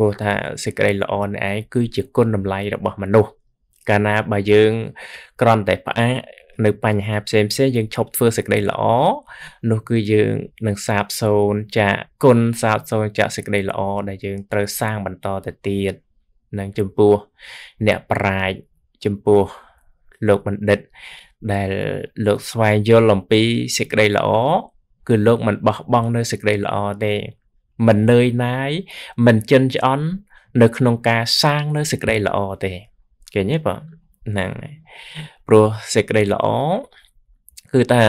ព្រោះថាសេចក្តីល្អនេះឯងគឺជាគុណតម្លៃរបស់មនុស្សកាលណាបើយើងក្រំតែផ្អាកនៅបញ្ហាផ្សេងផ្សេងយើងឈប់ធ្វើសេចក្តីល្អនោះគឺយើងនឹងសាបសូន្យចាកគុណសាបសូន្យចាកសេចក្តីល្អដែលយើងត្រូវសាងបន្តទៅទៀតនឹងចំពោះអ្នកប្រាជ្ញចំពោះលោកបណ្ឌិត ដែលលោកស្វែងយល់អំពីសេចក្តីល្អគឺលោកមិនបោះបង់នៅសេចក្តីល្អទេមិននឿយណាយមិនចិនឆ្អន់នៅក្នុងការសាងនៅសេចក្តីល្អទេឃើញទេបងហ្នឹងព្រោះសេចក្តីល្អគឺថា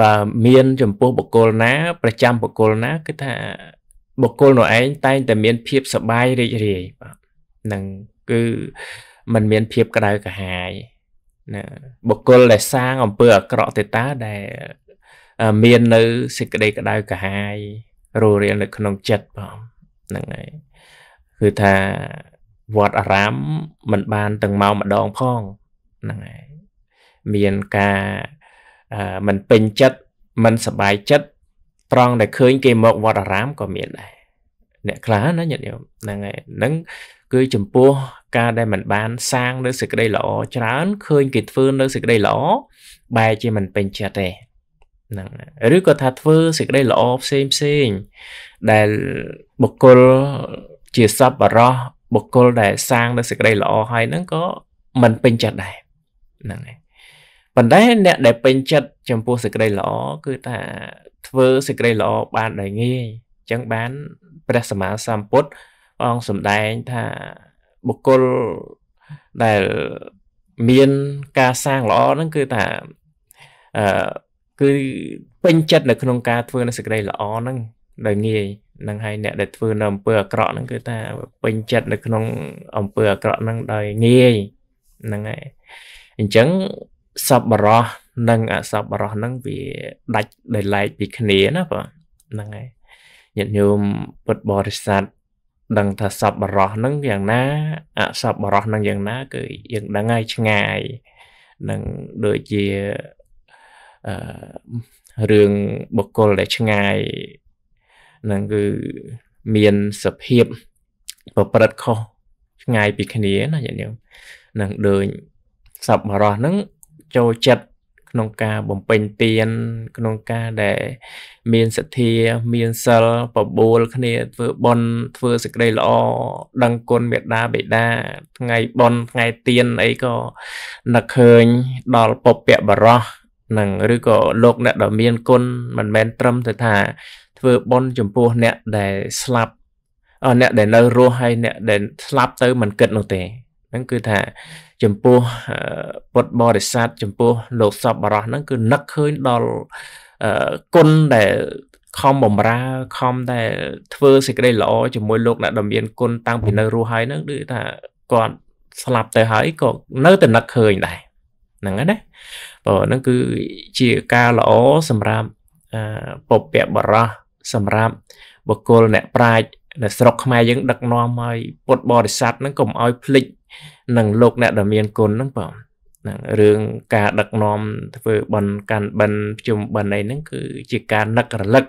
បើមានចំពោះបុគ្គលណាប្រចាំបុគ្គលណាគឺថាបុគ្គលនោះឯងតែងតែមានភាពសបាយរីករាយបាទនឹងគឺมันមានភាពក្តៅក្រហាយណាបុគ្គលដែលសាងអំពើអាក្រក់ទេតាដែលមាននៅសេចក្តីក្តៅក្រហាយរស់រាននៅក្នុងចិត្តបងហ្នឹងហើយគឺថាវត្តអារាមមិនបានទាំងមកម្ដងផងហ្នឹងហើយមានការមិនពេញចិត្តមិនសบายចិត្តត្រង់ដែលឃើញគេមក វត្តអារាមក៏មានដែរអ្នកខ្លះណាញាតិញោមហ្នឹងហើយហ្នឹងគឺចំពោះការដែលមិនបាន សាងនៅសេចក្តីល្អច្រើនឃើញគេធ្វើនៅសេចក្តីល្អបែរជាមិនពេញចិត្តទេហ្នឹងឬក៏ថាធ្វើសេចក្តីល្អផ្សេងផ្សេងដែលបុគ្គលជាសពបរោះបុគ្គលដែលសាងនូវសេចក្តីល្អហើយហ្នឹងក៏មិនពេញចិត្តដែរហ្នឹងហើយប៉ុន្តែអ្នក ដែលពេញចិត្តចំពោះសេចក្តីល្អគឺថាធ្វើសេចក្តីល្អបានដោយងាយអញ្ចឹងបានព្រះសម្មាសម្ពុទ្ធអង្គសម្ដែងថាបុគ្គលដែលមានការសាងល្អហ្នឹងគឺថាអឺគឺពេញចិត្តនៅក្នុងការធ្វើនៅសេចក្តីល្អហ្នឹងដោយងាយនឹងហើយអ្នកដែលធ្វើនៅអំពើអាក្រក់ហ្នឹងគឺថាពេញចិត្តនៅក្នុងអំពើអាក្រក់ហ្នឹងដោយងាយហ្នឹងហើយអញ្ចឹងសប្បុរសនិងអសប្បុរសហ្នឹងវាដាច់ដោយឡែកពីគ្នាណាបាទហ្នឹងហើយញាតិញោមពុទ្ធបរិស័ទដឹងថាសប្បុរសហ្នឹងយ៉ាងណាអសប្បុរសហ្នឹងយ៉ាងណា គឺយើងដឹងហើយឆ្ងាយនឹងដូចជារឿងបុគ្គលដែលឆ្ងាយនឹងគឺមានសភាពប្រព្រឹត្តខុសឆ្ងាយពីគ្នាណាញាតិញោមនឹងដូចសពបរោះហ្នឹងចូលចិត្តក្នុងការបំពេញទានក្នុងការដែល មានសទ្ធា មានសិលបបួលគ្នាធ្វើបុណ្យធ្វើសេចក្តីល្អដឹងគុណមេត្តាបិតាថ្ងៃបុណ្យថ្ងៃទានអីក៏នឹកឃើញដល់ពពៈបរោះនឹងឬក៏លោកអ្នកដ៏មានគុណមិនមែនត្រឹមតែថាធ្វើបុណ្យចំពោះអ្នកដែលស្លាប់អ្នកដែលនៅរស់ហើយអ្នកដែលស្លាប់ទៅ មិនគិតនោះទេហ្នឹងគឺថាចំពោះពុទ្ធបរិស័ទចំពោះ លោកសពបរោះហ្នឹងគឺនឹកឃើញដល់គុណដែលខំបំរើខំដែលធ្វើសេចក្តីល្អជាមួយលោកអ្នកដ៏មានគុណតាំងពីនៅរស់ហើយហ្នឹងគឺថាគាត់ស្លាប់ទៅហើយក៏នៅតែនឹកឃើញដែរហ្នឹងណាហ្នឹងគឺជាការល្អសម្រាប់ពពៈបរោះសម្រាប់បុគ្គលអ្នកប្រាជ្ញនៅស្រុកខ្មែរយើង ដឹកនាំឲ្យពុទ្ធបរិស័ទហ្នឹងកុំឲ្យភ្លេចនឹងលោកអ្នកដែលមានគុណហ្នឹងបងហ្នឹងរឿងការដឹកនាំធ្វើបន់កាន់បិណ្ឌជុំបិណ្ឌអីហ្នឹងគឺជាការនឹករលឹក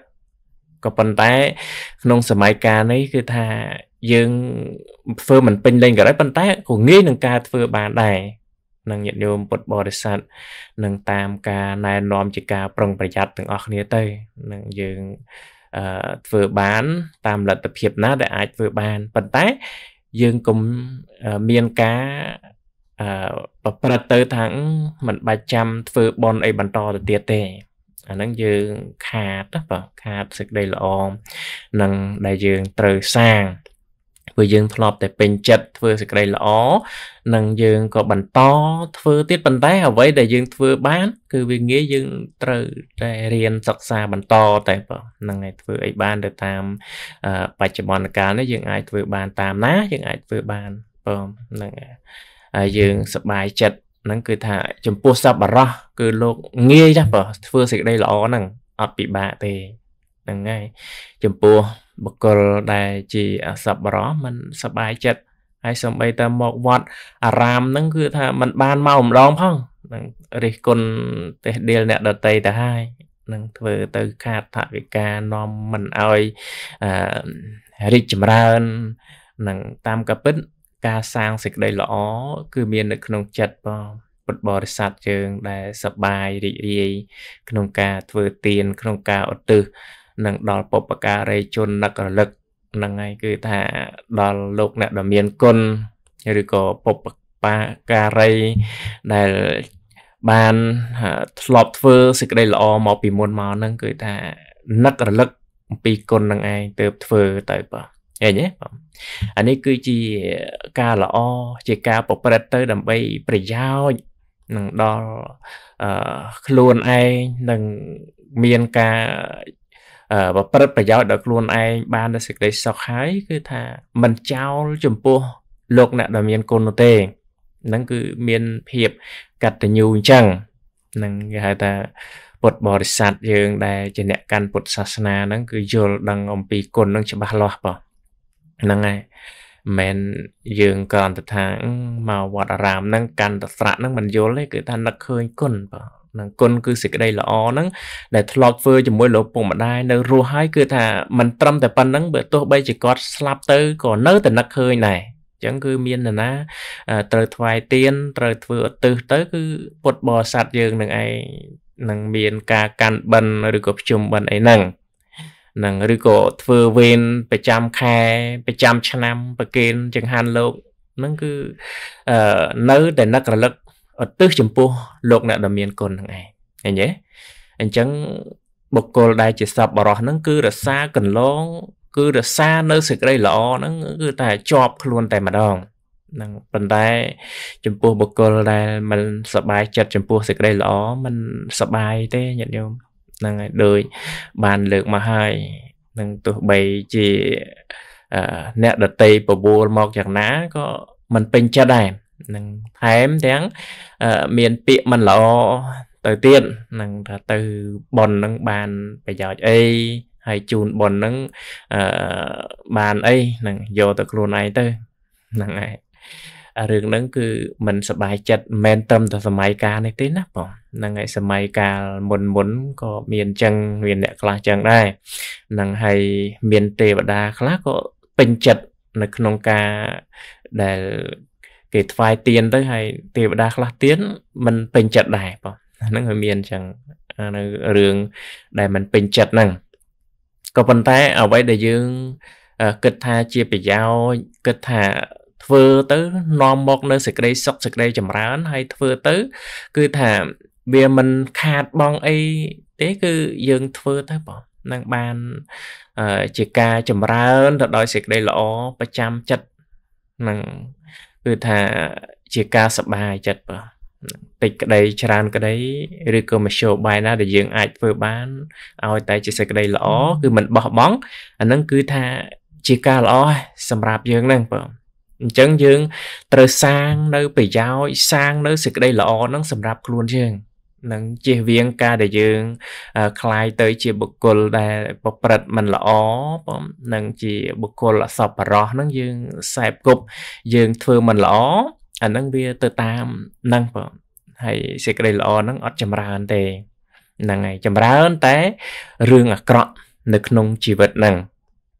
ក៏ប៉ុន្តែ ក្នុងសម័យកាលនេះគឺថាយើងធ្វើមិនពេញលេញក៏ដោយប៉ុន្តែក៏ងាយនឹងការធ្វើបានដែរនិងញាតិញោមពុទ្ធបរិស័ទនឹងតាមការណែនាំជាការប្រុងប្រយ័ត្នទាំងអស់គ្នាទៅនឹងយើងអឺធ្វើបាន តាមលទ្ធភាពណា ដែលអាចធ្វើបានប៉ុន្តែយើងកុំមានការអឺប្រព្រឹត្តទៅថាមិនបាច់ចាំធ្វើបន់អីបន្តទៅទៀតទេ អាហ្នឹងយើងខាតបាទខាតសេចក្តីល្អនឹងដែលយើងត្រូវសាងអឺព្រោះយើងធ្លាប់តែពេញចិត្តធ្វើសេចក្តីល្អនិងយើងក៏បន្តធ្វើទៀតប៉ុន្តែ អ្វី ដែលយើងធ្វើបាន គឺវាងាយយើងត្រូវតែរៀនសិក្សាបន្តតែប៉ុណ្្នឹងឯងធ្វើអីបានទៅតាមបច្ចុប្បន្នកាលនេះយើងអាចធ្វើបានតាមណាយើងអាចធ្វើបានប៉ុណ្្នឹងហើយយើងសប្បាយចិត្តហ្នឹងគឺថា ចំពោះសប្បុរសគឺលោកងាយណាស់បើធ្វើសេចក្តីល្អហ្នឹងអត់ពិបាកទេហ្នឹងហើយចំពោះបកុលដែលជា អសប្បរោះมันសบายចិត្តហើយសំបីតែមកវត្តអារាមហ្នឹងគឺថាมันបានមកម្ដងផងហ្នឹងរិះគន់ទេសដៀលអ្នកដតីទៅហើយនឹងធ្វើទៅខាតថវិកានាំមិនឲ្យរីកចម្រើន នឹងតាមកពិតការសាងសេចក្តីល្អគឺមាននៅក្នុងចិត្តបងពុទ្ធបរិស័ទយើងដែលសប្បាយរីករាយក្នុងការធ្វើទានក្នុងការឧទ្ទិសនិងដល់ពុព្វការីជននឹករលឹកហ្នឹងហើយគឺថាដល់លោកអ្នកដ៏មានគុណឬក៏ពុព្វបាការីដែលបានធ្លាប់ធ្វើសេចក្តីល្អមកពីមុនមកហ្នឹងគឺថានឹករលឹកអំពីគុណនឹងឯងទៅធ្វើទៅបាទឃើញទេបងអានេះគឺជាការល្អជាការប្រព្រឹត្តទៅ ដើម្បី ប្រយោជន៍នឹងដល់ខ្លួនឯងនឹងមានការប្រព្រឹត្តប្រយោជន៍ដល់ខ្លួនឯងបានដល់សេចក្តីសុខហើយគឺថាមិនចោលចំពោះ លោកអ្នកដែលមានគុណនោះទេហ្នឹងគឺមានភាពកតញ្ញូអញ្ចឹងហ្នឹងគេហៅថាពុទ្ធបរិស័ទយើងដែលជាអ្នកកាន់ពុទ្ធសាសនាហ្នឹងគឺយល់ដឹងអំពីគុណហ្នឹងច្បាស់លាស់បងហ្នឹងហើយមិនយើងគ្រាន់តែថាមកវត្តអារាមហ្នឹងកាន់តស្រៈហ្នឹងមិនយល់ទេគឺថានឹកឃើញគុណបងនឹងគុណគឺសេចក្តីល្អហ្នឹងដែលធ្លាប់ធ្វើជាមួយលោកពុកម្ដាយនៅរស់ហើយគឺថាมันត្រឹមតែប៉ុណ្្នឹងបើទោះបីជាគាត់ស្លាប់ទៅក៏នៅ តែនឹកឃើញដែរចឹងគឺមាននរណាត្រូវថ្វាយទៀនត្រូវធ្វើឧទ្ទិសទៅគឺពុទ្ធបរិស័ទយើងនឹងឯងនឹងមានការកាន់បិណ្ឌឬក៏ភ្ជុំបិណ្ឌអីហ្នឹងនឹងឬក៏ធ្វើវេនប្រចាំខែប្រចាំឆ្នាំប្រគេនចង្ហាន់លោកហ្នឹងគឺអឺនៅតែនឹករលឹកឧទ្ទិសចំពោះលោកអ្នកដែលមានគុណហ្នឹងឯងឃើញទេអញ្ចឹងបុគ្គលដែលជាសពបរោះហ្នឹងគឺរសាកន្លង គឺរសានៅសេចក្តីល្អហ្នឹងគឺតែជាប់ខ្លួនតែម្ដងហ្នឹងប៉ុន្តែចំពោះបុគ្គលដែលមិនសบายចិត្តចំពោះសេចក្តីល្អมันសบายទេញាតិញោមហ្នឹងហើយដូចបានលើកមកហើយនឹងទោះបីជាអ្នកដតីបបួលមកយ៉ាងណាក៏មិនពេញចិត្តដែរនឹងថែមទាំងមានពាក្យមិនល្អទៅទៀតនឹងថាទៅប៉ុននឹងបានប្រយោជន៍អីហើយជូនប៉ុននឹងអឺបានអីនឹងយកទៅខ្លួនឯងទៅហ្នឹងឯងរឿងហ្នឹង គឺมันសบายចិត្តមិនត្រឹមតែសម័យកាលនេះទេណាបងហ្នឹងហើយសម័យកាលមុនមុនក៏មានចឹងមានអ្នកខ្លះចឹងដែរហ្នឹងហើយមានទេវតាខ្លះក៏ពេញចិត្តនៅក្នុងការដែលគេថ្វាយទៀនទៅហើយទេវតាខ្លះទៀនมันពេញចិត្តដែរបងហ្នឹងវាមានអញ្ចឹងនៅរឿងដែលมันពេញចិត្តហ្នឹងក៏ប៉ុន្តែអ្វីដែលយើងគិតថាជាប្រយោជន៍គិតថាធ្វើទៅនាំមកនៅសេចក្តីសុខសេចក្តីចម្រើន ហើយធ្វើទៅ គឺថាវាមិនខាតបងអី ទេគឺយើងធ្វើទៅបងនឹងបានជាការចម្រើនទៅដោយសេចក្តីល្អប្រចាំចិត្តនឹងគឺថាជាការសប្បាយចិត្តបាទតិចក្តី ច្រើនក្តីឬក៏មធ្យោបាយណាដែលយើងអាចធ្វើបានឲ្យតែជាសេចក្តីល្អគឺមិនបោះបង់អាហ្នឹងគឺថាជាការល្អសម្រាប់យើងហ្នឹងបងអញ្ចឹងយើងត្រូវសាងនៅប្រយោជន៍សាងនៅសេចក្តីល្អហ្នឹងសម្រាប់ខ្លួនយើងនឹងជៀសវាងការដែលយើងคลายទៅជាបុគ្គលដែលប្រព្រឹត្តមិនល្អនឹងជាបុគ្គលអសប្បុរសហ្នឹងយើងសែបគប់យើងធ្វើមិនល្អអាហ្នឹងវាទៅតាមហ្នឹងបងហើយសេចក្តីល្អហ្នឹងអត់ចម្រើនទេហ្នឹងហើយចម្រើនតែរឿងអាក្រក់នៅក្នុងជីវិតហ្នឹង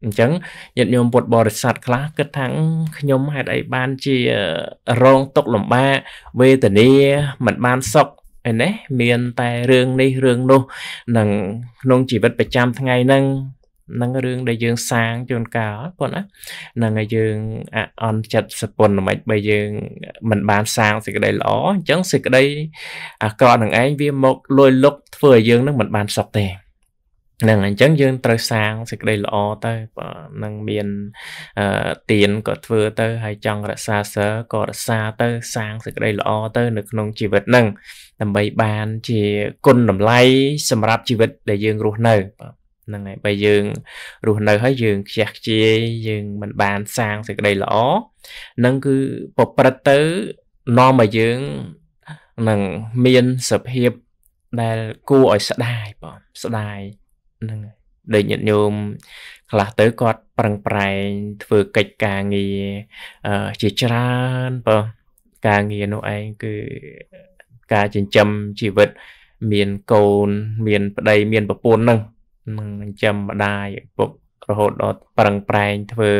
អញ្ចឹងញាតិញោមពុទ្ធបរិស័ទខ្លះគិតថាខ្ញុំហេតុអីបានជារងទុកលំបាកវេទនាមិនបានសុខឯនេះមានតែរឿងនេះរឿងនោះនឹងក្នុងជីវិតប្រចាំថ្ងៃហ្នឹងនឹងរឿងដែលយើង សាងជួនកាលប៉ុណ្ណានឹងឲ្យយើងអន់ចិត្តសពុនមិនបើយើងមិនបានសាងសេចក្តីល្អអញ្ចឹងសេចក្តីអាក្រក់នឹងឯងវាមកលួយលុកធ្វើឲ្យយើងនឹងមិនបានសុខទេនឹងអញ្ចឹងយើងត្រូវសាងសេចក្តីល្អទៅនឹងមានទៀនក៏ធ្វើទៅ ហើយចង់រក្សាសើក៏រក្សាទៅ សាងសេចក្តីល្អទៅ នៅក្នុងជីវិតនឹងដើម្បីបានជាគុណតម្លៃសម្រាប់ជីវិត ដែលយើងរស់នៅបាទហ្នឹងហើយបើយើងរស់នៅ ហើយយើងខ្ជះខ្ជាយយើងមិនបានសាងសេចក្តីល្អនឹងគឺប្រព្រឹត្តទៅនាំឲ្យយើងនឹងមានសភាពដែលគួរឲ្យស្ដាយបងស្ដាយហ្នឹងហើយដូចញាតិញោមខ្លះទៅគាត់ប្រឹងប្រែងធ្វើកិច្ចការងារជាច្រើនបងការងារនោះឯងគឺការចិញ្ចឹមជីវិតមានកូនមានប្តី មានប្រពន្ធនឹងនឹងចិញ្ចឹមម្ដាយឪពុករហូតដល់ប្រឹងប្រែងធ្វើ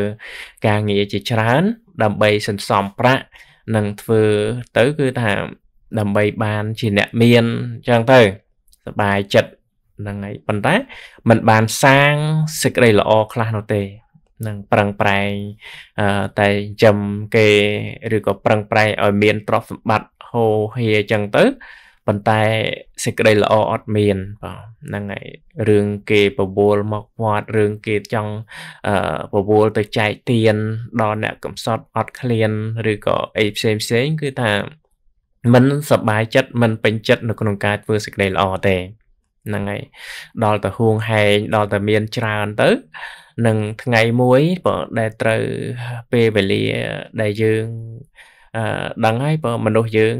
ការងារជាច្រើន ដើម្បីសន្សំប្រាក់នឹងធ្វើទៅគឺថាដើម្បីបានជាអ្នកមានអញ្ចឹងទៅសบายចិត្តហ្នឹងហើយប៉ុន្តែมันបានសាងសេចក្តីល្អខ្លះនោះទេនឹងប្រឹងប្រែងតែចិញ្ចឹមគេឬក៏ប្រឹងប្រែងឲ្យមានទ្រព្យសម្បត្តិហោហៀអញ្ចឹងទៅប៉ុន្តែសេចក្តីល្អអត់មានបាទហ្នឹងហើយរឿងគេបបួលមកវត្តរឿងគេចង់បបួលទៅចែកទានដល់អ្នកកំសត់អត់ឃ្លាន ឬក៏អីផ្សេងផ្សេង គឺថាมันសบายចិត្តมันពេញចិត្តនៅក្នុងការធ្វើសេចក្តីល្អទេហ្នឹងហើយដល់ទៅហួងហែងដល់ទៅមានច្រើនទៅនឹងថ្ងៃមួយបើដែលត្រូវពេលវេលាដែលយើងដឹងហើយបើមនុស្សយើង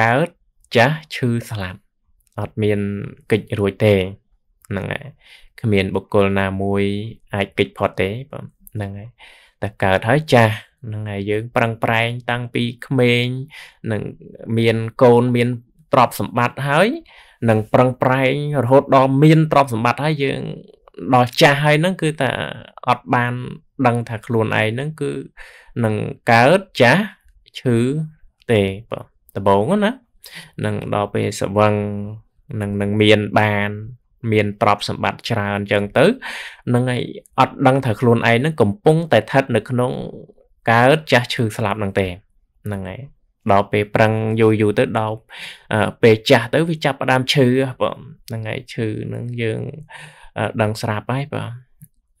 កើតចាស់ឈឺស្លាប់អត់មានកិច្ចរួចទេហ្នឹងហើយគ្មានបុគ្គលណាមួយអាចកិច្ចផុតទេបងហ្នឹងហើយតែកើតហើយចាស់ហ្នឹងហើយយើងប្រឹងប្រែងតាំងពីក្មេងនឹងមានកូនមានទ្រព្យសម្បត្តិហើយនឹងប្រឹងប្រែងរហូតដល់មានទ្រព្យសម្បត្តិហើយយើងដល់ចាស់ហើយហ្នឹងគឺតែអត់បានដឹងថាខ្លួនឯងហ្នឹងគឺនឹងកើតចាស់ឈឺទេបាទដំបូងណានឹងដល់ពេលសវឹងនឹងនឹងមានបាន មានទ្រព្យសម្បត្តិច្រើនអញ្ចឹងទៅនឹងឲ្យអត់ដឹងថាខ្លួនឯងនឹងកំពុងតែស្ថិតនៅក្នុង កើតចាស់ឈឺស្លាប់នឹងទេហ្នឹងហើយដល់ពេលប្រឹងយូរយូរទៅដល់ពេលចាស់ទៅវាចាប់ផ្ដើមឈឺបងហ្នឹងហើយឈឺនឹងយើងដឹងស្រាប់ហើយបង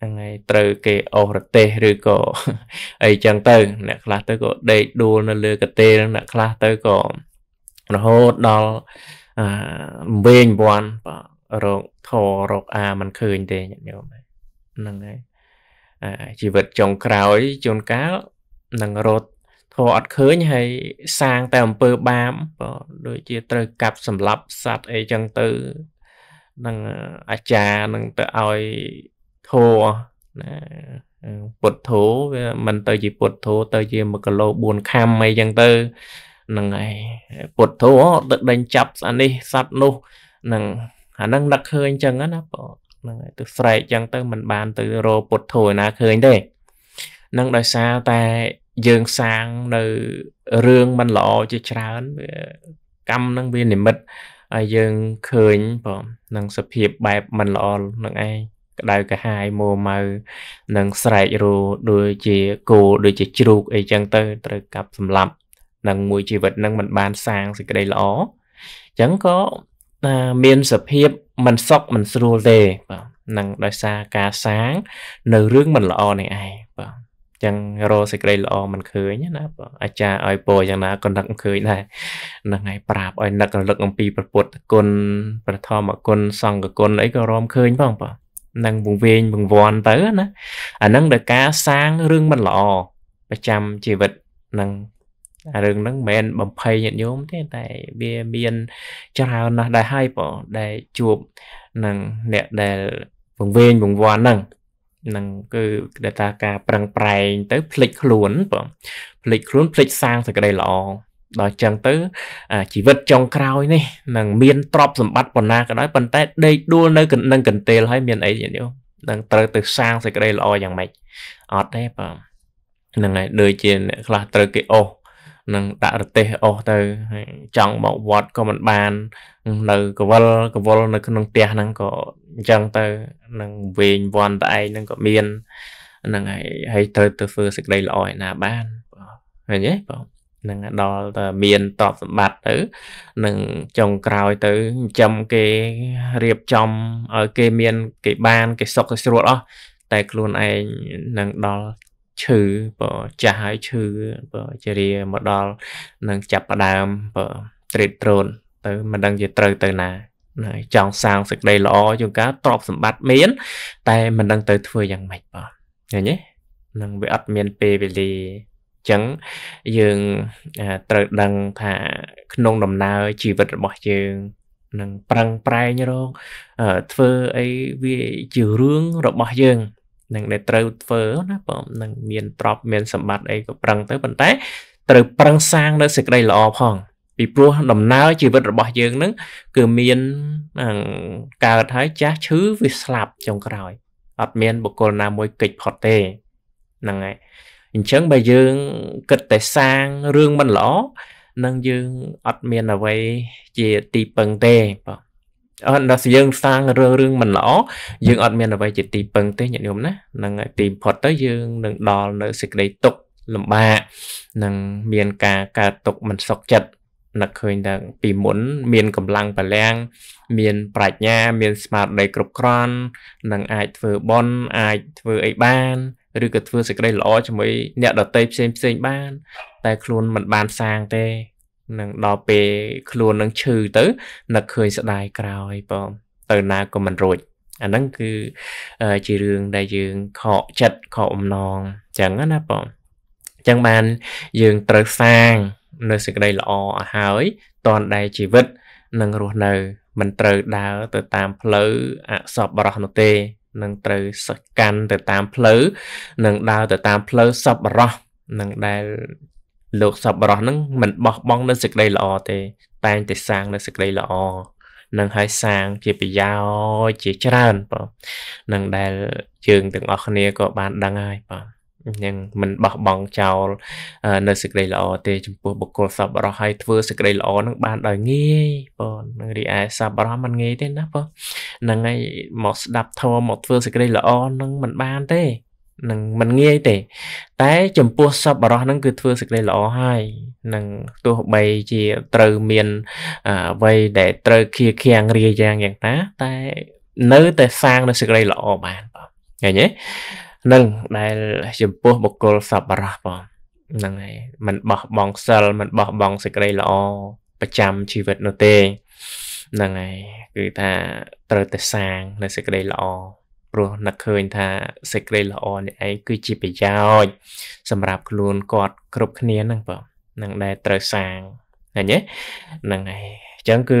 ហ្នឹងហើយត្រូវ គេអូសរទេសឬក៏អីចឹងទៅអ្នក ខ្លះទៅក៏ដេកដួលនៅលើកទេលអ្នកខ្លះទៅក៏រហូតដល់អាវែងវ័នបាទរោគធររោគអាมันឃើញទេញាតិញោមហ្នឹងហើយជីវិតចុងក្រោយជួនកាលនឹងរត់ធរអត់ឃើញហើយសាងតែអំពើបាបបើដូចជាត្រូវកាប់សម្លាប់សត្វអីចឹងទៅនឹងអាចារ្យនឹងទៅឲ្យធោណាពុទ្ធោវាមិនទៅជាពុទ្ធោទៅជា1គីឡូ4ខាំអីចឹងទៅហ្នឹងហើយពុទ្ធោដឹកដេញចាប់ស្អានេះសัตว์នោះហ្នឹងអាហ្នឹងដឹកឃើញចឹងណាបងហ្នឹងហើយទៅស្រែកចឹងទៅមិនបាន ទៅរពុទ្ធោឯណាឃើញទេនឹងដោយសារតែយើងសាងនៅរឿងមិនល្អជាច្រើនវាកម្មនឹងវានិមិត្តឲ្យយើងឃើញបងនឹងសភាពបែបមិនល្អនឹងឯងក្តៅកាហាយមួម៉ៅនិងស្រែករូដូចជាគោដូចជាជ្រូក អីចឹងទៅត្រូវកាប់សម្លាប់នឹងមួយជីវិតនឹងមិនបានសាងសេចក្តីល្អអញ្ចឹងក៏មានសភាពមិនសុខមិនស្រួលទេបាទនឹងដោយសារការសាង នៅរឿងមិនល្អនេះឯងបាទចឹងរកសេចក្តីល្អមិនឃើញណាអាចារ្យឲ្យពរយ៉ាងណាក៏នឹកឃើញដែរហ្នឹងហើយប្រាប់ឲ្យនឹករលឹកអំពីព្រះពុទ្ធគុណព្រះធម៌គុណសង្ឃគុណអីក៏រំឃើញផងបាទនិងវង្វេងវង្វាន់ទៅណាអានឹងដល់ការសាងរឿងមិនល្អប្រចាំជីវិតនឹងអារឿងហ្នឹងមិនមែនបំភ័យញាតិញោមទេតែវាមានច្រើនណាស់ដែរហើយបងដែលជួបនឹងអ្នកដែលវង្វេងវង្វាន់ហ្នឹងនឹងគឺដែលថាការប្រឹងប្រែងទៅផ្លិចខ្លួនបងផ្លិចខ្លួនផ្លិចសាងសេចក្តីល្អដល់ចឹងទៅជីវិតចុងក្រោយនេះនឹងមានទ្រព្យសម្បត្តិប៉ុណ្ណាក៏ដោយប៉ុន្តែដេកដួលនៅនឹងកន្ទេលហើយមានអីទៀតយោនឹងត្រូវទៅសាងសេចក្តីល្អយ៉ាងម៉េចអត់ទេបាទហ្នឹងហើយដូចជាអ្នកខ្លះត្រូវគេអស់នឹងដាក់រទេសអស់ទៅចង់មកវត្តក៏មិនបាននៅកវលកវលនៅក្នុងផ្ទះហ្នឹងក៏អញ្ចឹងទៅនឹងវែងវាន់តែឯងហ្នឹងក៏មានហ្នឹងហើយហើយត្រូវទៅធ្វើសេចក្តីល្អឯណាបានបាទឃើញទេបងនឹងដល់តែមានតបសម្បត្តិទៅនឹងចុងក្រោយទៅចំគេរៀបចំឲ្យគេមានគេបានគេសុខគេស្រួលអស់តែខ្លួនឯងនឹងដល់ឈឺបើចាស់ហើយឈឺបើជរាមកដល់នឹងចាប់ផ្ដើមបើត្រេតត្រូន ទៅ មិនដឹងជាត្រូវទៅណាចង់សាងសេចក្តីល្អជួនកាលទ្រព្យសម្បត្តិមាន តែមិនដឹងទៅ ធ្វើយ៉ាងម៉េចបាទឃើញទេនឹងវាអត់មានពេលវេលាចឹងយើងត្រូវដឹងថាក្នុងដំណើរជីវិតរបស់យើងនឹងប្រឹងប្រែងរកធ្វើអីវាជារឿងរបស់យើងនឹងដែលត្រូវធ្វើណាបងនឹងមានទ្រព្យមាន សម្បត្តិអីក៏ប្រឹងទៅប៉ុន្តែត្រូវប្រឹងសាងនៅសេចក្តីល្អផង ពីព្រោះដំណើរជីវិតរបស់យើងនឹងគឺមានកើតហើយចាស់ឈឺវាស្លាប់ចុងក្រោយអត់មានបុគ្គលណាមួយកិច្ចផុតទេហ្នឹងហើយអញ្ចឹងបើយើងគិតតែសាងរឿងមិនល្អនឹងយើងអត់មានអ្វីជាទីពឹងទេបាទអត់ដល់យើងសាងរឿងរឿងមិនល្អយើងអត់មានអ្វីជាទីពឹងទេញាតិញោមណានឹងទីផុតទៅយើង នឹងដល់នៅសេចក្តីទុក្ខលំបាកនឹងមានការកើតទុក្ខមិនសុខចិត្តនឹកឃើញថាពីមុនមានកម្លាំងបលាំងមានប្រាជ្ញាមានស្មារតីគ្រប់គ្រាន់នឹងអាចធ្វើបន់អាចធ្វើអីបានឬក៏ធ្វើសេចក្តីល្អជាមួយអ្នកដតីផ្សេងផ្សេងបាន តែខ្លួនមិនបានសាងទេនឹងដល់ពេលខ្លួននឹងឈឺទៅនឹកឃើញស្ដាយក្រោយបង ទៅណាក៏មិនរួចអាហ្នឹងគឺជារឿងដែលយើងខកចិត្តខកអំណងអញ្ចឹងណាបងអញ្ចឹងបានយើងត្រូវសាងនៅសេចក្តីល្អឲ្យហើយតនដែលជីវិតនឹងរស់នៅ មិនត្រូវដើរទៅតាមផ្លូវអសប្បុរសនោះទេនឹងត្រូវសកាន់ទៅតាមផ្លូវនឹងដើរទៅតាមផ្លូវសប្បុរសនឹងដែលលោកសប្បុរសនឹងមិនបោះបង់នៅសេចក្តីល្អទេតែងតែសាងនៅសេចក្តីល្អនឹងឲ្យសាងជាប្រយោជន៍ជាច្រើនបងនឹងដែលយើងទាំងអស់គ្នាក៏បានដឹងហើយបងនឹងមិនបោះបង់ចោលនៅសេចក្តីល្អទេចំពោះបុគ្គលសប្បុរសហើយធ្វើសេចក្តីល្អនឹងបានដោយងាយបងនឹងរីឯសប្បុរសមិនងាយទេ ណាបងហ្នឹងហើយមកស្ដាប់ធម៌មកធ្វើសេចក្តីល្អនឹងមិនបានទេនឹងមិនងាយទេ តែ ចំពោះសប្បុរសហ្នឹងគឺធ្វើសេចក្តីល្អហើយនឹងទោះបីជាត្រូវមានអ្វីដែលត្រូវខៀខៀងរាយ៉ាងយ៉ាងណាតែនៅតែសាងនៅសេចក្តីល្អបានបងឃើញទេនឹងដែលចំពោះបុគ្គលសប្បុរសបងហ្នឹងហើយมันបោះបង់សិលมันបោះបង់សេចក្តីល្អប្រចាំជីវិតនោះទេហ្នឹងហើយគឺថាត្រូវតែសាងនៅសេចក្តីល្អព្រោះនឹកឃើញថាសេចក្តីល្អនេះឯងគឺជាប្រយោជន៍សម្រាប់ខ្លួនគាត់គ្រប់គ្នាហ្នឹងបងនឹងដែលត្រូវសាងឃើញទេហ្នឹងហើយអញ្ចឹងគឺ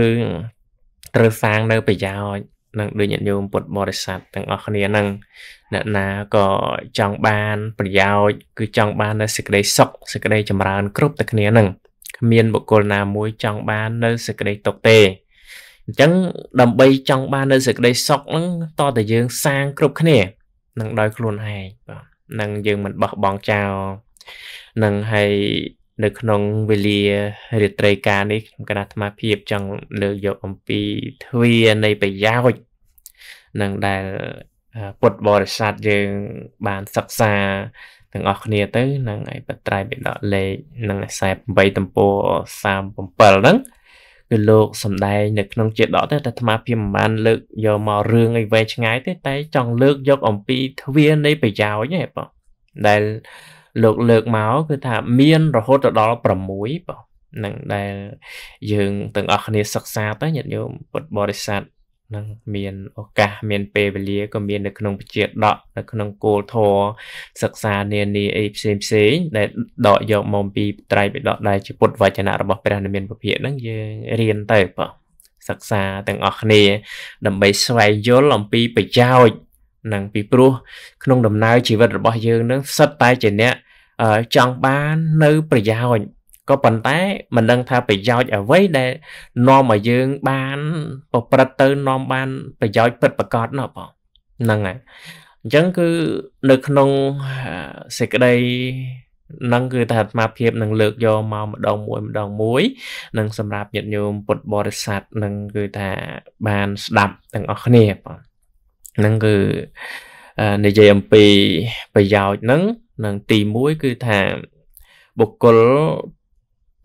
ត្រូវសាងនៅប្រយោជន៍នឹងដូចញាតិញោមពុទ្ធបរិស័ទទាំងអស់គ្នានឹងអ្នកណាក៏ចង់បាន ប្រយោជន៍គឺចង់បាននៅសេចក្តីសុខសេចក្តីចម្រើន គ្រប់តែគ្នានឹងគ្មានបុគ្គលណាមួយចង់បាន នៅសេចក្តីទុក្ខទេអញ្ចឹងដើម្បីចង់បាននៅសេចក្តីសុខហ្នឹងតតែយើងសាងគ្រប់គ្នានឹងដោយខ្លួនឯងបាទនឹងយើងមិនបោះបង់ចោលនឹងហើយនៅក្នុងវេលារាត្រីការនេះខ្ញុំគណៈអាត្មាភាពចង់លើកយកអំពីទ្វានៃប្រយោជន៍នឹងដែលពុទ្ធបរិស័ទយើងបានសិក្សាទាំងអស់គ្នាទៅនឹងឯបត្រៃបិដកលេខនឹង48ទំព័រ37ហ្នឹង គឺលោកសំដែងនៅក្នុងជាដកទេតែអាត្មាភាពមិនបានលើកយកមករឿងអីវែងឆ្ងាយទេ តែ ចង់លើក យកអំពីទ្វារនៃប្រយោជន៍ហ៎បងដែលលោកលើកមកគឺថាមានរហូតដល់6បងនឹងដែលយើងទាំងអស់គ្នាសិក្សាទៅញាតិញោមពុទ្ធបរិស័ទនឹងមានឱកាសមានពេលវេលាក៏មាន នៅក្នុងវិជាដកនៅក្នុងគោលធរសិក្សានានាអីផ្សេងផ្សេងដែលដកយកមកពីត្រៃបិដកដែលជាពុទ្ធវចនៈរបស់ព្រះនិមានពភៈហ្នឹងយើងរៀនទៅបងសិក្សាទាំងអស់គ្នាដើម្បីស្វែងយល់អំពីប្រយោជន៍នឹងពីព្រោះក្នុង ដំណើរជីវិតរបស់យើងនឹងសិតតែជាអ្នកចង់បាននៅប្រយោជន៍ក៏ប៉ុន្តែមិនដឹងថាប្រយោជន៍អ្វីដែលនាំឲ្យយើងបានប្រព្រឹត្តទៅនាំបានប្រយោជន៍ពិតប្រាកដណាបងហ្នឹងហើយអញ្ចឹងគឺនៅក្នុងសេចក្តីនឹងគឺថាអាត្មាភាពនឹងលើកយកមកម្ដងមួយម្ដងមួយនឹងសម្រាប់ញាតិញោមពុទ្ធបរិស័ទនឹងគឺថាបាន ស្ដាប់ទាំងអស់គ្នាបងហ្នឹងគឺនិយាយអំពីប្រយោជន៍ហ្នឹងនឹងទី1គឺថាបុគ្គល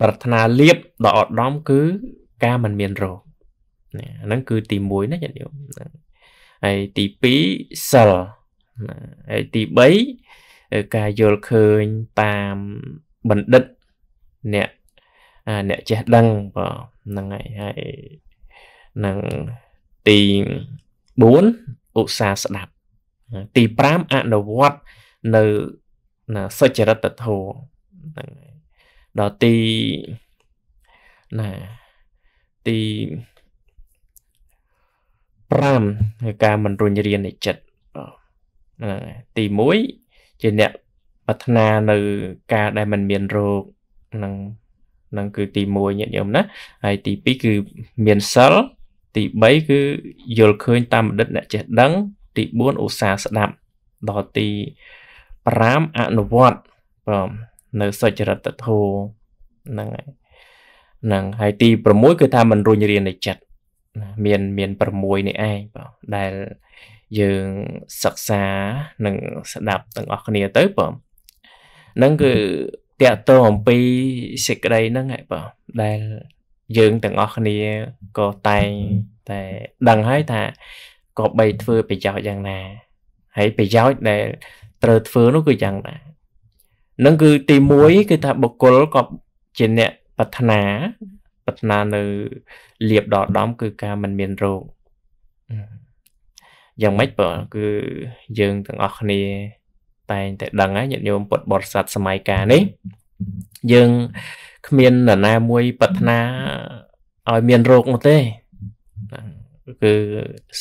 ប្រាថ្នាលៀបដ៏ឧត្តមគឺការមិនមានរោគហ្នឹងគឺទី1ណាញាតិញោមហើយទី2សិលហើយទី3ការយល់ឃើញតាមបណ្ឌិតអ្នកអ្នកចេះដឹងបាទហ្នឹងហើយហើយនឹងទី4ឧស្សាហ៍ស្ដាប់ទី5អនុវត្តនៅណាសុចរិតធម៌ហ្នឹងដល់ទីណាទី5គឺការមិនរុញរាននៃចិត្តហ្នឹងទី1ជាអ្នកប្រាថ្នានៅការដែលมันមានរោគហ្នឹងហ្នឹងគឺទី1ញាតិញោមណាហើយទី2គឺមានសិលទី3គឺយល់ឃើញតាមបណ្ឌិតអ្នកចេះដឹងទី4ឧស្សាហ៍ស្ដាប់ដល់ទី5អនុវត្តបាទនៅសុចរិតធម៌ហ្នឹងហើយហ្នឹងហើយទី6គឺថាមិនរុញរានៃចិត្តមានមាន6នេះឯងបាទដែលយើងសិក្សានិងស្ដាប់ទាំងអស់គ្នាទៅបាទហ្នឹងគឺតកតអំពីសេចក្តីហ្នឹងឯងបាទដែលយើងទាំងអស់គ្នាក៏តែងតែដឹងហើយថាក៏បីធ្វើប្រយោជន៍យ៉ាងណា ហើយប្រយោជន៍ដែលត្រូវធ្វើនោះគឺយ៉ាងណានឹងគឺទី1គឺថាបុគ្គលក៏ជាអ្នកប្រាថ្នាប្រាថ្នានៅលៀបដល់ដំគឺការមិនមានរោគយ៉ាងម៉េចបើគឺយើងទាំងអស់គ្នា តែងតែដឹងហើយញាតិញោមពុទ្ធបរិស័ទសម័យកាលនេះយើងគ្មាននរណាមួយប្រាថ្នាឲ្យមានរោគនោះទេគឺ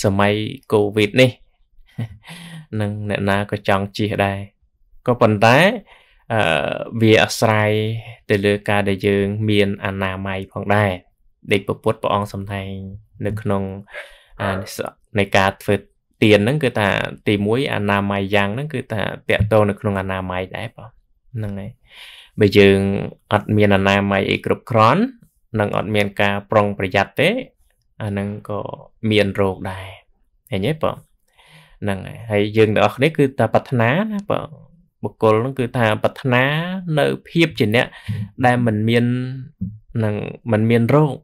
សម័យកូវីដនេះនឹងអ្នកណាក៏ចង់ជៀសដែរក៏ប៉ុន្តែអឺវាអាស្រ័យទៅលើការដែលយើង មានអនាម័យផងដែរដេកពពុតព្រះអង្គសំដែងនៅក្នុងនៃការធ្វើទៀនហ្នឹង គឺថាទី1អនាម័យយ៉ាងហ្នឹងគឺថាតកតនៅក្នុងអនាម័យដែរបងហ្នឹងហើយបើយើងអត់មានអនាម័យអីគ្រប់គ្រាន់និងអត់មានការប្រុងប្រយ័ត្នទេអាហ្នឹងក៏មានរោគដែរឃើញទេបងហ្នឹងហើយហើយយើងទាំងអស់គ្នាគឺតែប្រាថ្នាណាបងបុគ្គលហ្នឹងគឺថាប្រាថ្នានៅភាពជាអ្នកដែលមិនមាននឹងមិនមានរោគ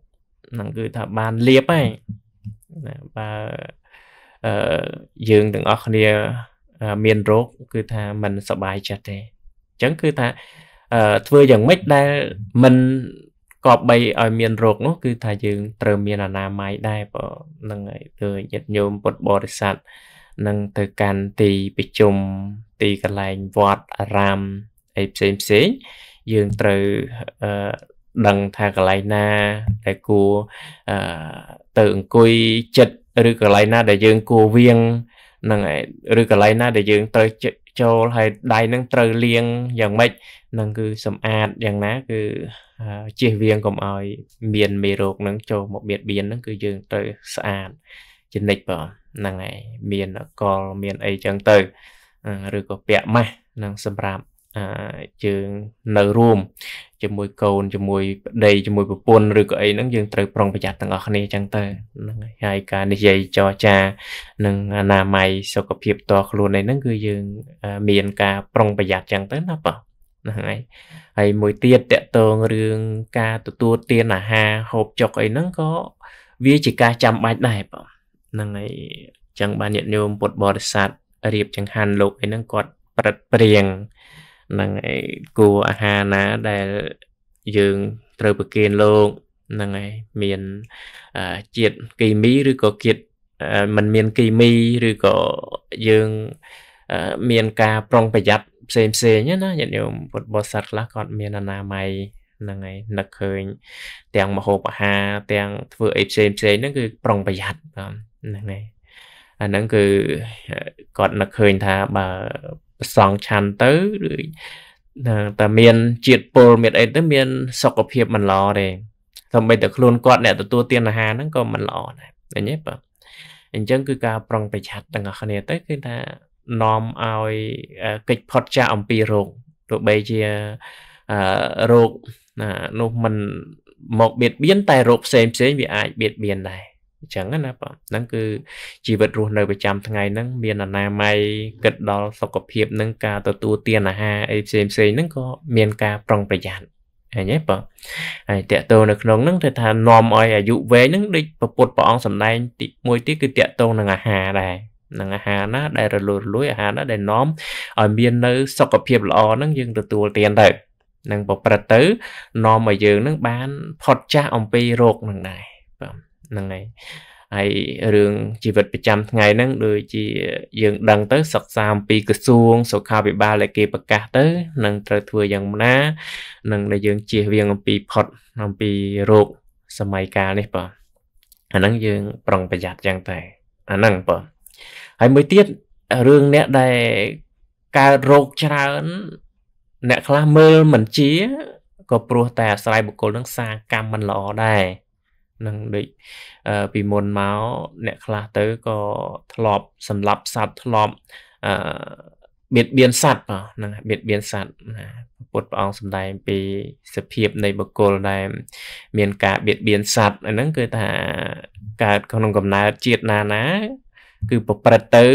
ហ្នឹងគឺថាបានលៀបហើយណាបើអឺយើងទាំងអស់គ្នាមានរោគគឺថាមិនសบายចិត្តទេអញ្ចឹងគឺថាធ្វើយ៉ាងម៉េចដែលមិនកបបីឲ្យមានរោគនោះ គឺថាយើងត្រូវមានអនាម័យដែរបើនឹងឲ្យទៅញាតិញោមពុទ្ធបរិស័ទនឹងទៅកាន់ទីប្រជុំទីកន្លែងវត្តអារាមអីផ្សេងផ្សេងយើងត្រូវអឺដឹងថាកន្លែងណា ដែលគួរអឺទៅអង្គុយចិត្តឬកន្លែងណា ដែលយើងគួរវៀងហ្នឹងឯងឬកន្លែងណាដែលយើងត្រូវចូលហើយដៃនឹងត្រូវលៀងយ៉ាងម៉េចនឹងគឺសម្អាតយ៉ាងណាគឺជៀសវាងកុំឲ្យ មានមេរោគនឹងចូលមកបៀតបៀននឹងគឺយើងត្រូវស្អាតចិនិចបងហ្នឹងហើយមានកលមានអីចឹងទៅ ឬក៏ពាក់ម៉ាស់នឹងសម្រាប់យើងនៅរួមជាមួយកូនជាមួយប្តីជាមួយប្រពន្ធឬក៏អីហ្នឹងយើងត្រូវប្រុងប្រយ័ត្នទាំងអស់គ្នាចឹងទៅហ្នឹងហើយការនិយាយចរចានឹងអនាម័យសុខភាពតខ្លួនឯហ្នឹងគឺយើង មាន ការប្រុងប្រយ័ត្នចឹងទៅណាបងហ្នឹងហើយហើយមួយទៀតតកតងរឿងការទទួលទាន អាហារហូបចុកអីហ្នឹងក៏វាជាការចាំបាច់ដែរបងហ្នឹងហើយចឹងបានញាតិញោមពុទ្ធបរិស័ទរៀបចង្ហាន់លោកអីហ្នឹងគាត់ប្រិតព្រៀងហ្នឹងហើយគួរអាហារណាដែលយើងត្រូវប្រគេនលោកហ្នឹងហើយមានជាតិគីមីឬក៏ជាតិมันមានគីមីឬក៏យើងមានការប្រុងប្រយ័ត្នផ្សេងផ្សេងណាញាតិញោមពុទ្ធបរិស័ទខ្លះគាត់ មានអនាម័យហ្នឹងហើយនឹកឃើញទាំងមហូបអាហារទាំងធ្វើអីផ្សេងផ្សេងហ្នឹងគឺ ប្រុងប្រយ័ត្នបាទហ្នឹងហើយអាហ្នឹងគឺគាត់នឹកឃើញថាបើប្រសងឆាន់ទៅឬតែមាន ជាតិពុលមានអីទៅមានសុខភាពមិនល្អទេតែមិនតែខ្លួនគាត់អ្នកទទួលទានអាហារហ្នឹងក៏មិនល្អដែរឃើញទេបាទអញ្ចឹងគឺការប្រុងប្រយ័ត្នទាំងអស់គ្នាទៅគឺថានាំឲ្យកិច្ចផុតចាកអំពីរោគទោះបីជារោគនោះมันមកបៀតបៀនតែរោគផ្សេងផ្សេងវាអាចបៀតបៀនដែរអញ្ចឹងណាបងហ្នឹងគឺជីវិតរស់នៅប្រចាំថ្ងៃហ្នឹងមានអនាម័យគិតដល់សុខភាពនិងការទទួលទានអាហារអីផ្សេងផ្សេងហ្នឹងក៏មានការប្រុងប្រយ័ត្នឃើញទេបងហើយតកតោនៅក្នុងហ្នឹងគេថានាំឲ្យអាយុវែងហ្នឹងដូចពុទ្ធព្រះអង្គសម្ដែងទីមួយទីគឺតកតោនឹងអាហារដែរនឹងអាហារណាដែលរលួយរលួយអាហារណាដែលនាំឲ្យមាននៅសុខភាពល្អហ្នឹងយើងទទួលទានទៅនឹងប្រព្រឹត្តទៅនាំឲ្យយើងនឹងបានផុតចាស់អំពីโรคនឹងដែរបាទហ្នឹងហើយហើយរឿងជីវិតប្រចាំថ្ងៃហ្នឹងដូចជាយើងដឹងទៅសិក្សាអំពីក្រសួងសុខាភិបាលដែលគេប្រកាសទៅនឹងត្រូវធ្វើយ៉ាងណានឹងដែលយើងជៀសវាងអំពីផុតអំពីโรคសម័យកាលនេះបាទអាហ្នឹងយើងប្រុងប្រយ័ត្នយ៉ាងតែ អាហ្នឹងបាទហើយមួយទៀតរឿងអ្នកដែលកើតរោគច្រើន អ្នកខ្លះមើលមិនជាក៏ព្រោះតែអាស្រ័យបុគ្គលនឹងសាកម្មមិនល្អដែរនឹងដូចពីមុនមកអ្នកខ្លះទៅក៏ធ្លាប់សម្លាប់សត្វធ្លាប់អឺបៀតបៀនសត្វហ្នឹងបៀតបៀនសត្វណាពុទ្ធព្រះអង្គសម្ដែងពីសភាពនៃបុគ្គលដែល មានការបៀតបៀនសត្វហ្នឹងគឺថាកើតក្នុងកំណើតជាតិណាណាគឺប្រព្រឹត្តទៅ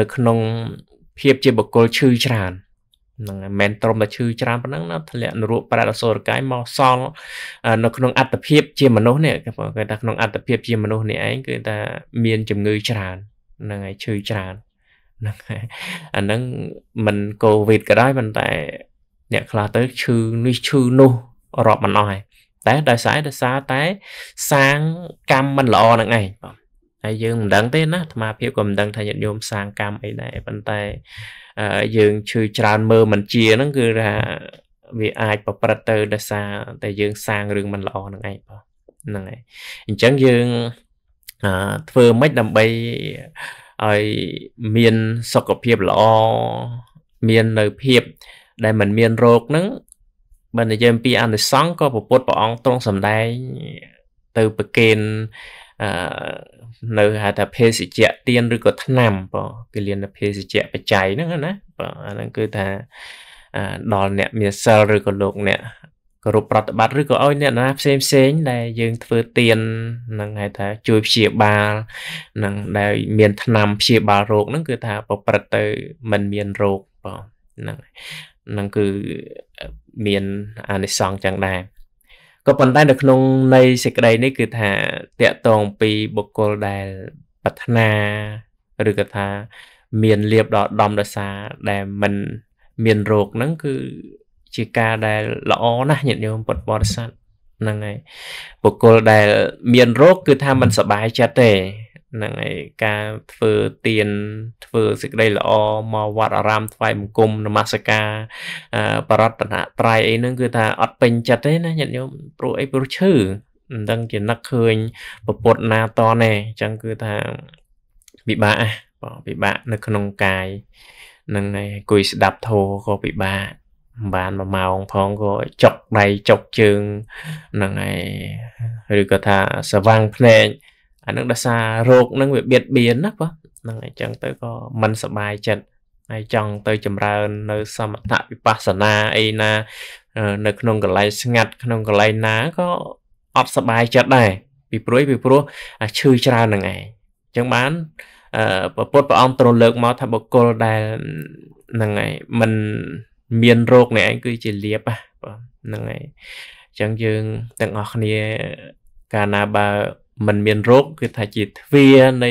នៅក្នុងភាពជាបុគ្គលឈឺច្រើនហ្នឹងហើយមិនត្រឹមតែឈឺច្រើនប៉ុណ្ណឹងណាធ្លាក់នរកប្រាដអសុរកាយមកសល់នៅក្នុងអត្តភាពជាមនុស្សនេះគេថាក្នុងអត្តភាពជាមនុស្សនេះឯងគឺថាមានជំងឺច្រើនហ្នឹងហើយឈឺច្រើនហ្នឹងហើយអាហ្នឹងមិនកូវីដក៏ដោយប៉ុន្តែ អ្នកខ្លះទៅឈឺនេះឈឺនោះរាប់មិនអស់ហើយតែដោយសារដោយសារតែសាងកម្មមិនល្អហ្នឹងឯងបងហើយយើងមិនដឹងទេណាអាត្មាភាពក៏មិនដឹងថាញាតិញោមសាងកម្មអីដែរប៉ុន្តែយើងឈឺច្រើនមើលមិនជាហ្នឹងគឺថាវាអាចប្រព្រឹត្តទៅដោយសារតែយើង សាងរឿងមិនល្អហ្នឹងឯងបងហ្នឹងហើយអញ្ចឹងយើងធ្វើមិនដើម្បីឲ្យមានសុខភាពល្អមាននៅភាពដែលមិនមានโรគហ្នឹងបើនិយាយអំពីអនុសង្ឃក៏ប្រពុតព្រះអង្គទ្រង់សម្ដែងទៅប្រគេនអឺនៅហៅថាភេសជ្ជៈទៀនឬក៏ថ្នាំបងគេលៀនភេសជ្ជៈបច្ច័យហ្នឹងណាបងអាហ្នឹងគឺថាដល់អ្នកមានសិលឬក៏លោកអ្នកគោរពប្រតិបត្តិឬក៏ឲ្យអ្នកណាផ្សេងផ្សេងដែលយើងធ្វើទៀននឹងហៅថាជួយព្យាបាលនឹងដែល មានថ្នាំព្យាបាលរោគហ្នឹងគឺថាប្រព្រឹត្តទៅมันមានរោគបងហ្នឹងហ្នឹងគឺមានអានិសង្សចឹងដែរក៏ប៉ុន្តែនៅក្នុងន័យសេចក្តីនេះគឺថាតកតងពីបុគ្គលដែលប្រាថ្នាឬក៏ថាមានលៀបដល់ដំដសា ដែលមិនមានរោគហ្នឹងគឺជាការដែលល្អណាស់ញាតិញោមពុទ្ធបរិស័ទហ្នឹងហើយបុគ្គលដែល មានរោគគឺថាមិនសុបាយចិត្តទេហ្នឹងហើយការធ្វើទៀនធ្វើសេចក្តីល្អមកវត្តអារាមថ្វាយបង្គំនមស្ការបរតនត្រ័យអីហ្នឹង គឺថាអត់ពេញចិត្តទេណាញាតិញោមព្រោះអីព្រោះឈឺមិនដឹងជានឹកឃើញប្រពុតណាតនទេអញ្ចឹងគឺថាពិបាកណាបងពិបាក នៅក្នុងកាយនឹងឯងគួយស្ដាប់ធោក៏ពិបាកមិនបានមួយម៉ោងផងក៏ចុកដៃចុកជើង នឹងឯងឬក៏ថាសវាងភ្នែកអានឹងដោយសាររោគនឹងវាបៀតបៀនណាបងហ្នឹងអញ្ចឹងទៅក៏មិនសบายចិត្តហើយចង់ទៅចម្រើននៅសមថវិបស្សនាអីណា នៅក្នុងកន្លែងស្ងាត់ក្នុងកន្លែងណាក៏អត់សบายចិត្តដែរពីព្រួយពីព្រោះឈឺច្រើនហ្នឹងឯងអញ្ចឹងបានពុទ្ធព្រះអង្គទ្រលើកមកថាបុគ្គលដែលហ្នឹងឯងមិនមានរោគនេះឯងគឺជាលៀបហ្នឹងឯងអញ្ចឹងយើងទាំងអស់គ្នាកាលណាបើมันមានរោគគឺថាជាទ្វារនៃ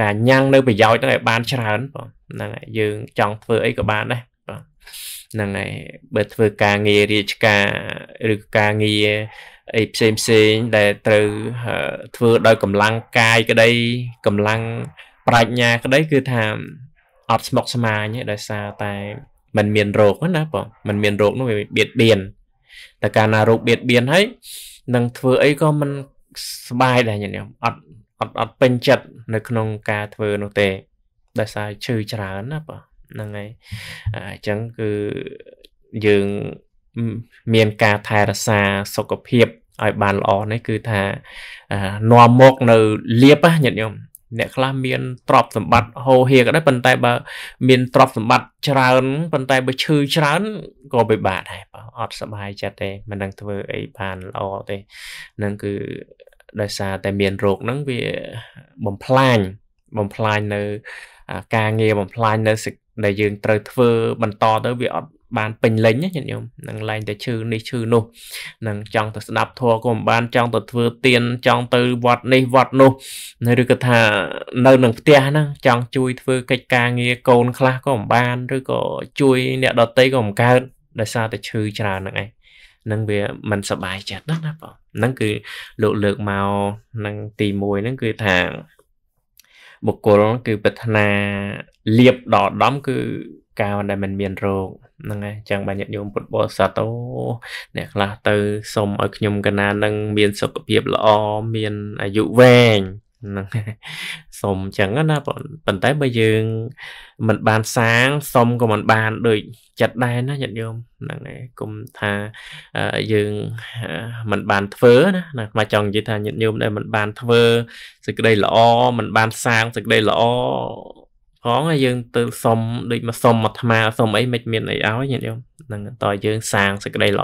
ការញ៉ាំងនៅប្រយោជន៍ហ្នឹងឲ្យបានច្រើនបងហ្នឹងហើយយើងចង់ធ្វើអីក៏បានដែរបងហ្នឹងហើយបើធ្វើការងាររាជការឬការងារអីផ្សេងផ្សេងដែលត្រូវធ្វើដោយកម្លាំងកាយក្តីកម្លាំងប្រាជ្ញាក្តីគឺថាអត់ស្មុកស្មាញទេដោយសារតែมันមានរោគណាបងมันមានរោគនោះវាបៀតបៀនតែកាលណារោគបៀតបៀនហើយនឹងធ្វើអីក៏មិនស្បាយដែរញញអត់អត់អត់ពេញចិត្តនៅក្នុង ការធ្វើនោះទេដោយសារឈឺច្រើនណាបាទហ្នឹងហើយអញ្ចឹងគឺយើងមាន ការថែរក្សាសុខភាពឲ្យបានល្អនេះគឺថានាំមក នៅលៀបណាញាតិញោមអ្នកខ្លះមានទ្រព្យសម្បត្តិហោហៀក៏ដែរប៉ុន្តែបើ មានទ្រព្យសម្បត្តិច្រើនប៉ុន្តែបើឈឺច្រើនក៏ពិបាកដែរបើអត់សុបាយចិត្តទេមិននឹងធ្វើអីបានល្អទេនឹងគឺដោយសារតែមានរោគហ្នឹងវាបំផ្លាញបំផ្លាញនៅការងារបំផ្លាញនៅដែលយើងត្រូវធ្វើបន្តទៅវាអត់បានពេញលេញណាញាតិញោមនឹងឡើងតែឈឺនេះឈឺនោះនឹងចង់ទៅស្ដាប់ធម៌ក៏មិនបាន ចង់ទៅធ្វើទៀនចង់ទៅវត្តនេះវត្តនោះឬក៏ថានៅនឹងផ្ទះហ្នឹងចង់ជួយធ្វើកិច្ចការងារកូនខ្លះក៏មិនបានឬក៏ជួយអ្នកដតីក៏មិនកើតដោយសារតែឈឺច្រើនហ្នឹងឯងនឹងវាមិនសบายចិត្តណាណាបងហ្នឹងគឺលោកលើកមកនឹងទី1ហ្នឹងគឺថាបុគ្គលគឺប្រាថ្នាលៀបដល់ដំគឺកាលដែលมันមានរោគហ្នឹងហើយអញ្ចឹងបាទញាតិញោមពុទ្ធបរិស័ទអូអ្នកខ្លះទៅ សុំឲ្យខ្ញុំកណានឹងមាន សុខភាពល្អមានអាយុវែងហ្នឹងសុំអញ្ចឹងណាប៉ុន្តែបើយើង មិនបានសាងសុំក៏មិនបានដូចចិត្តដែរណាញាតិញោមហ្នឹងឯងគុំថាយើងមិនបានធ្វើណាណាមកចង់និយាយថាញាតិញោមដែលមិនបានធ្វើសេចក្តីល្អមិនបានសាងសេចក្តីល្អផងហើយយើងទៅសុំដូចមកសុំអាត្មាសុំអីមិនមានអីឲ្យញាតិយោមហ្នឹងតើយើងសាងសេចក្តីល្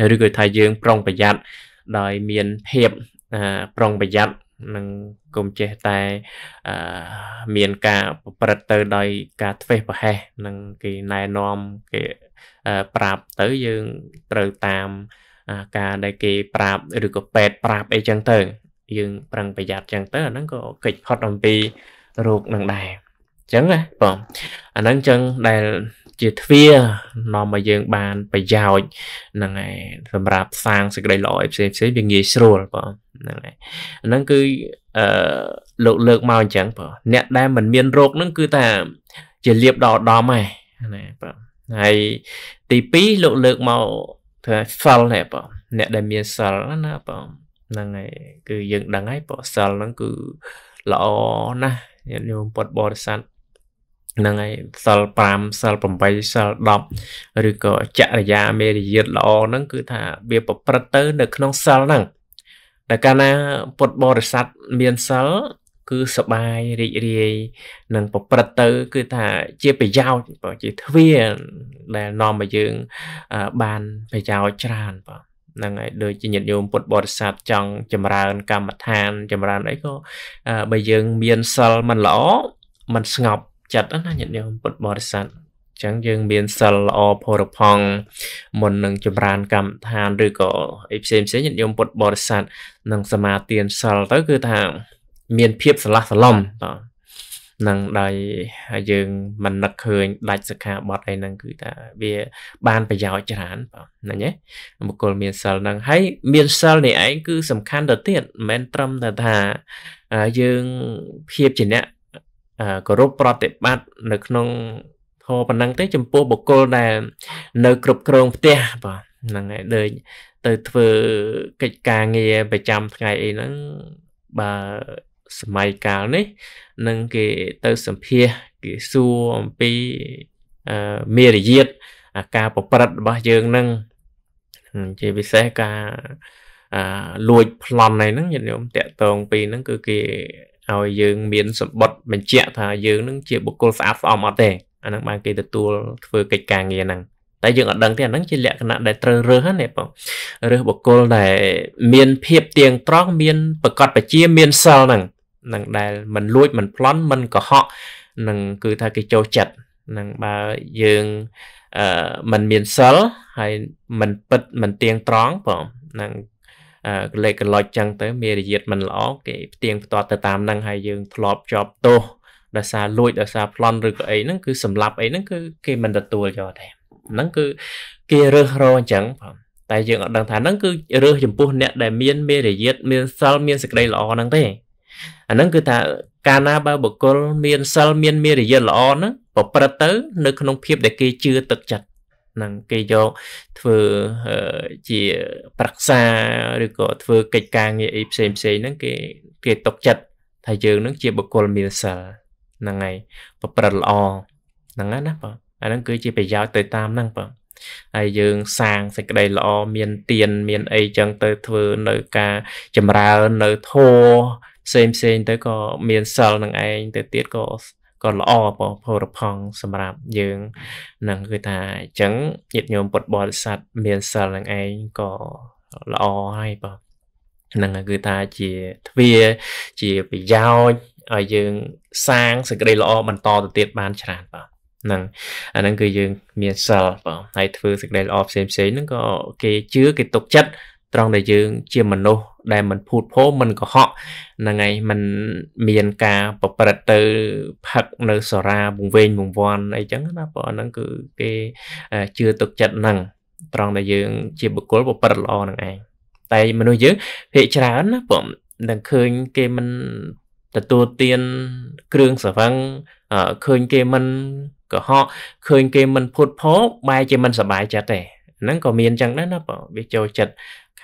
អឬក៏ថាយើងប្រុងប្រយ័ត្នដោយមានភាពប្រុងប្រយ័ត្ននឹងគុំចេះតែមានការប្រព្រឹត្តទៅដោយ ការធ្វេសប្រហែសនឹងគេណែនាំគេប្រាប់ទៅយើងត្រូវតាម ការដែលគេប្រាប់ឬក៏ពេទ្យប្រាប់អីចឹងទៅយើងប្រឹងប្រយ័ត្នចឹងទៅអាហ្នឹងក៏កិច្ចផុតអំពីរោគនឹងដែរចឹងណាបងអាហ្នឹងចឹងដែលជាទ្វានាំឲ្យយើងបានប្រយោជន៍ហ្នឹងឯងសម្រាប់សាងសេចក្តីល្អឲ្យផ្សេងផ្សេងវាងាយស្រួលបងហ្នឹងឯងអាហ្នឹងគឺអឺលោកលើកមកអញ្ចឹងបងអ្នកដែលមិនមានរោគហ្នឹងគឺថាជាលៀបដល់ឧត្តមឯងណាបងហើយទី2លោកលើកមកថាសិលណែបងអ្នកដែលមានសិលណាបងហ្នឹងឯងគឺយើងដឹងហើយបងសិលហ្នឹងគឺល្អណាស់ញាតិញោមពុទ្ធបរិស័ទហ្នឹងហើយសិល5សិល8សិល10ឬក៏ចរិយាមេរយាទល្អហ្នឹង គឺថាវាប្រព្រឹត្តទៅ នៅ ក្នុងសិលហ្នឹងតែកាលណាពុទ្ធបរិស័ទមានសិលគឺសបាយរីករាយនិងប្រព្រឹត្តទៅ គឺថាជាប្រយោជន៍បើជាទ្វាដែលនាំឲ្យយើងបានប្រយោជន៍ច្រើនបាទហ្នឹងហើយដូចជាញាតិញោមពុទ្ធបរិស័ទចង់ចម្រើនកម្មដ្ឋាន ចម្រើនអីក៏បើយើងមានសិលមិនល្អមិនស្ងប់ចិត្តណាញាតិញោមពុទ្ធបរិស័ទចឹងយើងមានសិលល្អផរផង់មុននឹងចម្រើន កម្មដ្ឋានឬក៏អីផ្សេងផ្សេងញាតិញោមពុទ្ធបរិស័ទនឹងសមាទានសិលទៅគឺថាមានភាពស្រឡះស្រឡំតនឹងដោយយើងមិននឹកឃើញដាច់សិក្ខាបទអីហ្នឹងគឺថាវាបានប្រយោជន៍ច្រើនបាទហ្នឹងឯងបុគ្គលមានសិលហ្នឹងហើយមានសិលនេះឯងគឺសំខាន់ទៅទៀតមិនមែនត្រឹមតែថាយើងភាពជាអ្នកគោរពប្រតិបត្តិនៅក្នុងធម៌ប៉ុណ្ណឹងទេចំពោះបុគ្គលដែល នៅ គ្រប់គ្រងផ្ទះបាទហ្នឹងហើយដូចទៅធ្វើកិច្ចការងារប្រចាំថ្ងៃអីហ្នឹងបើសម័យកាលនេះនឹងគេទៅសម្ភាសគេសួរអំពីមេរយាទការប្រព្រឹត្តរបស់យើងនឹងជាពិសេសការលួចប្លន់ឯហ្នឹងញាតិញោមតាក់តងពីហ្នឹងគឺគេឲ្យយើងមានសម្បត្តិបញ្ជាក់ថាយើងនឹងជាបុគ្គលស្អាតស្អំអត់ទេអាហ្នឹងបានគេទទួលធ្វើកិច្ចការងារហ្នឹងតែយើងអត់ដឹងទេអាហ្នឹងជាលក្ខណៈដែលត្រូវរើសណាបងរើសបុគ្គលដែល មានភាពទៀងត្រង់មានប្រកបប្រជាមានសិលហ្នឹងនឹងដែលមិនលួចមិនប្លន់មិនកុហកនឹងគឺថាគេចូលចិត្តនឹងបើយើងអឺมันមានសិលហើយมันពិតมันទៀងត្រង់បងនឹងលេខកន្លុចចឹងទៅមានរយាទមិនល្អគេផ្ទៀងផ្ទាត់ទៅតាមនឹងហើយយើងធ្លាប់ជាប់ទោសដោយសារលួចដោយសារប្លន់ឬក៏អីហ្នឹងគឺសម្លាប់អីហ្នឹងគឺគេមិនទទួលយកទេហ្នឹងគឺគេរើសរអញ្ចឹងបងតែយើងអត់ដឹងថាហ្នឹងគឺរើសចំពោះអ្នកដែលមានមេរយាទមានសិលមានសេចក្តីល្អហ្នឹងទេអាហ្នឹងគឺថាកាលណាបើបុគ្គលមានសិលមានមេរយាទល្អហ្នឹងប្រព្រឹត្តទៅនៅក្នុងភាពដែលគេជឿទឹកចិត្តនឹងគេយកធ្វើជាប្រឹក្សាឬក៏ធ្វើកិច្ចការងារអីផ្សេងផ្សេងហ្នឹងគេគេຕົកចិត្តថាយើងនឹងជាបុគ្គលមានសិលហ្នឹងហើយប្រព្រឹត្តល្អហ្នឹងណាបងអាហ្នឹងគឺជាប្រយោជន៍ទៅតាមហ្នឹងបងហើយយើង សាងសេចក្តីល្អមានទៀនមានអីចឹងទៅធ្វើនៅការចម្រើននៅធម៌ផ្សេងផ្សេងទៅក៏មានសិលនឹងឯងទៅទៀតក៏ក៏ល្អបងពរផង់សម្រាប់យើងនឹងគឺថាអញ្ចឹងញាតិញោមពុទ្ធបរិស័ទមានសិលនឹងឯងក៏ល្អហើយបងហ្នឹងគឺថាជាទ្វាជាប្រយោជន៍ឲ្យយើងសាងសេចក្តីល្អបន្តទៅទៀតបានច្រើនបាទហ្នឹងអាហ្នឹងគឺយើងមានសិលបងហើយធ្វើសេចក្តីល្អផ្សេងផ្សេងហ្នឹងក៏គេជឿគេទុកចិត្តត្រង់ដែលយើងជាមនុស្សដែលមិនភូតភរមិនកុហកហ្នឹងហើយมันមានការប្រព្រឹត្តទៅផឹកនៅសារាវង្វេងវង្វាន់អីចឹងណាព្រោះហ្នឹងគឺគេជឿទុកចិត្តហ្នឹង ត្រង់ដែលយើង ជាបុគ្គលប្រព្រឹត្តល្អហ្នឹងឯងតែមនុស្សយើងភាកច្រើនណាព្រោះនឹងឃើញគេមិនទទួលទានគ្រឿងស្រវឹងឃើញគេមិនកុហកឃើញគេមិនភូតភរបែរជាមិនសบายចិត្តទេហ្នឹងក៏មានចឹងដែរណាបើវាចូលចិត្ត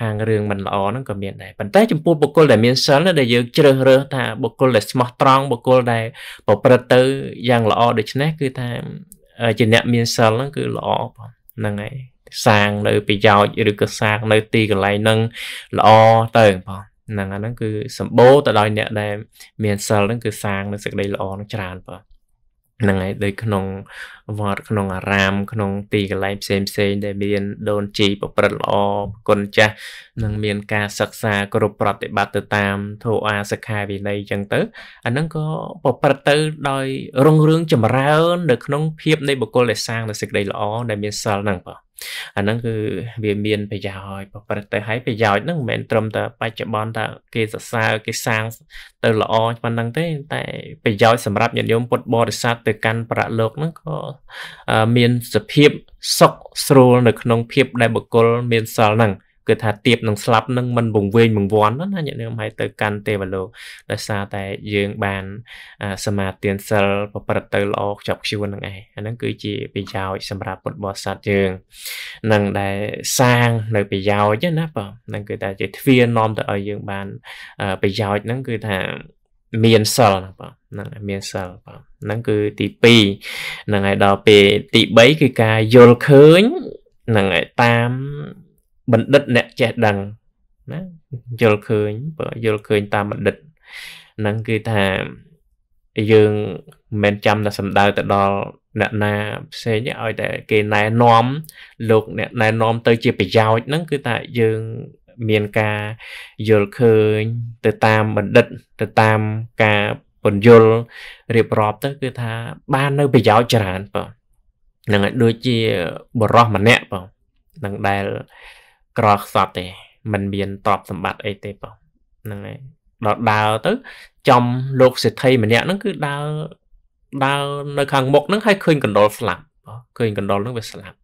ខាងរឿងមិនល្អហ្នឹងក៏មានដែរប៉ុន្តែចំពោះបុគ្គលដែលមានសិលដែលយើងជ្រើសរើសថាបុគ្គលដែលស្មោះត្រង់បុគ្គលដែលប្រព្រឹត្តទៅយ៉ាងល្អដូច្នេះគឺថាជាអ្នកមានសិលហ្នឹងគឺល្អបងហ្នឹងហើយសាងនៅប្រយោជន៍ឬក៏សាងនៅទីកន្លែងហ្នឹងល្អទៅបងហ្នឹងអាហ្នឹងគឺសម្បូរទៅដោយអ្នកដែលមានសិលហ្នឹងគឺសាងនៅសេចក្តីល្អនឹងច្រើនបងហ្នឹងហើយដូចក្នុងវត្ត ក្នុងអារាមក្នុងទីកន្លែងផ្សេងផ្សេងដែលមាន ដូនជីប្រព្រឹត្តល្អគុណចាស់និងមានការសិក្សាគ្រប់ប្រតិបត្តិទៅតាមធោអាសិក្ខាវិន័យអញ្ចឹងទៅ អាហ្នឹងក៏ប្រព្រឹត្តទៅដោយរុងរឿងចម្រើន នៅ ក្នុងភាពនៃបុគ្គលដែលសាងនូវសេចក្តីល្អដែលមានសិលហ្នឹងបាទអាហ្នឹងគឺវាមានប្រយោជន៍ប្រព្រឹត្តទៅហើយប្រយោជន៍ហ្នឹងមិនមែនត្រឹមតែបច្ចុប្បន្នតែគេសរសើរគេសាងទៅល្អប៉ុណ្ណឹងទេ តែប្រយោជន៍សម្រាប់ញាតិញោមពុទ្ធបរិស័ទទៅកាន់ប្រាក់លោកហ្នឹងក៏មានសភាពសុខស្រួលនៅក្នុងភាពដែលបុគ្គលមានសល់ហ្នឹងគឺថាទៀបនឹងស្លាប់នឹងមិនវង្វេងវង្វាន់ណាញាតិញោមហើយទៅកាន់ទេវលោកដោយសារតែយើងបានសមាទានសិលប្រព្រឹត្តទៅល្អខ្ជាប់ខ្ជួននឹងឯងអាហ្នឹងគឺជាប្រយោជន៍សម្រាប់ពុទ្ធបរិស័ទយើងនឹងដែលសាងនៅប្រយោជន៍ណាបងហ្នឹងគឺថាជាទ្វារនាំទៅឲ្យយើងបានប្រយោជន៍ហ្នឹងគឺថាមានសិលណាបងហ្នឹងមានសិលបងហ្នឹងគឺទី2ហ្នឹងហើយដល់ពេលទី3គឺការយល់ឃើញហ្នឹងហើយតាមបណ្ឌិតអ្នកចេះដឹងណាយល់ឃើញបើយល់ឃើញតាមបណ្ឌិតហ្នឹងគឺថាយើងមិនមែនចាំតែសំដៅទៅដល់អ្នកណាផ្សេងឲ្យតែគេណែនាំលោកអ្នកណែនាំទៅជាប្រយោជន៍ហ្នឹងគឺថាយើងមានការយល់ឃើញទៅតាមបណ្ឌិត ទៅតាមការពន្យល់រៀបរាប់ទៅគឺថាបាននៅប្រយោជន៍ច្រើនបងហ្នឹងហើយដូចជាបរោះម្នាក់បងនឹងដែលក្រខ្សត់ទេมันមានទ្រព្យសម្បត្តិអីទេបងហ្នឹងហើយដល់ដើរទៅចំលោកសេដ្ឋីម្នាក់ហ្នឹងគឺដើរដើរនៅខាងមុខហ្នឹងហើយឃើញកណ្ដុលស្លាប់ឃើញកណ្ដុលហ្នឹងវាស្លាប់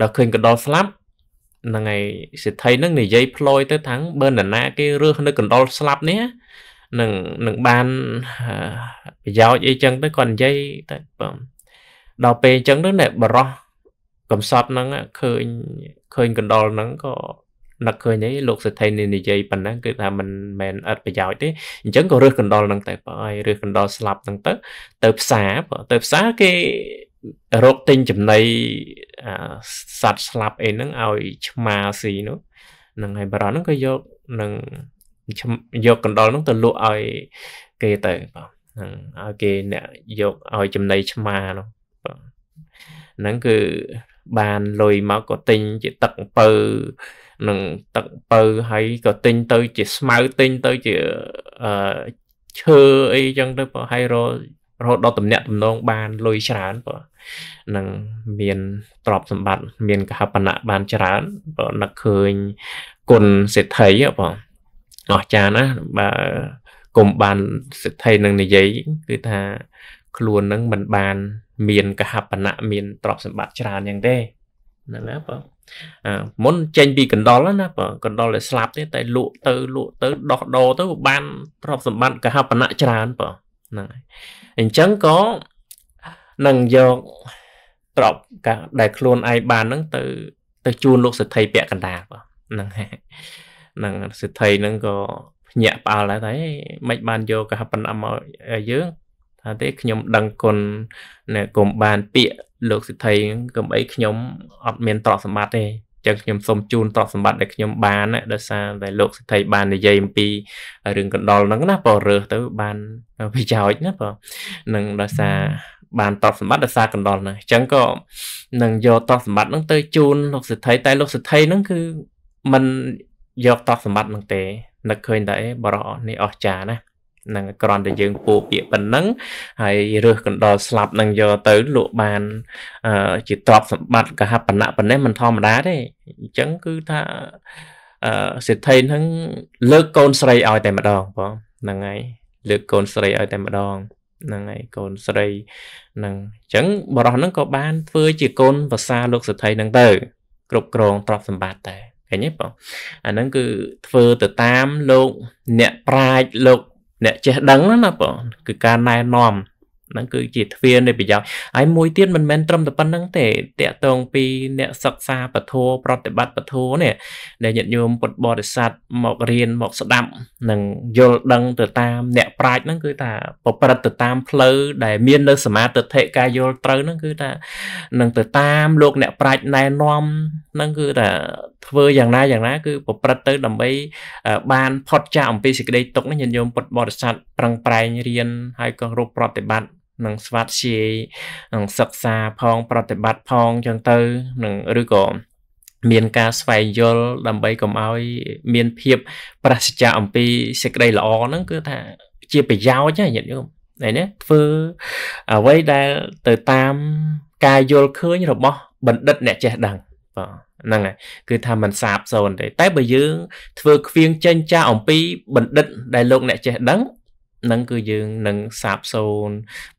ដល់ឃើញកណ្ដុលស្លាប់ហ្នឹងហើយសេដ្ឋីហ្នឹងនិយាយផ្លយទៅថាងបើនរណាគេរើសនៅកណ្ដុលស្លាប់នេះនឹងនឹងបានប្រយោជន៍អីចឹងទៅគាត់និយាយតែបងដល់ពេលអញ្ចឹងទៅអ្នកបរោះកំសត់ហ្នឹងឃើញឃើញកណ្ដុលហ្នឹងក៏នឹកឃើញអីលោកសេដ្ឋីនិយាយប៉ុណ្ណឹងគឺថាមិនមែនអត់ប្រយោជន៍ទេអញ្ចឹងក៏រើសកណ្ដុលហ្នឹងទៅបើឲ្យរើសកណ្ដុលស្លាប់ហ្នឹងទៅទៅផ្សារបើទៅផ្សារគេរកទិញចំណីសត្វស្លាប់អីហ្នឹងឲ្យឆ្មាស៊ីនោះនឹងហើយបារតហ្នឹងក៏យកនឹងយកកណ្ដុលហ្នឹងទៅលក់ឲ្យគេទៅបាទហ្នឹងឲ្យគេអ្នកយកឲ្យចំណីឆ្មានោះបាទហ្នឹងគឺបានលុយមកក៏ទិញជាទឹកអំពៅនឹងទឹកអំពៅហើយក៏ទិញទៅ ជាស្មៅទិញទៅជាអឺឈើអីចឹងទៅបើហើយររហូតដល់តំណាក់តំណងបានលុយច្រើនបើនឹងមានទ្រព្យសម្បត្តិមានកហបណៈបានច្រើនបើនឹកឃើញគុណសេដ្ឋីបងអស្ចារ្យណាបើគុំបានសេដ្ឋីនឹងនិយាយគឺថា ខ្លួននឹងមិនបានមានកហបណៈមានទ្រព្យសម្បត្តិច្រើនយ៉ាងទេហ្នឹងណាបងមុនចេញពីកណ្ដុលណាបងកណ្ដុលតែស្លាប់ទេតែលក់ទៅលក់ទៅដោះដោទៅបានទ្រព្យសម្បត្តិកហបណៈច្រើនបងហ្នឹងហើយអញ្ចឹងក៏នឹងយកទ្រព្យដែលខ្លួនឯងបានហ្នឹងទៅទៅជូនលោកសិទ្ធិពាក់កណ្ដាលបងហ្នឹងហើយហ្នឹងសិទ្ធិហ្នឹងក៏ញាក់ផ្អើលដែរតែមិនបានយកកហបណៈមកយើងថាទេខ្ញុំដឹងគុណអ្នកកុំបានពាក្យលោកសិទ្ធិកុំអីខ្ញុំអត់មានទ្រព្យសម្បត្តិទេចឹងខ្ញុំសូមជូនទ្រព្យសម្បត្តិដែលខ្ញុំបានដោយសារតែលោកសិទ្ធិបាននិយាយអំពីរឿងកណ្ដុលហ្នឹងណាបើរើសទៅបានវាចោចណាបើនឹងដោយសារបានទ្រព្យសម្បត្តិដោយសារកណ្ដុលហ្នឹងអញ្ចឹងក៏នឹងយកទ្រព្យសម្បត្តិហ្នឹងទៅជូនលោកសិទ្ធិតែលោកសិទ្ធិហ្នឹងគឺมันយកទ្រព្យសម្បត្តិហ្នឹងទេនឹកឃើញតែអេបរោះនេះអស្ចារណាហ្នឹងគ្រាន់តែយើងពោពាក្យប៉ុណ្ណឹងហើយរើសកណ្ដុរស្លាប់នឹងយកទៅលក់បានជាទ្រព្យសម្បត្តិកហបណៈប៉ុណ្ណេះមិនធម្មតាទេអញ្ចឹងគឺថាសេដ្ឋីហ្នឹងលើកកូនស្រីឲ្យតែម្ដងបងហ្នឹងហើយលើកកូនស្រីឲ្យតែម្ដងហ្នឹងហើយកូនស្រីហ្នឹងអញ្ចឹងបរោះហ្នឹងក៏បានធ្វើជាកូនភាសាលោកសេដ្ឋីហ្នឹងទៅ គ្រប់គ្រងទ្រព្យសម្បត្តិតែឃើញទេបងអាហ្នឹងគឺធ្វើទៅតាមលោកអ្នកប្រាជ្ញលោកអ្នកចេះដឹងណាបងគឺការណែនាំហ្នឹងគឺជាទ្វារនៃប្រយោជន៍ហើយមួយទៀតមិនមែនត្រឹមតែប៉ុណ្្នឹងទេតកតងពីអ្នកសិក្សាពធប្រតិបត្តិពធនេះដែលញាតិញោមពុទ្ធបរិស័ទមករៀនមកស្ដាប់និងយល់ដឹងទៅតាមអ្នកប្រាជ្ញហ្នឹងគឺថាប្រព្រឹត្តទៅតាមផ្លូវដែលមាននៅសមាទិដ្ឋិការយល់ត្រូវហ្នឹងគឺថានឹងទៅតាមលោកអ្នកប្រាជ្ញណែនាំហ្នឹងគឺថាធ្វើយ៉ាងណាយ៉ាងណាគឺប្រព្រឹត្តទៅដើម្បីបានផុតចាកអំពីសេចក្តីទុកនេះញាតិញោមពុទ្ធបរិស័ទប្រឹងប្រែងរៀនហើយក៏គ្រប់ប្រតិបត្តិនឹងស្វាធ្យាយនឹងសិក្សាផង ប្រតិបត្តិផងចឹងទៅនឹងឬក៏មានការស្វែងយល់ដើម្បីកុំឲ្យមានភាព ប្រសិទ្ធៈអំពីសេចក្តីល្អហ្នឹងគឺថាជាប្រយោជន៍ហ្នឹងញាតិញោមហើយណាធ្វើអ្វីដែលទៅតាម ការយល់ឃើញរបស់បណ្ឌិតអ្នកចេះដឹងបាទហ្នឹងហើយគឺថាมันសាបសូន្យទេតែបើយើង ធ្វើខ្វៀងចេញចាអំពីបណ្ឌិត ដែលលោក អ្នកចេះដឹងហ្នឹងគឺយើងនឹងសាបសូន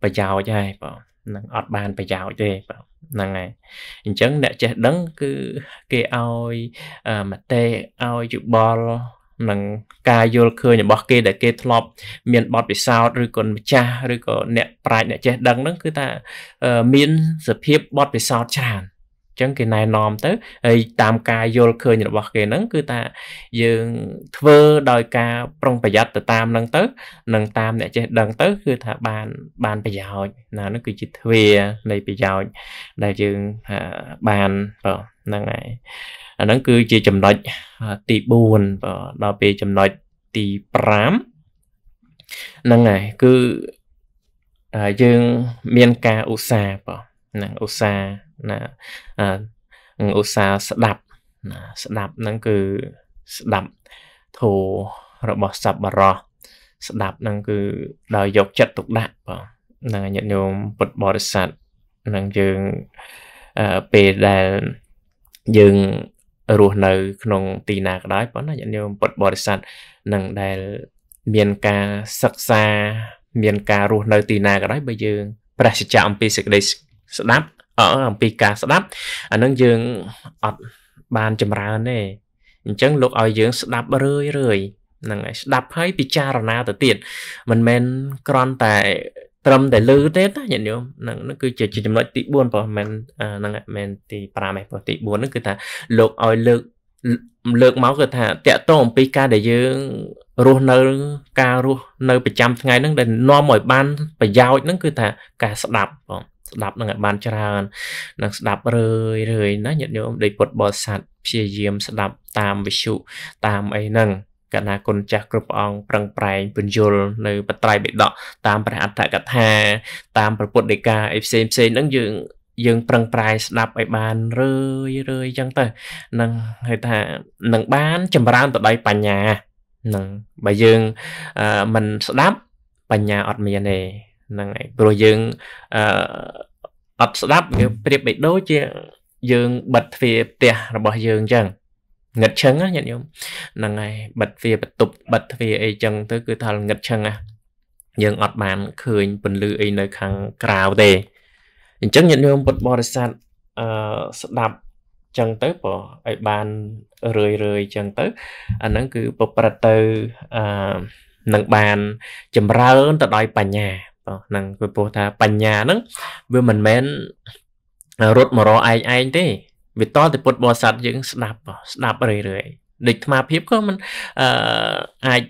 ប្រយោជន៍ហើយបងនឹងអត់បានប្រយោជន៍ទេបងហ្នឹងហើយអញ្ចឹងអ្នកចេះដឹងគឺគេឲ្យមតិឲ្យយោបល់នឹងការយល់ឃើញរបស់ គេដែលគេធ្លាប់មានបទពិសោធន៍ឬក៏ម្ចាស់ឬក៏អ្នកប្រាជ្ញអ្នកចេះដឹងហ្នឹងគឺថាមានសភាពបទពិសោធន៍ច្រើនចឹងគេណែនាំទៅហើយតាមការយល់ឃើញរបស់គេហ្នឹងគឺថាយើងធ្វើដោយការប្រុងប្រយ័ត្នទៅតាមហ្នឹងទៅនិងតាមអ្នកចេះដឹងទៅគឺថាបាន បានប្រយោជន៍ណាហ្នឹងគឺជាទ្វានៃប្រយោជន៍ដែលយើងបានបាទហ្នឹងហើយអាហ្នឹងគឺជាចំណុចទី4បាទដល់ពេលចំណុចទី5ហ្នឹងហើយគឺយើងមានការឧស្សាហ៍បាទហ្នឹងឧស្សាហ៍ណាឧស្សាហ៍ស្ដាប់ណាស្ដាប់ហ្នឹងគឺស្ដាប់ធូររបស់សប្បរោះស្ដាប់ហ្នឹងគឺដោយយកចិត្តទុកដាក់បងហ្នឹងញាតិញោមពុទ្ធបរិស័ទហ្នឹងយើងពេលដែលយើងរស់នៅ ក្នុង ទីណាក៏ដោយប៉ុន្តែញាតិញោមពុទ្ធបរិស័ទនឹងដែលមានការសិក្សា មានការរស់នៅទីណាក៏ដោយបើយើង ប្រសិទ្ធអំពីសេចក្តីស្ដាប់អំពីការស្ដាប់អានឹងយើងអត់បានចម្រើនទេអញ្ចឹងលោកឲ្យយើង ស្ដាប់រឿយរឿយហ្នឹងហើយស្ដាប់ហើយពិចារណាទៅទៀតមិនមែនគ្រាន់តែ ត្រឹមតែលឺទេណាញាតិញោមហ្នឹងគឺជាចំណុចទី4ប៉ុន្មានហ្នឹងមែនទី5ឯងប៉ុន្តែទី4ហ្នឹងគឺថា លោកឲ្យលើកលើកមកគឺថាតកតអំពីការដែលយើងរស់នៅការរស់នៅប្រចាំថ្ងៃហ្នឹងដែលនាំឲ្យបាន ប្រយោជន៍ហ្នឹងគឺថាការស្ដាប់បងស្ដាប់នឹងឲ្យបានច្រើននឹងស្ដាប់រឿយរឿយណាញាតិញោមដេកពុតបោស័តព្យាយាមស្ដាប់តាមវិសុតាមអីហ្នឹងកណាគុណចាស់គ្រប់អង្គប្រឹងប្រែងពញ្យលនៅបត្រៃបិដកតាមព្រះអត្ថកថា តាមព្រះពុទ្ធដីកាអីផ្សេងផ្សេងហ្នឹងយើងយើងប្រឹងប្រែស្ដាប់ឲ្យបានរឿយរឿយអញ្ចឹងទៅនឹងហៅថានឹងបានចម្រើនទៅដោយបញ្ញានឹងបើយើងមិនស្ដាប់បញ្ញាអត់មានទេហ្នឹងហើយព្រោះយើងអឺអត់ស្ដាប់វាប្រៀបបីដូចជាយើង បិទទ្វារផ្ទះរបស់យើងអញ្ចឹងងឹតឈឹងណាញាតិញោមហ្នឹងហើយបិទទ្វារបន្ទប់បិទទ្វារអីចឹងទៅគឺថាងឹតឈឹងណាយើងអត់បានឃើញពន្លឺអីនៅខាងក្រៅទេអញ្ចឹងញាតិញោមពុទ្ធបរិស័ទអឺស្ដាប់ចឹងទៅព្រោះឲ្យបានរឿយរឿយចឹងទៅអាហ្នឹងគឺប្រព្រឹត្តទៅអឺនឹងបានចម្រើនទៅដោយបញ្ញាបាទហ្នឹងគឺពោលថាបញ្ញាហ្នឹងវាមិនមែនរត់មករកឯងឯងទេវាតតែពុតបរិស័ទយើងស្ដាប់ ស្ដាប់រឿយរឿយដូចអាភាពក៏មិនអឺអាច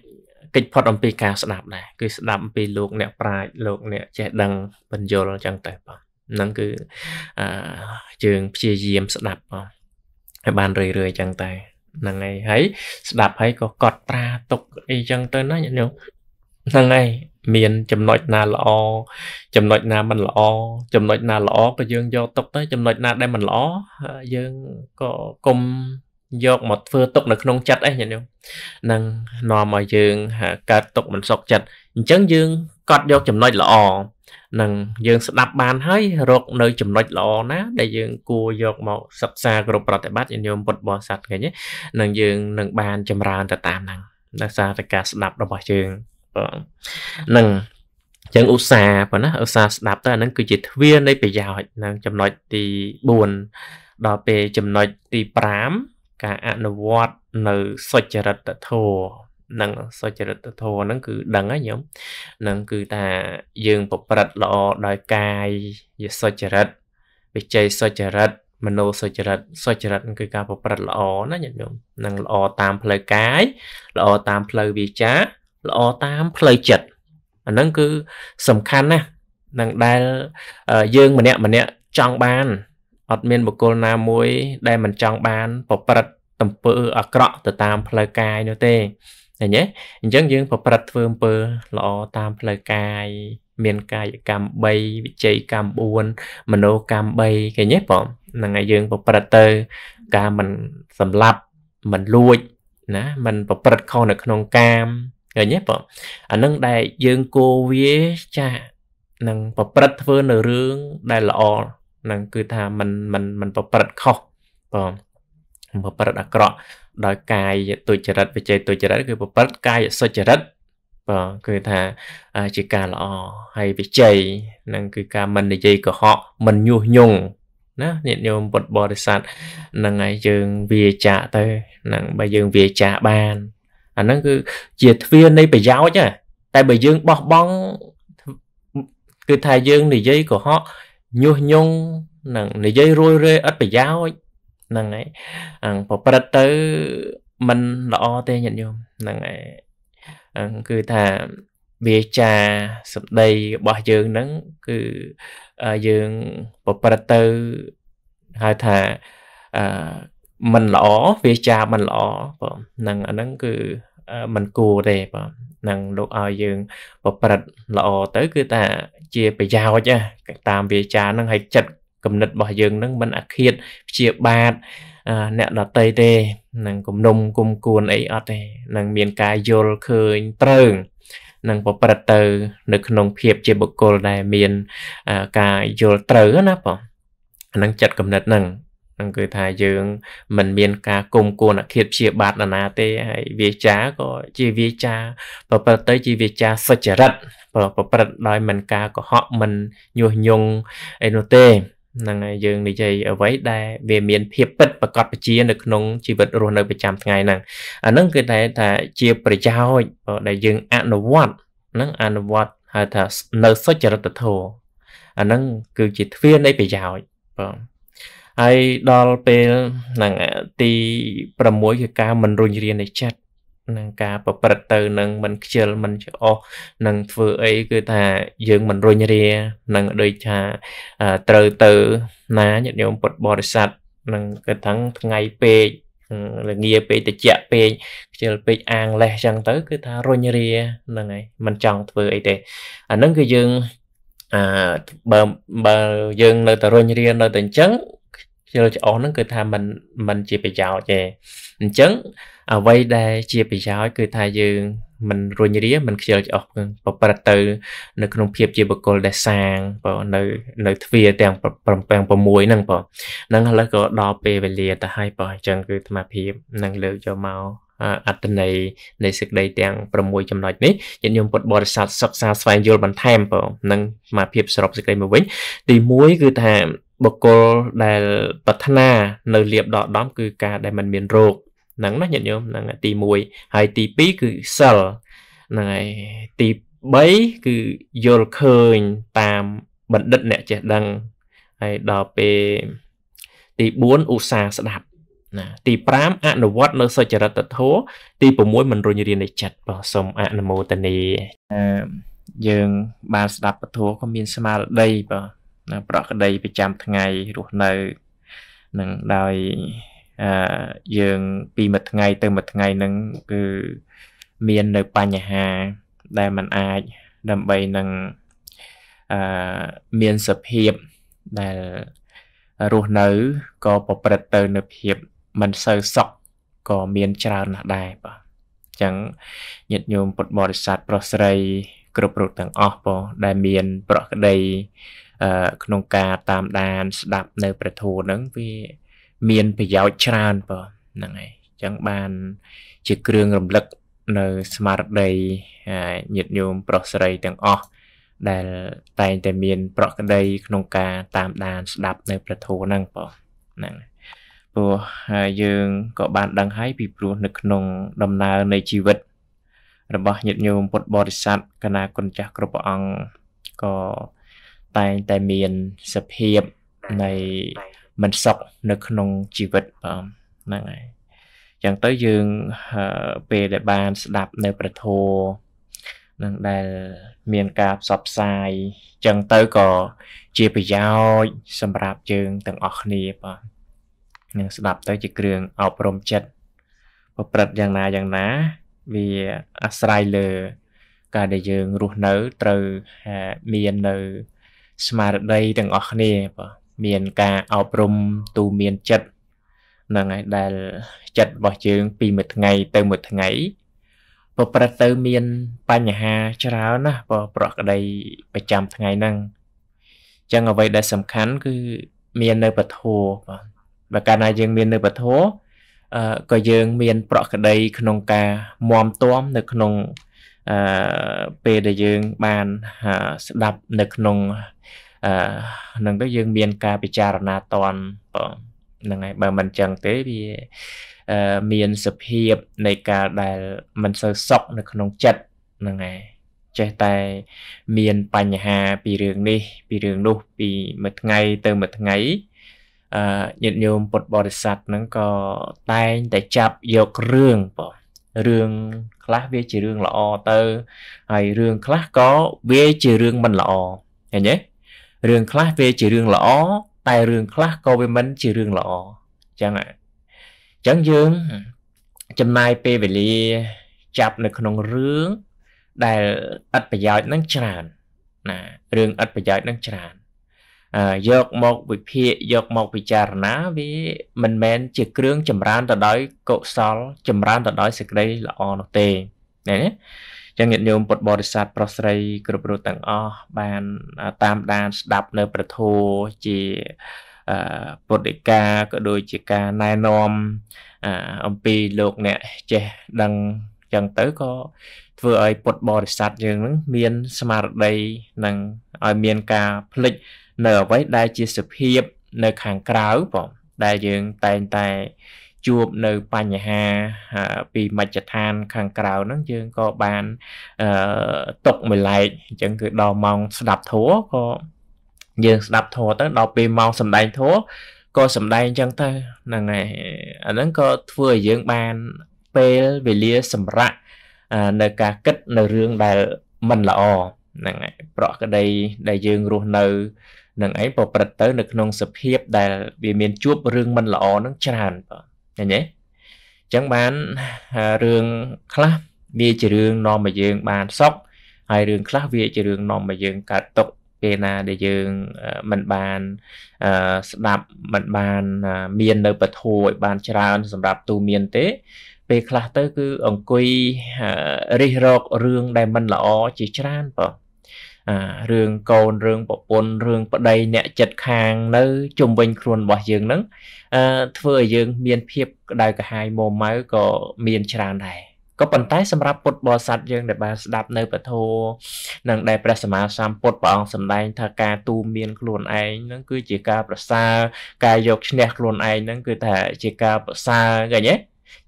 កិច្ចផុតអំពីការស្ដាប់ដែរគឺស្ដាប់អំពីលោកអ្នកប្រាជ្ញលោកអ្នកចេះដឹងបញ្យលអញ្ចឹងទៅបាទហ្នឹងគឺអឺយើងព្យាយាមស្ដាប់បាទឲ្យបានរឿយរឿយអញ្ចឹងតែហ្នឹងហើយហើយស្ដាប់ហើយក៏កត់ត្រាទុកអីចឹងទៅណាញាតិញោមហ្នឹងហើយមានចំណុចណាល្អចំណុចណាមិនល្អចំណុចណាល្អក៏យើងយកទុកទៅចំណុចណាដែលមិនល្អយើងក៏គុំយកមកធ្វើទុកនៅក្នុងចិត្តអីញាតិញោមនឹងនាំឲ្យយើងកើតទុក មិនសុខចិត្តអញ្ចឹងយើងកត់យកចំណុចល្អនឹងយើងស្ដាប់បានហើយរក នៅចំណុចល្អណា ដែលយើង គួរយកមកសិក្សាគ្រប់ប្រតិបត្តិញាតិញោមពុទ្ធបរិស័ទឃើញហ្នឹងយើងនឹងបានចម្រើនទៅតាមហ្នឹងដោយសារតែការស្ដាប់របស់យើងបាទនឹងចឹងឧស្សាហ៍ប៉ុណ្ណាឧស្សាហ៍ស្ដាប់ទៅអានឹងគឺជាទ្វារនៃប្រយោជន៍នឹងចំណុចទី4ដល់ពេលចំណុចទី5ការអនុវត្តនៅសុចរិតធម៌នឹងសុចរិតធម៌ហ្នឹងគឺដឹងហើយញោមនឹងគឺថាយើងប្រព្រឹត្តល្អដោយកាយយសុចរិតវិច័យសុចរិតមនោសុចរិតសុចរិតគឺការប្រព្រឹត្តល្អណាញាតិញោមនឹងល្អតាមផ្លូវកាយល្អតាមផ្លូវវាចាល្អតាមផ្លូវចិត្តអាហ្នឹងគឺសំខាន់ណាស់នឹងដែលយើង ម្នាក់ម្នាក់ចង់បានអត់មានបុគ្គលណាមួយ ដែលមិនចង់បាន ប្រព្រឹត្តអំពើអាក្រក់ ទៅតាមផ្លូវកាយនោះទេឃើញទេអញ្ចឹងយើងប្រព្រឹត្តធ្វើអំពើល្អតាមផ្លូវកាយមានកាយកម្ម3វិច័យកម្ម4មโนកម្ម3ឃើញទេបងហ្នឹងហើយយើង ប្រព្រឹត្តទៅការមិនសម្លាប់មិនលួចណាមិន ប្រព្រឹត្តខុសនៅ ក្នុងកាមឃើញទេបងអានឹងដែលយើងគោវាចានឹងប្រព្រឹត្តធ្វើនៅរឿងដែលល្អនឹងគឺថាมันมันมันប្រព្រឹត្តខុសបងប្រព្រឹត្តអាក្រក់ ដោយកាយទុច្ចរិតវិជ័យទុច្ចរិតគឺប្រព្រឹត្តកាយសុចរិតបាទគឺថាជាការល្អហើយវិជ័យនឹងគឺការមិននិយាយកុហកមិនញុះញង់ណាញាតិញោមពុទ្ធបរិស័ទនឹងឲ្យយើងវាចាទៅនឹងបើយើងវាចាបានអាហ្នឹងគឺជាទ្វារនៃប្រយោជន៍តែបើយើងបោះបង់គឺថាយើងនិយាយកុហកញុះញង់នឹងនិយាយរួយរាយឥតប្រយោជន៍ហ្នឹងហើយប្រព្រឹត្តទៅมันល្អទេញាតិញោមហ្នឹងហើយគឺថាវាចាសម្ដីរបស់យើងហ្នឹងគឺយើងប្រព្រឹត្តទៅហៅថាអឺមិនល្អវាចាមិនល្អបងហ្នឹងអាហ្នឹងគឺมันគួរទេបងនឹងលោកឲ្យយើងប្រព្រឹត្តល្អទៅ គឺថាជាប្រយោជន៍ណាតាមវាចាហ្នឹងឲ្យចិត្តគំនិតរបស់យើងហ្នឹងมันអាឃាតព្យាបាទអ្នកដតីទេនឹងគំនុំគុំគួនអីអត់ទេនឹងមានការយល់ឃើញត្រូវនឹងប្រព្រឹត្តទៅ នៅក្នុងភាពជាបុគ្គលដែលមានការយល់ត្រូវណាបងអានឹងចិត្តគំនិតហ្នឹងនឹងគឺថាយើងមិនមាន ការគុំគួនអខិតព្យាបាទណាទេ ហើយវាចាក៏ជាវាចាប្រព្រឹត្តទៅជាវាចាសុចរិតប្រព្រឹត្តដោយមិនការកុហកមិនញុះញង់អីនោះទេហ្នឹងហើយយើងនិយាយអ្វីដែលវាមានភាពពិតប្រកបជា នៅក្នុងជីវិតរស់នៅប្រចាំថ្ងៃហ្នឹងអាហ្នឹងគឺតែថាជាប្រយោជន៍ដែលយើងអនុវត្តហ្នឹងអនុវត្តហៅថានៅសុចរិតធម៌អាហ្នឹងគឺជាទ្វារនៃប្រយោជន៍បាទហើយដល់ពេលហ្នឹងទី6គឺការមិនរុញរានៃចិត្តនឹងការប្រព្រឹត្តទៅនឹងមិនខ្ជិលមិនច្អោះនឹងធ្វើអីគឺថាយើងមិនរុញរានឹងដូចថាត្រូវទៅណាញាតិញោមពុទ្ធបរិស័ទនឹងគឺថាថ្ងៃពេកល្ងាពេកតិចពេកខ្ជិលពេកអាងលេះចឹងទៅគឺថារុញរាហ្នឹងហើយមិនចង់ធ្វើអីទេអាហ្នឹងគឺយើងអឺបើបើយើងនៅតែរុញរានៅតែអញ្ចឹងជ្រុលច្អោះហ្នឹងគឺថាมันมันជាប្រយោជន៍ទេអញ្ចឹងអ្វីដែលជាប្រយោជន៍គឺថាយើងมันរុញរាมันខ្ជិលច្អោះប្រព្រឹត្តទៅ នៅក្នុងភាពជាបុគ្គលដែលសាងបើនៅនៅទ្វារទាំង7 6ហ្នឹងបងហ្នឹងឥឡូវក៏ដល់ពេលវេលាទៅហើយបងអញ្ចឹងគឺអាភាពនឹងលើកយកមកអត្តន័យនៃសេចក្តីទាំង6ចំណុចនេះញាតិញោមពុទ្ធបរិស័ទសិក្សាស្វែងយល់បន្ថែមបងនឹងសមាភាពសរុបសេចក្តីមកវិញទី1គឺថាបុគ្គលដែលប្រាថ្នា នៅលៀបដកដំគឺការដែលมันមានរោគហ្នឹងណាញាតិញោមហ្នឹងទី1ហើយទី2គឺសិលហ្នឹងហើយទី3គឺយល់ឃើញតាមបណ្ឌិតអ្នកចេះដឹងហើយដល់ពេលទី4ឧស្សាហ៍ស្ដាប់ណាទី5អនុវត្តនៅសុចរិតធម៌ទី6មិនរុញរានៃចិត្តបាទសូមអនុមោទនាយើងបានស្ដាប់ពធក៏មានស្មារតីបាទណាប្រក្តីប្រចាំថ្ងៃរស់នៅនឹងដោយអឺយើង ពីមួយថ្ងៃ ទៅមួយថ្ងៃហ្នឹងគឺមាននៅបញ្ហា ដែលมันអាចដើម្បីនឹងអឺមានសភាពដែលរស់នៅក៏ប្រព្រឹត្តទៅនៅភាពមិនសូវសុខក៏មានច្រើនណាស់ដែរបាទអញ្ចឹងញាតិញោមពុទ្ធបរិស័ទប្រុសស្រី គ្រប់រូបទាំងអស់បងដែលមាន ប្រក្តីក្នុងការតាមដានស្ដាប់នៅព្រះធម៌ហ្នឹងវាមានប្រយោជន៍ច្រើនបើហ្នឹងហើយអញ្ចឹងបានជាគ្រឿងរំលឹកនៅស្មារតីញាតិញោមប្រុសស្រីទាំងអស់ដែលតែងតែមានប្រក្តីក្នុងការតាមដានស្ដាប់នៅព្រះធម៌ហ្នឹងបងហ្នឹងព្រោះយើងក៏បាន ដឹងហើយពីព្រោះនៅក្នុងដំណើរនៃជីវិត របស់ញាតិញោមពុទ្ធបរិស័ទកណាគុណចាស់គ្រប់ព្រះអង្គក៏តែងតែមានសភាពនៃមិនសុខនៅក្នុងជីវិតបាទហ្នឹងហើយចឹងទៅយើងពេលដែលបានស្ដាប់នៅប្រធោនឹងដែលមានការផ្សព្វផ្សាយចឹងទៅក៏ជាប្រយោជន៍សម្រាប់យើងទាំងអស់គ្នាបាទនឹងស្ដាប់ទៅជាគ្រឿងអប់រំចិត្តប្រព្រឹត្តយ៉ាងណាយ៉ាងណាវាអាស្រ័យលើ ការដែលយើងរស់នៅត្រូវមាននៅស្មារតីទាំងអស់គ្នាបាទមានការអប់រំទូមានចិត្តហ្នឹងហើយដែលចិត្តរបស់យើងពីមួយថ្ងៃទៅមួយថ្ងៃប្រព្រឹត្តទៅមានបញ្ហាច្រើនណាស់បើប្រក្តីប្រចាំថ្ងៃហ្នឹងអញ្ចឹងអ្វីដែលសំខាន់គឺមាននៅពធបាទបើកាលណាយើងមាននៅពធអឺក៏យើងមានប្រក្តីក្នុងការមមទាំនៅក្នុងអឺពេលដែលយើងបានស្ដាប់នៅក្នុងអឺនឹងទៅយើងមានការពិចារណាតនបងហ្នឹងហើយបើមិនចឹងទេវាអឺមានសភាពនៃការដែលមិនសូវសុខនៅក្នុងចិត្តហ្នឹងហើយចេះតែមានបញ្ហាពីរឿងនេះ ពីរឿងនោះពីមួយថ្ងៃទៅមួយថ្ងៃអឺញាតិញោមពុទ្ធបរិស័ទហ្នឹងក៏តែងតែចាប់យករឿងបងរឿងខ្លះវាជារឿងល្អទៅហើយរឿងខ្លះក៏វាជារឿងមិនល្អឃើញទេរឿងខ្លះវាជារឿងល្អតែរឿងខ្លះក៏វាមិន ជារឿងល្អអញ្ចឹងអញ្ចឹងយើង ចំណាយពេលវេលាចាប់នៅក្នុងរឿង ដែលឥតប្រយោជន៍នឹងច្រើនណារឿងឥតប្រយោជន៍នឹងច្រើនយកមកវិភាគយកមកពិចារណាវា មិនមែនជាគ្រឿងចម្រើនទៅដោយកុសល ចម្រើនទៅដោយសេចក្តីល្អនោះទេណាចឹងញាតិញោមពុទ្ធបរិស័ទប្រុសស្រីគ្រប់រូបទាំងអស់បានតាមដានស្ដាប់នៅប្រធោជាពុទ្ធិកាក៏ដូចជាការណែនាំអំពីលោកអ្នកចេះដឹងចឹងទៅក៏ធ្វើឲ្យពុទ្ធបរិស័ទយើងនឹងមានស្មារតីនិងឲ្យមានការផ្លិចនៅអ្វីដែល ជាសភាព នៅខាងក្រៅបងដែលយើងតែងតែ ជួបនៅបញ្ហាពីមជ្ឈដ្ឋានខាងក្រៅហ្នឹងយើងក៏បានអឺຕົកមួយឡែកអញ្ចឹងគឺដល់ម៉ោងស្ដាប់ធัวក៏យើងស្ដាប់ធัวទៅដល់ពេលម៉ោងសំដែងធัวក៏សំដែងអញ្ចឹងទៅហ្នឹងហើយអាហ្នឹងក៏ធ្វើឲ្យយើងបានពេលវេលាសម្រាប់នៅការគិតនៅរឿងដែលមិនល្អហ្នឹងហើយប្រក្តី ដែលយើងរស់នៅនឹងឯងប្រព្រឹត្តទៅ នៅក្នុងសភាពដែលវាមានជួបរឿងមិនល្អនឹងច្រើនបាទឃើញទេអញ្ចឹងបានរឿងខ្លះវាជារឿងនាំមកយើង បានសុខហើយរឿងខ្លះវាជារឿងនាំមកយើងកើតទុក្ខពេលណាដែលយើងមិនបានស្ដាប់មិនបានមាននៅពធោឲ្យបានច្រើនសម្រាប់ទូមានទេ ពេលខ្លះទៅគឺអង្គុយរិះរករឿងដែលមិនល្អជាច្រើនបងរឿងកូនរឿងប្រពន្ធរឿងប្តីអ្នកចិត្តខាង នៅជុំវិញខ្លួនរបស់យើងហ្នឹងធ្វើឲ្យយើង មានភាពក្តៅក្រហាយមុំម៉ៅក៏មានច្រើនដែរក៏ប៉ុន្តែសម្រាប់ពុទ្ធបរិស័ទយើងដែលបានស្ដាប់នៅពធនិងដែលព្រះសម្មាសម្ពុទ្ធព្រះអង្គសម្ដែងថាការទូមានខ្លួនឯងហ្នឹងគឺជាការប្រសើរការយកឈ្នះខ្លួនឯងហ្នឹងគឺថាជាការប្រសើរឃើញទេ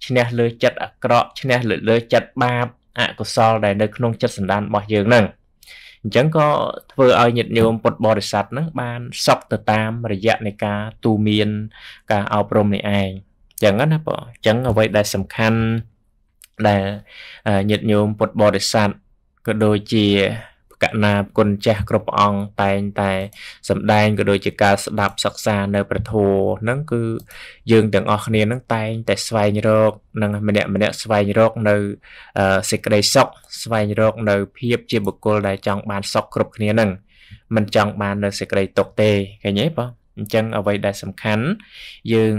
ឈ្នះលើចិត្តអាក្រក់ឈ្នះលើលើចិត្តបាប អកុសលដែលនៅក្នុងចិត្តសន្តានរបស់យើងហ្នឹងអញ្ចឹងក៏ធ្វើឲ្យញាតិញោមពុទ្ធបរិស័ទហ្នឹងបានសពទៅតាមរយៈនៃការទូមាន ការអប់រំនេះឯងអញ្ចឹងណាបងអញ្ចឹងអ្វីដែលសំខាន់ដែលញាតិញោមពុទ្ធបរិស័ទក៏ដូចជាកណាគុណចាស់គ្រប់ព្រះអង្គតែងតែ សម្ដែងក៏ដូចជាការស្ដាប់សិក្សានៅព្រះធម៌ហ្នឹងគឺយើងទាំងអស់គ្នាហ្នឹងតែងតែស្វែងរកនឹងម្នាក់ម្នាក់ស្វែងរកនៅសេចក្តីសុខស្វែងរកនៅភាពជាបុគ្គលដែលចង់បានសុខគ្រប់គ្នាហ្នឹងមិនចង់បាននៅសេចក្តីទុកទេឃើញទេបងអញ្ចឹងអ្វីដែលសំខាន់យើង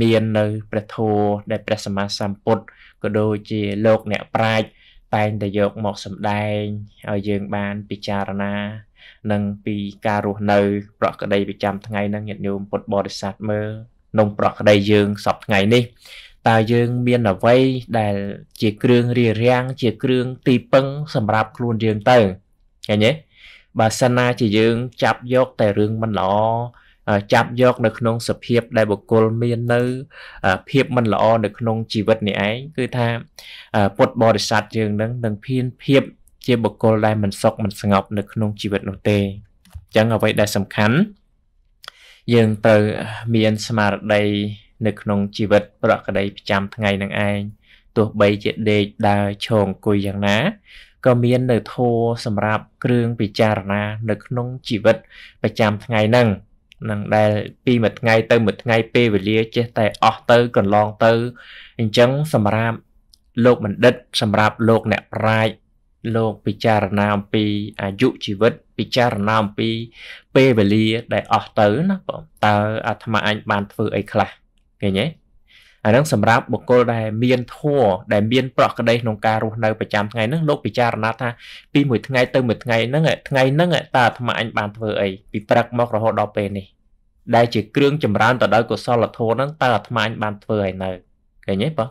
មាននៅព្រះធម៌ដែលព្រះសម្មាសម្ពុទ្ធក៏ដូចជាលោកអ្នកប្រាជ្ញតែងតែយកមកសម្ដែងឲ្យយើងបានពិចារណានិងពីការរស់នៅ ប្រក្តីប្រចាំថ្ងៃនឹងញាតិញោមពុទ្ធបរិស័ទមើលក្នុងប្រក្តីយើងសពថ្ងៃនេះតើយើងមានអ្វីដែលជាគ្រឿងរារាំងជាគ្រឿង ទីពឹង សម្រាប់ខ្លួនយើងទៅឃើញទេបើសិនណាជាយើងចាប់យកតែរឿងមិនល្អចាប់យកនៅក្នុងសភាព ដែលបុគ្គលមាននៅ ភាពមិនល្អ នៅក្នុងជីវិតនេះឯងគឺ ថាពុទ្ធបរិស័ទយើងនឹងនឹងភៀនភាពជាបុគ្គលដែលមិនសុខមិនស្ងប់នៅក្នុងជីវិតនោះទេអញ្ចឹងអ្វីដែលសំខាន់យើងត្រូវមានស្មារតីនៅក្នុងជីវិត ប្រកដីប្រចាំថ្ងៃនឹងឯងទោះបីជាដេកដើរឈរអង្គុយយ៉ាងណាក៏មាននៅធោសម្រាប់គ្រឿងពិចារណា នៅក្នុងជីវិតប្រចាំថ្ងៃនឹងនឹងដែលពីមួយថ្ងៃទៅមួយថ្ងៃពេលវេលាចេះតែអស់ទៅកន្លងទៅអញ្ចឹងសម្រាប់លោកបណ្ឌិត សម្រាប់លោកអ្នកប្រាជ្ញលោកពិចារណាអំពីអាយុជីវិតពិចារណាអំពីពេលវេលាដែលអស់ទៅណាបងតើអាត្មាអញបានធ្វើអីខ្លះឃើញទេអានឹងសម្រាប់បុគ្គលដែលមានធัวដែលមានប្រក្តីក្នុងការរស់នៅប្រចាំថ្ងៃហ្នឹងលោកពិចារណាថាពីមួយថ្ងៃទៅមួយថ្ងៃហ្នឹងថ្ងៃហ្នឹងតើអាត្មាអញបានធ្វើអីពីព្រឹកមករហូតដល់ពេលនេះដែលជាគ្រឿងចម្រើនទៅដោយកុសលធម៌ហ្នឹងតើអាត្មាញបានធ្វើឲ្យនៅឃើញទេបង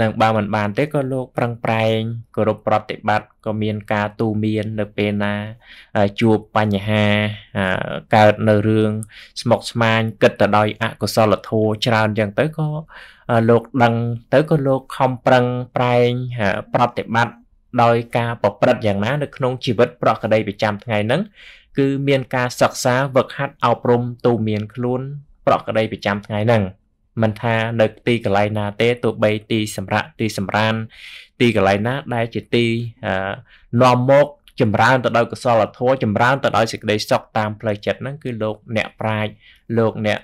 នឹងបើមិនបាន ទេក៏លោក ប្រឹងប្រែងគោរពប្រតិបត្តិក៏មានការទូមាន នៅពេលណាជួបបញ្ហាកើតនៅរឿងស្មុគស្មាញគិតទៅដោយអកុសលធម៌ច្រើនយ៉ាងទៅក៏លោកដឹងទៅក៏លោកខំប្រឹងប្រែងប្រតិបត្តិដោយការប្រព្រឹត្តយ៉ាងណានៅក្នុងជីវិត ប្រកដីប្រចាំថ្ងៃហ្នឹងគឺមានការសិក្សាវឹកហាត់អប់រំ ទូមានខ្លួន ប្រក្រតីប្រចាំថ្ងៃហ្នឹងមិនថានៅ ទីកន្លែងណា ទេទោះបីទីសម្រាប់ទីសម្រានទីកន្លែងណាដែលជាទីនាំមក ចម្រើនទៅដោយកុសលធម៌ចម្រើនទៅដោយសេចក្តីសុខតាមផ្លូវចិត្តហ្នឹងគឺលោកអ្នកប្រាជ្ញលោកអ្នក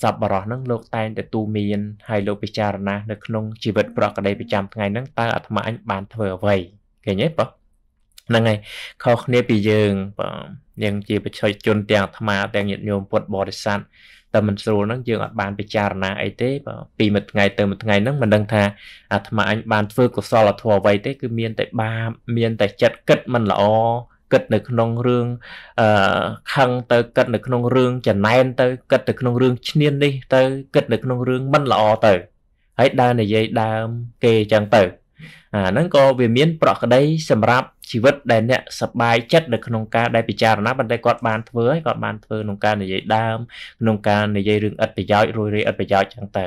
សប្បុរសហ្នឹងលោក តែងតែទូមានហើយលោកពិចារណានៅក្នុងជីវិត ប្រក្រតីប្រចាំថ្ងៃហ្នឹងតើអាត្មាអញបានធ្វើអ្វីឃើញទេបងហ្នឹងហើយខុសគ្នាពីយើងបាទយើងជាប្រជាជនទាំងអាត្មាទាំងញាតិញោមពុទ្ធបរិស័ទតែមិនស្រួលហ្នឹងយើងអត់បានពិចារណាអីទេបាទពីមួយថ្ងៃទៅមួយថ្ងៃហ្នឹងមិនដឹងថាអាត្មាអញបានធ្វើកុសលធម៌អ្វីទេគឺមាន តែបាបមាន តែចិត្តគិតមិនល្អគិតនៅក្នុងរឿងអឺខឹងទៅគិតនៅក្នុងរឿងចំណែនទៅគិតទៅក្នុងរឿងឈ្នាននេះទៅគិតនៅក្នុងរឿងមិនល្អទៅ ហើយដើរនិយាយដើមគេអញ្ចឹងទៅអាហ្នឹងក៏វាមានប្រក្តីសម្រាប់ជីវិតដែលអ្នកសប្បាយចិត្តនៅក្នុងការដែលពិចារណាប៉ុន្តែគាត់បានធ្វើហើយគាត់បានធ្វើក្នុងការនិយាយដើមក្នុងការនិយាយរឿងឥតប្រយោជន៍រួយរាយឥតប្រយោជន៍ចឹងទៅ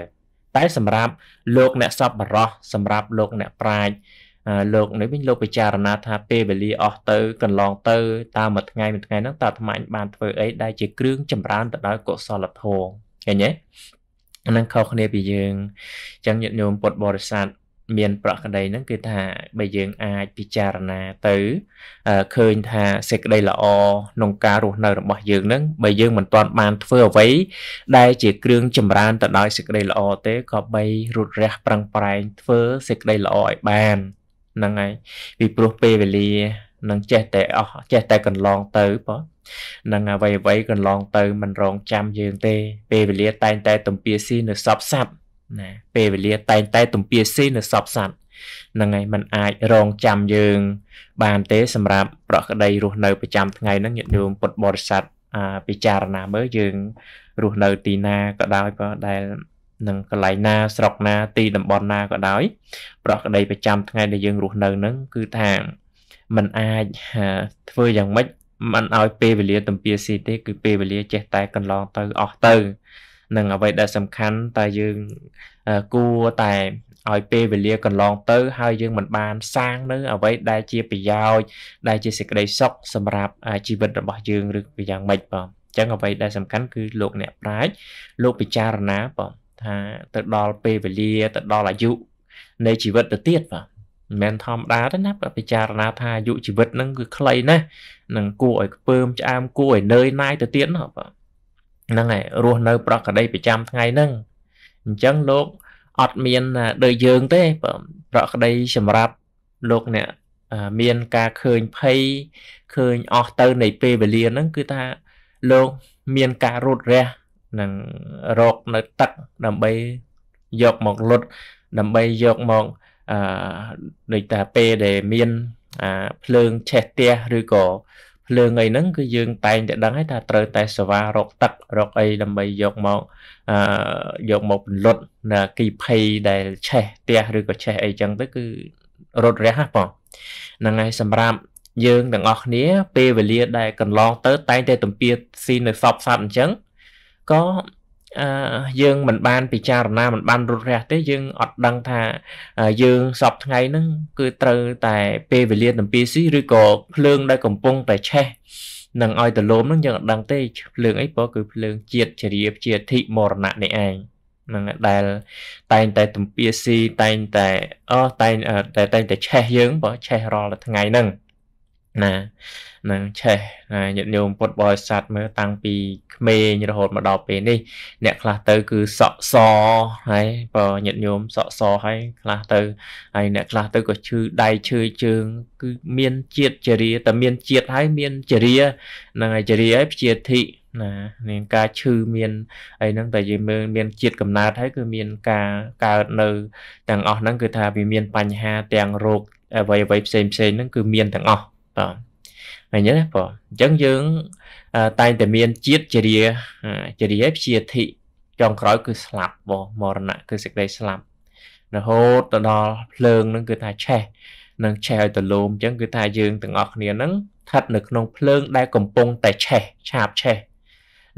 តែសម្រាប់លោកអ្នកសប្បុរសសម្រាប់លោកអ្នកប្រាជ្ញលោកនេះវិញលោកពិចារណាថាពេលវេលាអស់ទៅកន្លងទៅ តាមមួយថ្ងៃមួយថ្ងៃហ្នឹងតើអាត្មាបានធ្វើអីដែលជា គ្រឿងចម្រើនទៅដោយកុសលធម៌ឃើញទេអានឹងខុសគ្នាពីយើងអញ្ចឹងញាតិញោមពុទ្ធបរិស័ទមានប្រក្តីហ្នឹងគឺថាបើយើងអាចពិចារណាទៅឃើញថាសេចក្តីល្អក្នុងការរស់នៅរបស់យើងហ្នឹងបើយើងមិនទាន់បានធ្វើអ្វី ដែលជាគ្រឿងចម្រើនទៅដោយសេចក្តីល្អទេក៏បីរត់រះប្រឹងប្រែងធ្វើសេចក្តីល្អឲ្យបានហ្នឹងហើយពីព្រោះពេលវេលានឹងចេះតែអស់ចេះតែកន្លងទៅបងនឹងអ្វីអ្វីកន្លងទៅមិនរងចាំយើងទេ ពេលវេលាតែងតែ ទំពាស៊ីនៅសពសັບណាពេលវេលាតែងតែទំពាស៊ីនៅសពសัตว์ហ្នឹងហើយมันអាចរងចាំយើង បានទេសម្រាប់ប្រក្តីរស់នៅប្រចាំថ្ងៃហ្នឹងញាតិញោមពុទ្ធបរិស័ទពិចារណាមើលយើងរស់នៅទីណាក៏ដោយក៏ដែលនឹងកន្លែងណា ស្រុកណា ទី តំបន់ណាក៏ដោយ ប្រក្តីប្រចាំថ្ងៃដែលយើងរស់នៅហ្នឹងគឺថាมันអាចធ្វើយ៉ាងម៉េចมันឲ្យពេលវេលាទំពាស៊ីទេ គឺពេលវេលាចេះតែកន្លងទៅអស់ទៅនិងអ្វីដែលសំខាន់តែយើងគួរតែឲ្យពេលវេលាកន្លង ទៅ ហើយយើងមិនបាន សាងនៅអ្វី ដែលជាប្រយោជន៍ដែលជាសេចក្តីសុខសម្រាប់ជីវិតរបស់យើងឬយ៉ាងម៉េចបងអញ្ចឹងអ្វីដែលសំខាន់គឺលោកអ្នកប្រាជ្ញលោកពិចារណាបងថាទៅដល់ពេលវេលាទៅដល់អាយុនៃជីវិតទៅទៀតបាទមិនមែនធម្មតាទេណាពិចារណាថាអាយុជីវិតហ្នឹងគឺខ្លីណាស់នឹងគួរឲ្យខ្ពើមឆ្អើមគួរឲ្យនឿយណាយទៅទៀតណាបាទហ្នឹងហើយរស់នៅប្រកដីប្រចាំថ្ងៃហ្នឹងអញ្ចឹងលោកអត់មានដូចយើងទេប្រកដីសម្រាប់លោកអ្នកមានការឃើញភ័យឃើញអស់ទៅនៃពេលវេលាហ្នឹងគឺថាលោកមានការរត់រះនឹងរកនៅទឹកដើម្បី យកមកលុតដើម្បីយកមកអឺដូចថាពេលដែលមានអាភ្លើងឆេះទៀះឬក៏រឿងអីហ្នឹងគឺយើងតែងតែដឹងហើយថាត្រូវតែសេវារកទឹករកអីដើម្បីយកមកអឺយកមកពន្លត់ណាគីភ័យដែលឆេះផ្ទះឬក៏ឆេះអីចឹងទៅគឺរត់រះបងហ្នឹងហើយសម្រាប់យើងទាំងអស់គ្នា ពេលវេលា ដែលកន្លង ទៅតែងតែទំពាស៊ីនៅសពសัตว์អញ្ចឹងក៏អឺយើងមិនបានពិចារណាមិនបានរត់រះទេយើងអត់ដឹងថាយើងសពថ្ងៃហ្នឹងគឺត្រូវតែពេលវេលាទំពាស៊ីឬក៏ភ្លើងដែលកំពុងតែឆេះនឹងឲ្យទលោមហ្នឹងយើងអត់ដឹងទេភ្លើងអីព្រោះគឺភ្លើងជាតិជ្រាបជាតិធិមរណៈនេះឯងនឹងដែលតែងតែទំពាស៊ីតែងតែអូតែងតែតែងតែឆេះយើងបើឆេះរាល់ថ្ងៃហ្នឹងណានឹងឆេះណាញាតិញោមពុទ្ធបរិស័ទមើលតាំងពីក្មេងរហូតមកដល់ពេលនេះអ្នកខ្លះទៅ គឺសក់សហើយបើញាតិញោមសក់សហើយខ្លះទៅហើយអ្នកខ្លះទៅក៏ឈឺដៃឈឺជើង គឺមានជាតិចរាតែមានជាតិហើយមានចរានឹងហើយចរាហើយព្យាធិណាមានការឈឺមានអីហ្នឹងតែយើងមើលមានជាតិកំណើតហើយគឺមានការកើតនៅទាំងអស់ហ្នឹង គឺថាវាមានបញ្ហាទាំងរោគអ្វីអ្វីផ្សេងផ្សេងហ្នឹងគឺមានទាំងអស់បាទអញ្ចឹងណាបងអញ្ចឹងយើងតែងតែមានជាតិជារាជារាព្យាធិចុងក្រោយគឺស្លាប់បងមរណៈគឺសេចក្តីស្លាប់រហូតទៅដល់ភ្លើងនឹង គឺថាឆេះ នឹង ឆេះឲ្យទលោមអញ្ចឹងគឺថាយើងទាំងអស់គ្នានឹងស្ថិតនៅក្នុងភ្លើងដែលកំពុងតែឆេះឆាបឆេះ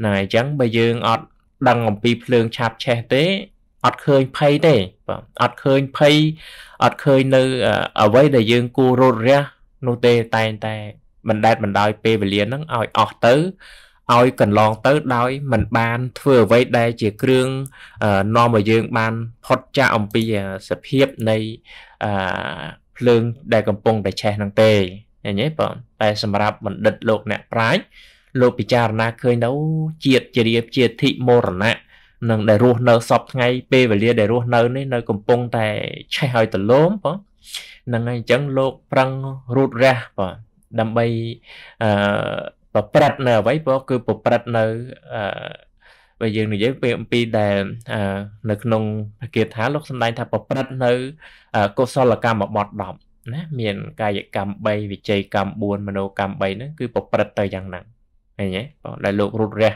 ហ្នឹងហើយអញ្ចឹងបើយើងអត់ដឹងអំពីភ្លើងឆាបឆេះទេអត់ឃើញភ័យទេបាទអត់ឃើញភ័យអត់ឃើញនៅអ្វីដែលយើងគួររត់រះនោះទេតែងតែមិនដែតមិនដោយពេលវេលាហ្នឹងឲ្យអស់ទៅឲ្យកន្លងទៅ ដោយ មិនបានធ្វើអ្វីដែល ជាគ្រឿងនាំឲ្យយើង បានផុតចាកអំពីសភាពនៃភ្លើងដែលកំពុងតែឆេះហ្នឹងទេឃើញទេបងតែសម្រាប់បណ្ឌិត លោកអ្នកប្រាជ្ញលោកពិចារណាឃើញទៅជាតិជ្រាបជាធិមរណៈនឹងដែលរស់នៅសពថ្ងៃពេលវេលា ដែលរស់នៅនេះនៅកំពុងតែឆេះឲ្យទលោមបងហ្នឹងហើយអញ្ចឹងលោកប្រឹងរូតរះបងដើម្បីអឺប្រព្រឹត្តនៅអ្វីព្រោះគឺប្រព្រឹត្តនៅអឺបើយើងនិយាយពីអំពីដែលនៅក្នុងភាគាថាលោកសំដែងថាប្រព្រឹត្តនៅកុសលកម្មបទ10ណាមានកាយកម្ម3វិច័យកម្ម4មโนកម្ម3ហ្នឹងគឺប្រព្រឹត្តទៅយ៉ាងហ្នឹងឃើញទេបងដែលលោករត់រះ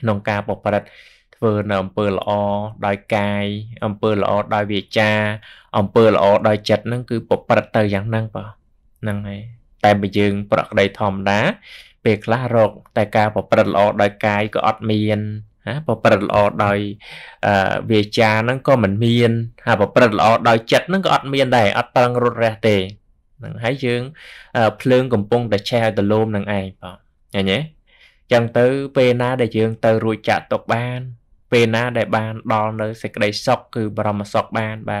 ក្នុងការប្រព្រឹត្តធ្វើនៅអំពើល្អដោយកាយអំពើល្អដោយវាចាអំពើល្អដោយចិត្តហ្នឹងគឺប្រព្រឹត្តទៅយ៉ាងហ្នឹងបងហ្នឹងហើយតែបើយើងប្រក្តីធម្មតាពេលខ្លះរក តែការប្រព្រឹត្តល្អដោយកាយក៏អត់មានណាប្រព្រឹត្តល្អដោយវាចាហ្នឹងក៏មិនមានហើយប្រព្រឹត្តល្អដោយចិត្តហ្នឹងក៏អត់មានដែរអត់ប្រឹងរត់រះទេហ្នឹងហើយយើងភ្លើងកំពុងតែឆេះឲ្យទៅលោមនឹងឯងបងឃើញទេចឹងទៅពេលណាដែលយើង ទៅរួចចាក់ទុកបាន ពេលណាដែលបានដល់នៅសេចក្តីសុខគឺបរមសុខបានបើ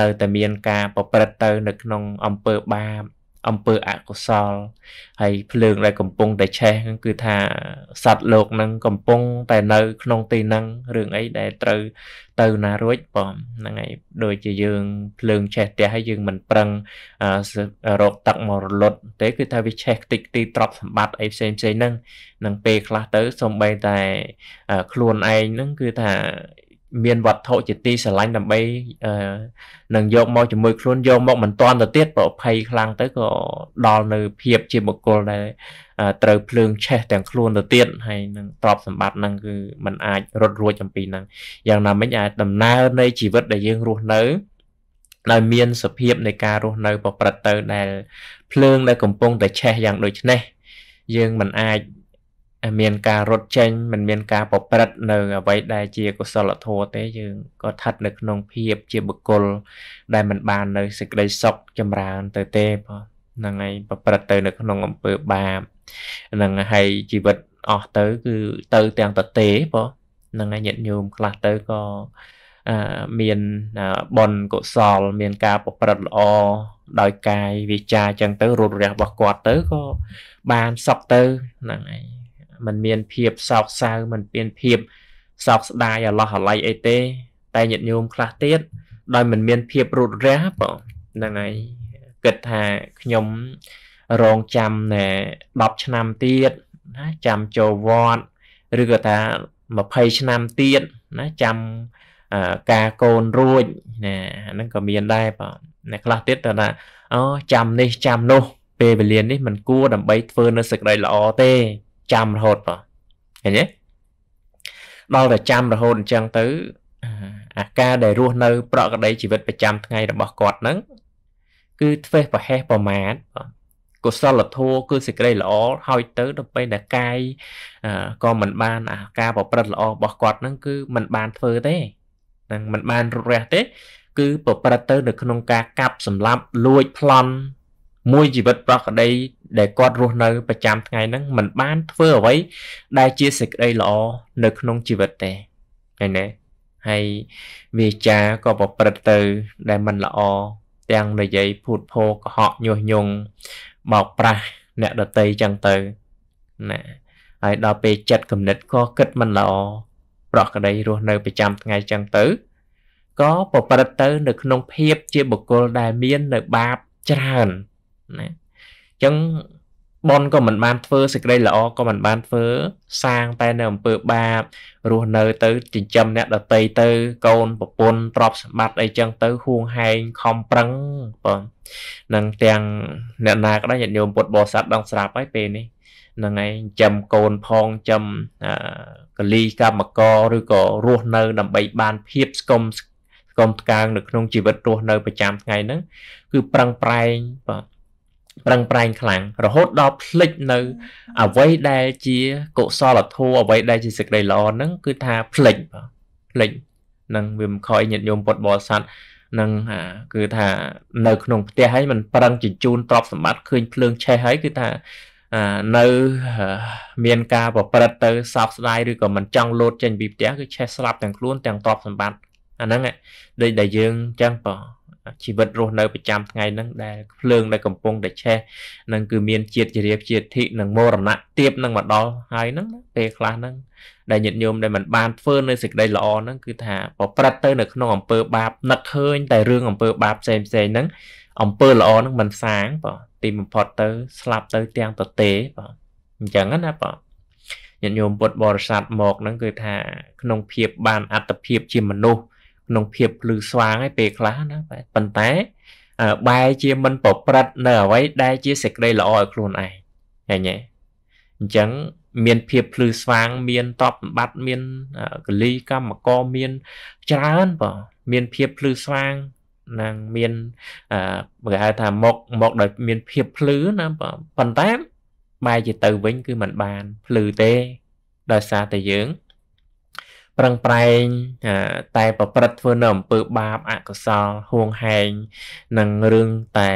នៅតែមានការប្រព្រឹត្តទៅ នៅក្នុងអំពើបាបអំពើអកុសលហើយភ្លើងដែលកំពុងតែឆេះហ្នឹងគឺថាសត្វលោកហ្នឹងកំពុង តែនៅ ក្នុងទីហ្នឹងរឿងអីដែលត្រូវទៅណារួចបងហ្នឹងហើយដូចជាយើងភ្លើងឆេះផ្ទះហើយយើងមិនប្រឹងរកទឹកមករលត់ទេ គឺថាវាឆេះខ្ទេចខ្ទីទ្រព្យសម្បត្តិអីផ្សេងផ្សេងហ្នឹងនឹងពេលខ្លះទៅសំបីតែខ្លួនឯងហ្នឹងគឺថាមានវត្ថុជាទីស្រឡាញ់ដើម្បីនឹងយកមកជាមួយខ្លួនយកមកមិនតាន់ទៅទៀតប្រភ័យខ្លាំងទៅក៏ដល់នៅភាពជាបុគ្គលដែលត្រូវភ្លើងឆេះទាំងខ្លួនទៅទៀតហើយនឹងទ្រព្យសម្បត្តិហ្នឹងគឺมันអាចរត់រួចអំពីហ្នឹងយ៉ាងណាមិញអាចដំណើរនៃជីវិតដែលយើងរស់នៅដែលមានសភាពនៃការរស់នៅប្រព្រឹត្តទៅដែល ភ្លើងដែលកំពុងតែឆេះយ៉ាងដូចនេះយើងមិនអាចមានការរត់ចេញមិនមានការប្រព្រឹត្តនៅអ្វីដែលជាកុសលធម៌ទេយើងក៏ស្ថិតនៅក្នុងភាពជាបុគ្គលដែលមិនបាននៅសេចក្តីសុខចម្រើនទៅទេបងហ្នឹងហើយប្រព្រឹត្តទៅ នៅក្នុងអំពើបាបហ្នឹងហើយជីវិតអស់ទៅ គឺទៅទាំងតទេបងហ្នឹងហើយញាតិញោមខ្លះទៅក៏មានបនកុសល មានការប្រព្រឹត្តល្អដោយកាយវាចាអញ្ចឹងទៅរូបរាងរបស់គាត់ទៅក៏បានសុខទៅហ្នឹងហើយมันមានភាពសោកសៅมันមានភាពសោកស្ដាយអាឡោះអាល័យអីទេ តែញាតិញោមខ្លះទៀតដោយមិនមានភាពរត់រះបងហ្នឹងហើយគិតថាខ្ញុំរងចាំតែ10ឆ្នាំទៀតណាចាំចូលវត្តឬក៏ថា20ឆ្នាំទៀតណាចាំការកូនរួចណាហ្នឹងក៏មានដែរបងអ្នកខ្លះទៀតទៅថាអូចាំនេះចាំនោះពេលវេលានេះมันគួរដើម្បីធ្វើនៅសេចក្តីល្អទេចាំរហូតបោះឃើញទេដល់តែចាំរហូតអញ្ចឹងទៅអាការដែលរស់នៅ ប្រក្រតីជីវិតប្រចាំថ្ងៃរបស់គាត់ហ្នឹងគឺធ្វេសប្រហែសប្រមាថកុសលធម៌គឺសេចក្តីល្អហើយទៅដល់ពេលដែលកាយក៏មិនបាន អាការប្រព្រឹត្តល្អរបស់គាត់ហ្នឹងគឺមិនបានធ្វើទេនឹងមិនបានរត់រះទេ គឺប្រព្រឹត្តទៅ នៅក្នុងការកាប់សម្លាប់លួចប្លន់មួយជីវិតប្រក្រតីដែលគាត់រស់នៅប្រចាំថ្ងៃហ្នឹងมันបានធ្វើអ្វីដែលជាសេចក្តីល្អនៅក្នុងជីវិតទេឃើញទេហើយវាចាក៏ប្រព្រឹត្តទៅដែលมันល្អទាំងនិយាយភូតភរកុហកញុះញង់បោកប្រាស់អ្នកដតីចឹងទៅណាហើយដល់ពេលចិត្តគំនិតក៏គិតមិនល្អប្រក្តីរស់នៅប្រចាំថ្ងៃចឹងទៅក៏ប្រព្រឹត្តទៅ នៅក្នុងភាពជាបុគ្គលដែលមាន នៅបាបច្រើនណាអញ្ចឹងបនក៏មិនបានធ្វើសេចក្តីល្អក៏មិនបានធ្វើសាងតែនៅអំពើបាបរស់នៅទៅចិញ្ចឹមអ្នកដតីទៅ កូនប្រពន្ធទ្រព្យសម្បត្តិអីចឹងទៅហួងហែងខំប្រឹងបងនឹងទាំងអ្នកណាក៏ដោយញាតិញោមពុទ្ធបរិស័ទដងស្រាប់ហើយពេលនេះនឹងឯងចំកូនផងចំកលីកម្មករឬក៏រស់នៅ ដើម្បីបានភាពស្គមស្គមស្កាងនៅក្នុងជីវិតរស់នៅប្រចាំថ្ងៃហ្នឹងគឺប្រឹងប្រែងបាទប្រឹងប្រែងខ្លាំងរហូតដល់ផ្លិចនៅអ្វីដែលជាកុសលធម៌អ្វីដែលជាសេចក្តីល្អហ្នឹងគឺថាផ្លិចបាទផ្លិចនឹងវាមិនខ້ອຍញាតញោមពុតបរិស័ទនឹងគឺថា នៅក្នុងផ្ទះហើយមិនប្រឹងជញ្ជូនទ្រព្យសម្បត្តិឃើញភ្លើងឆេះហើយគឺថានៅមានការប្រព្រឹត្តទៅសោកស្ដាយឬក៏មិនចង់លោតចេញពីផ្ទះគឺឆេះស្លាប់ទាំងខ្លួនទាំងទ្រព្យសម្បត្តិអាហ្នឹងដូចដែលយើងអញ្ចឹងបងជីវិតរស់នៅប្រចាំថ្ងៃហ្នឹងដែលភ្លើងដែលកំពុងតែឆេះនឹងគឺមានជាតិជរាជាតិធិនិងមរណៈទៀបនឹងមកដល់ហើយហ្នឹងពេលខ្លះហ្នឹងដែលញាតិញោមដែលមិនបានធ្វើនៅសេចក្តីល្អហ្នឹងគឺថាប្រព្រឹត្តទៅនៅក្នុងអំពើបាបនឹកឃើញតែរឿងអំពើបាបផ្សេងផ្សេងហ្នឹងអំពើល្អហ្នឹងមិនសាងបាទទីបំផុតទៅស្លាប់ទៅទាំងតទេបាទអញ្ចឹងណាបាទញាតិញោមពុទ្ធបរិស័ទមកហ្នឹងគឺថាក្នុងភាពបានអត្តភាពជាមនុស្សក្នុងភាពភ្លឺស្វាងឯពេលខ្លះណាប៉ុន្តែបែរជាមិនប្រព្រឹត្តនៅអ្វីដែលជាសេចក្តីល្អឲ្យខ្លួនឯងឃើញទេអញ្ចឹងមានភាពភ្លឺស្វាង មានតបបត្តិមានកលីកម្មកមានច្រើនបងមានភាពភ្លឺស្វាងនឹងមានអឺគេហៅថាមកមកដោយមានភាពភ្លឺណាប៉ុន្តែបែរជាទៅវិញគឺมันបានភ្លឺទេដោយសារតែយើងប្រឹងប្រែងតែប្រព្រឹត្តធ្វើនៅអំពើបាបអកុសលហួងហែងនឹងរឿងតែ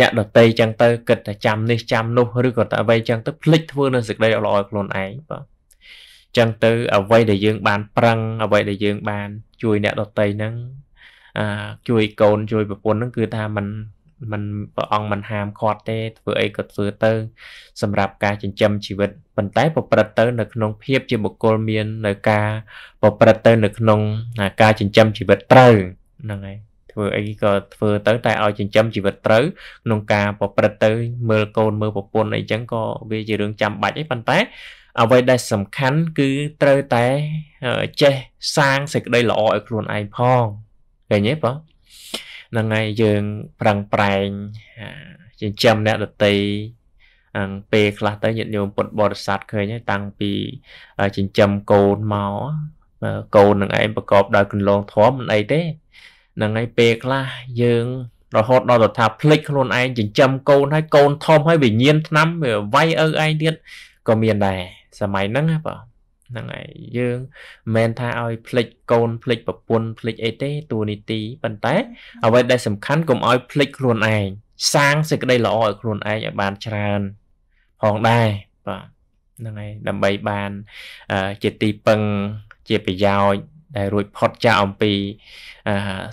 អ្នកដតីចឹងទៅគិតតែចាំនេះចាំនោះឬក៏តែអ្វីចឹងទៅភ្លេចធ្វើនៅសេចក្តីល្អឲ្យខ្លួនឯងបាទចឹងទៅអ្វីដែលយើងបានប្រឹងអ្វីដែលយើងបានជួយអ្នកដតីហ្នឹងអាជួយកូនជួយប្រពន្ធហ្នឹងគឺថាมันមិនព្រះអង្គមិនហាមគាត់ទេ ធ្វើអីក៏ធ្វើទៅ សម្រាប់ការចិញ្ចឹមជីវិតប៉ុន្តែប្រព្រឹត្តទៅ នៅក្នុងភាពជាបុគ្គលមាន នៅការប្រព្រឹត្តទៅ នៅក្នុងការចិញ្ចឹមជីវិតត្រូវហ្នឹងហើយធ្វើ អីក៏ធ្វើទៅតែឲ្យចិញ្ចឹមជីវិតត្រូវក្នុងការប្រព្រឹត្តទៅ មើលកូនមើលប្រពន្ធអីចឹងក៏វាជារឿងចាំបាច់ឯងប៉ុន្តែ អ្វីដែលសំខាន់គឺត្រូវតែចេះសាងសេចក្តីល្អឲ្យខ្លួនឯងផងឃើញទេបងហ្នឹងហើយយើងប្រឹងប្រែងចិញ្ចឹមអ្នកដតីអង្គពេលខ្លះទៅញាតិញោមពុទ្ធបរិស័ទឃើញហើយតាំងពីចិញ្ចឹមកូនមកកូននឹងឯងប្រកបដោយគន្លងធម៌មិនអីទេហ្នឹងហើយពេលខ្លះយើងរហូតដល់ទៅថាភ្លេចខ្លួនឯងចិញ្ចឹមកូនហើយកូនធំហើយវិញ្ញាណឆ្នាំវាវាយឪឯងទៀតក៏មានដែរសម័យហ្នឹងណាបងហ្នឹងហើយយើងមិនមែនថាឲ្យភ្លេចកូនភ្លេចប្រពន្ធភ្លេចអីទេតួនាទីប៉ុន្តែអ្វីដែលសំខាន់កុំឲ្យភ្លេចខ្លួនឯងសាងសេចក្តី ល្អឲ្យខ្លួនឯងឲ្យបានច្រើនផងដែរបាទហ្នឹងហើយដើម្បីបានជាទីពឹងជាប្រយោជន៍ដែលរួចផុតចាកអំពី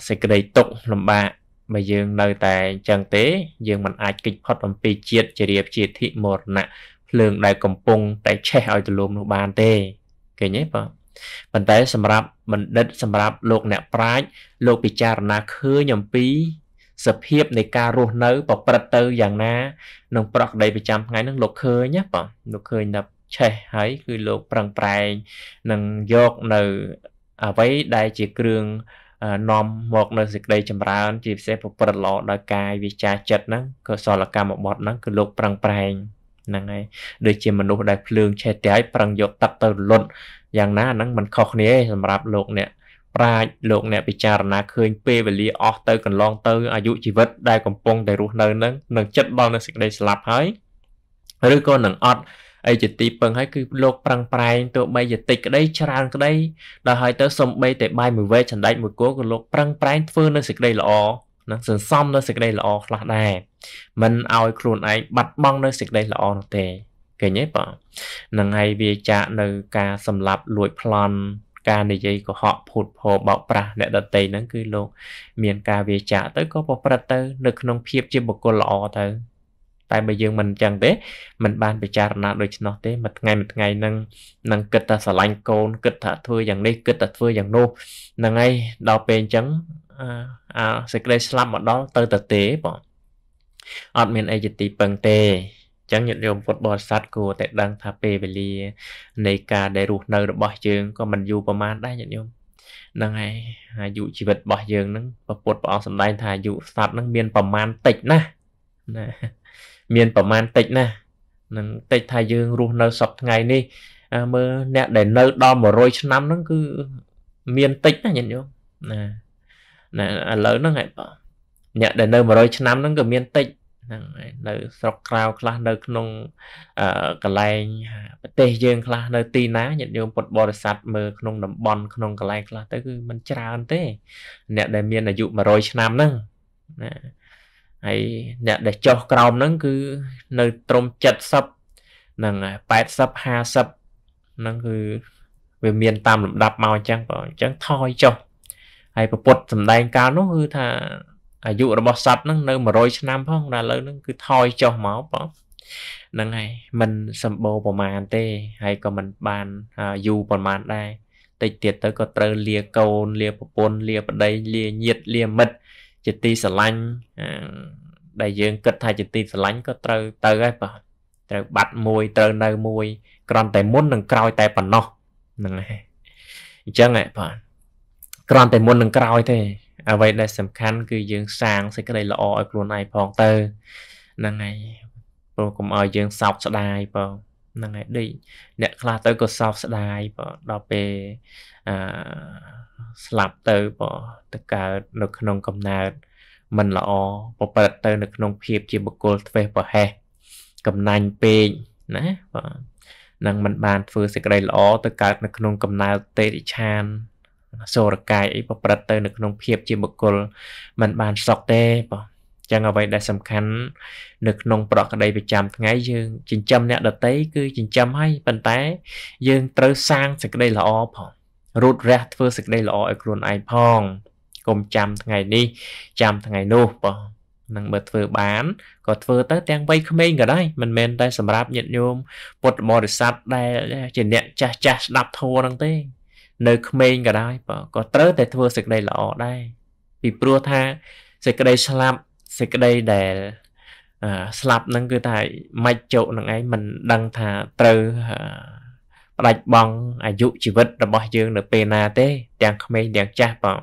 សេចក្តីទុក្ខលំបាកបើយើងនៅតែអញ្ចឹងទេ យើងមិនអាចគេចផុតអំពីជាតិជារៀបជាធិមរណៈភ្លើងដែលកំពុង តែឆេះឲ្យទលំនោះបានទេគេញ៉េបាទប៉ុន្តែសម្រាប់បណ្ឌិត សម្រាប់លោកអ្នកប្រាជ្ញលោកពិចារណាឃើញអំពី សភាពនៃការរស់នៅប្រព្រឹត្តទៅ យ៉ាងណាក្នុងប្រកដីប្រចាំថ្ងៃហ្នឹងលោកឃើញណាបាទលោកឃើញថាឆេះហើយគឺលោកប្រឹងប្រែងនឹងយកនៅអ្វីដែលជាគ្រឿងនាំមក នៅសេចក្តីចម្រើនជាពិសេសប្រព្រឹត្តល្អដល់កាយវិជាចិត្តហ្នឹងក៏សលកម្មបត់ហ្នឹងគឺលោកប្រឹងប្រែងហ្នឹងហើយដូចជាមនុស្សដែលភ្លើង ឆេះតែឲ្យប្រឹងយកទឹកទៅលុតយ៉ាងណាហ្នឹងมันខុសគ្នាទេសម្រាប់លោកអ្នកប្រាជ្ញលោកអ្នកពិចារណាឃើញពេលវេលាអស់ទៅកន្លងទៅអាយុជីវិតដែលកំពុងតែរស់នៅនឹងនឹងចិត្តដល់នៅសេចក្តីស្លាប់ហើយឬក៏នឹងអត់អីជាទីពឹងហើយគឺលោកប្រឹងប្រែងទោះបីជាតិចក្តីច្រើនក្តីដល់ហើយទៅសំបីតែបាយមួយវែកចណ្ដែកមួយគោក៏លោកប្រឹងប្រែងធ្វើនៅសេចក្តីល្អណាសន្សំនៅសេចក្តីល្អខ្លះដែរមិនឲ្យខ្លួនឯងបាត់បង់នៅសេចក្តីល្អនោះទេឃើញទេបាទនឹងហើយវាចាក់នៅការសម្លាប់លួចប្លន់ការនិយាយកុហកភូតភរបោកប្រាស់អ្នកដតីហ្នឹងគឺលោក មានការវាចាក់ទៅក៏ប្រព្រឹត្តទៅ នៅក្នុងភាពជាបុគ្គលល្អទៅតែបើយើងមិនអញ្ចឹងទេมันបានពិចារណាដូច្នោះទេមួយថ្ងៃមួយថ្ងៃនឹងនឹងគិតថាស្រឡាញ់កូនគិតថាធ្វើយ៉ាងនេះគិតថាធ្វើយ៉ាងនោះហ្នឹងហើយដល់ពេលអញ្ចឹងអាសេចក្តីស្លាប់មកដល់ទៅទៅទេបងអត់មានអីជាទីពឹងទេចឹងញាតិញោមពុទ្ធបរិស័ទគួរតែដឹងថាពេលវេលានៃការដែលរស់នៅរបស់យើងក៏មិនយូរប្រហែលដែរញាតិញោមហ្នឹងហើយអាយុជីវិតរបស់យើងហ្នឹងព្រះពុទ្ធព្រះអង្គសម្ដែងថាអាយុសត្វហ្នឹងមាន ប្រមាណតិចណាស់ណាមានប្រមាណតិចណាស់នឹងតិចថាយើងរស់នៅសប្ថ្ងៃនេះ មើលអ្នកដែលនៅដល់100ឆ្នាំហ្នឹងគឺមានតិចណាស់ញាតិញោមណាណាឥឡូវហ្នឹងហ៎បងអ្នកដែលនៅ100ឆ្នាំហ្នឹងក៏មានតិចហ្នឹងហើយនៅស្រុកក្រៅខ្លះនៅ ក្នុងកន្លែងប្រទេសយើងខ្លះនៅ ទីណាញាតិញោមពុទ្ធបរិស័ទមើលក្នុងតំបន់ក្នុងកន្លែងខ្លះទៅគឺมันច្រើនទេ អ្នកដែលមានអាយុ100ឆ្នាំហ្នឹងណាហើយអ្នកដែលចុះក្រោមហ្នឹងគឺនៅត្រឹម70ហ្នឹង80 50ហ្នឹងគឺវាមានតាមលំដាប់មកអញ្ចឹងបងអញ្ចឹងថយចុះហើយប្រពុតសំដែងកាលនោះគឺថាអាយុរបស់សត្វហ្នឹងនៅ100ឆ្នាំផងដល់ឥឡូវហ្នឹងគឺថយចុះមកបងហ្នឹងហើយมันសម្បូរប្រមាណទេហើយក៏มันបានយូរប្រមាណដែរតិចទៀតទៅក៏ត្រូវលាកូនលាប្រពន្ធលាប្តីលាញាតិលាមិត្តជាទីស្រឡាញ់ដែលយើងគិតថា ជាទីស្រឡាញ់ក៏ត្រូវទៅហើយបាទត្រូវបាត់មួយត្រូវនៅមួយក្រំតែមុន និងក្រោយតែប៉ុណ្ណោះហ្នឹងហើយអញ្ចឹងហ៎បាទគ្រាន់តែមុននឹងក្រោយទេអ្វីដែលសំខាន់គឺយើងសាងសេចក្តីល្អឲ្យខ្លួនឯងផងទៅហ្នឹងហើយព្រោះកុំឲ្យយើងសោកស្ដាយបងហ្នឹងហើយដូចអ្នកខ្លះទៅក៏សោកស្ដាយបងដល់ពេលអឺស្លាប់ទៅបងទៅកើតនៅក្នុងកំណើត មិនល្អប្រព្រឹត្តទៅនៅក្នុងភាពជាបុគ្គលធ្វេសប្រហែសកំណាញ់ពេកណាបាទនឹងមិនបានធ្វើសេចក្តីល្អទៅកើតនៅក្នុងកំណើតទេតិឆានសូរកាយអីប្រព្រឹត្តទៅនៅក្នុងភាពជាបុគ្គលมันបានសក់ទេបងចឹងអ្វីដែលសំខាន់នៅក្នុងប្រកដីប្រចាំថ្ងៃយើងចិញ្ចឹមអ្នកដតីគឺចិញ្ចឹមហើយប៉ុន្តែយើងត្រូវសាងសេចក្តីល្អផងរូតរះធ្វើសេចក្តីល្អឲ្យខ្លួនឯងផងកុំចាំថ្ងៃនេះចាំថ្ងៃនោះបងនឹងបើធ្វើបានក៏ធ្វើទៅ ទាំងវ័យក្មេងក៏ដែរមិនមែនតែសម្រាប់ញាតិញោមពុទ្ធបរិស័ទដែលជាអ្នកចាស់ចាស់ស្ដាប់ធម៌ហ្នឹងទេនៅក្មេងក៏ដោយក៏ត្រូវតែ ធ្វើសេចក្តីល្អដែរពីព្រោះថាសេចក្តីស្លាប់សេចក្តីដែលស្លាប់ហ្នឹងគឺថាម៉េចចុនឹងឯងមិនដឹងថាត្រូវផ្ដាច់បង់អាយុជីវិតរបស់យើង នៅ ពេលណាទេទាំងក្មេងទាំងចាស់បង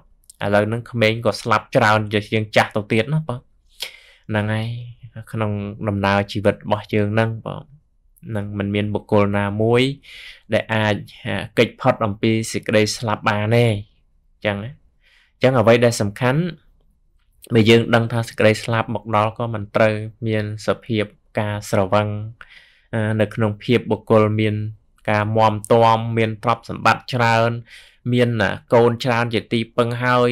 ឥឡូវហ្នឹងក្មេងក៏ស្លាប់ច្រើនជាងចាស់ទៅទៀតណាបងហ្នឹងហើយក្នុង ដំណើរជីវិតរបស់យើងហ្នឹងបងនឹងមិនមានបុគ្គលណាមួយ ដែលអាចកិច្ចផុតអំពីសេចក្តីស្លាប់បានទេអញ្ចឹងអញ្ចឹងអ្វីដែលសំខាន់បើយើង ដឹងថាសេចក្តីស្លាប់មកដល់ក៏មិនត្រូវ មានសភាពការស្រវឹងនៅក្នុងភាពបុគ្គលមានការមមតមមានទ្រព្យសម្បត្តិច្រើន មានកូនច្រើនជាទីពឹងហើយ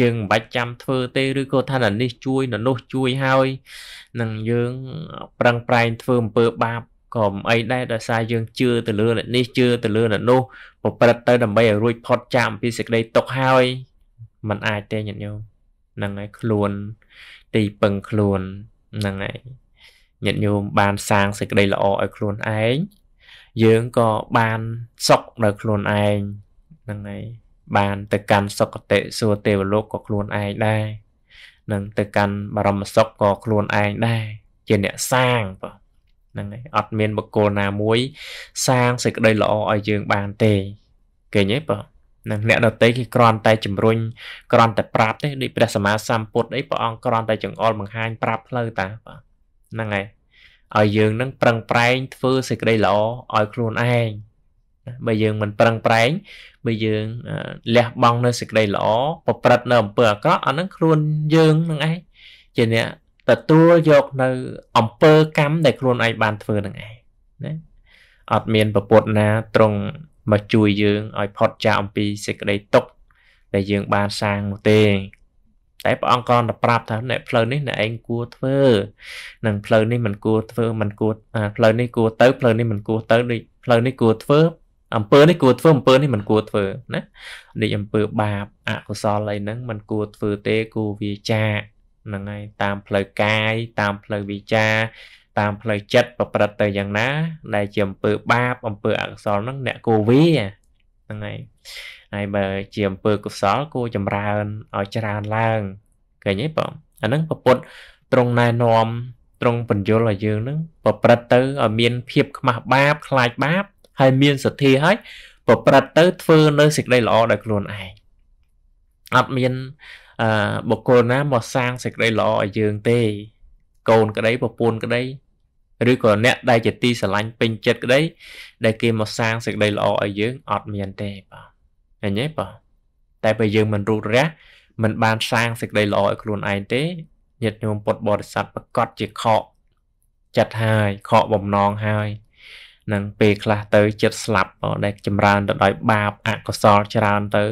យើងមិនបាច់ចាំធ្វើទេឬក៏ថាណានេះជួយណានោះជួយហើយនឹងយើងប្រឹងប្រែងធ្វើអំពើបាបក៏មិនអីដែរដោយសារយើងជឿទៅលើនេះជឿទៅលើនោះប្រព្រឹត្តទៅ ដើម្បីឲ្យរួចផុតចាកអំពីសេចក្តីទុកហើយมันអាចទេញាតិញោមហ្នឹងហើយខ្លួនទីពឹងខ្លួនហ្នឹងហើយញាតិញោមបានសាងសេចក្តីល្អឲ្យខ្លួនឯងយើងក៏បានសុខដល់ខ្លួនឯងហ្នឹងហើយបានទៅកាន់សុគតិសួគ៌ទេវលោកក៏ខ្លួនឯងដែរនឹងទៅកាន់បរមសុខក៏ខ្លួនឯងដែរជាអ្នកសាងបងហ្នឹងហើយអត់មានបកគលណាមួយសាងសេចក្តីល្អឲ្យយើងបានទេគេញ៉េបើនឹងអ្នកដតីគេគ្រាន់តែជំរុញគ្រាន់តែប្រាប់ទេដូចព្រះសម្មាសម្ពុទ្ធអីព្រះអង្គគ្រាន់តែចង្អុលបង្ហាញប្រាប់ផ្លូវតាបាទហ្នឹងហើយឲ្យយើងនឹងប្រឹងប្រែងធ្វើសេចក្តីល្អឲ្យខ្លួនឯងបើយើងមិនប្រឹងប្រែងបើយើងលះបង់នៅសេចក្តីល្អប្រព្រឹត្តនៅអំពើអាក្រក់អានឹងខ្លួនយើងនឹងឯងជាអ្នកទទួលយកនៅអំពើកម្មដែលខ្លួនឯងបានធ្វើនឹងឯងណាអត់មានប្រពុតណាត្រង់មកជួយយើងឲ្យផុតចាកអំពីសេចក្តីទុក្ខដែលយើងបានសាងនោះទេតែព្រះអង្គក៏ប្រាប់ថាអ្នកផ្លូវនេះអ្នកឯងគួរធ្វើនិងផ្លូវនេះមិនគួរធ្វើមិនគួរផ្លូវនេះគួរទៅផ្លូវនេះមិនគួរទៅដូចផ្លូវនេះគួរធ្វើអំពើនេះគួរធ្វើអំពើនេះមិនគួរធ្វើណាដូចអំពើបាបអកុសលអីហ្នឹងមិនគួរធ្វើទេគួរវាចាកហ្នឹងហើយតាមផ្លូវកាយតាមផ្លូវវិជ្ជាតាមផ្លូវចិត្តប្រព្រឹត្តទៅយ៉ាងណាដែលជាអំពើបាបអំពើអកុសលហ្នឹងអ្នកគូវាហ្នឹងហើយហើយបើជាអំពើកុសលគួរចម្រើនឲ្យច្រើនឡើងឃើញទេបងអាហ្នឹងប្រពុតត្រង់ណែនាំត្រង់បញ្យលឲ្យយើងហ្នឹងប្រព្រឹត្តទៅឲ្យមានភាពខ្មាស់បាប ខ្លាចបាប ហើយមានសទ្ធាហើយប្រព្រឹត្តទៅធ្វើនៅសេចក្តីល្អដោយខ្លួនឯងអត់មានអឺបុគ្គលណាមកសាងសេចក្តីល្អឲ្យយើងទេ កូនក្តីប្រពន្ធក្តីឬក៏អ្នកដែលជាទីស្រឡាញ់ពេញចិត្តក្តី ដែលគេមកសាងសេចក្តីល្អឲ្យយើងអត់មានទេបាទឃើញទេបាទតែពេលយើងមិនរូតរះមិនបាន សាងសេចក្តីល្អឲ្យខ្លួនឯងទេញាតិញោមពុទ្ធបរិស័ទប្រកាសជាខកចិត្តហើយខកបំណងហើយ នឹងពេលខ្លះទៅចិត្តស្លាប់ដែលចម្រើនទៅដោយបាបអកុសលច្រើនទៅ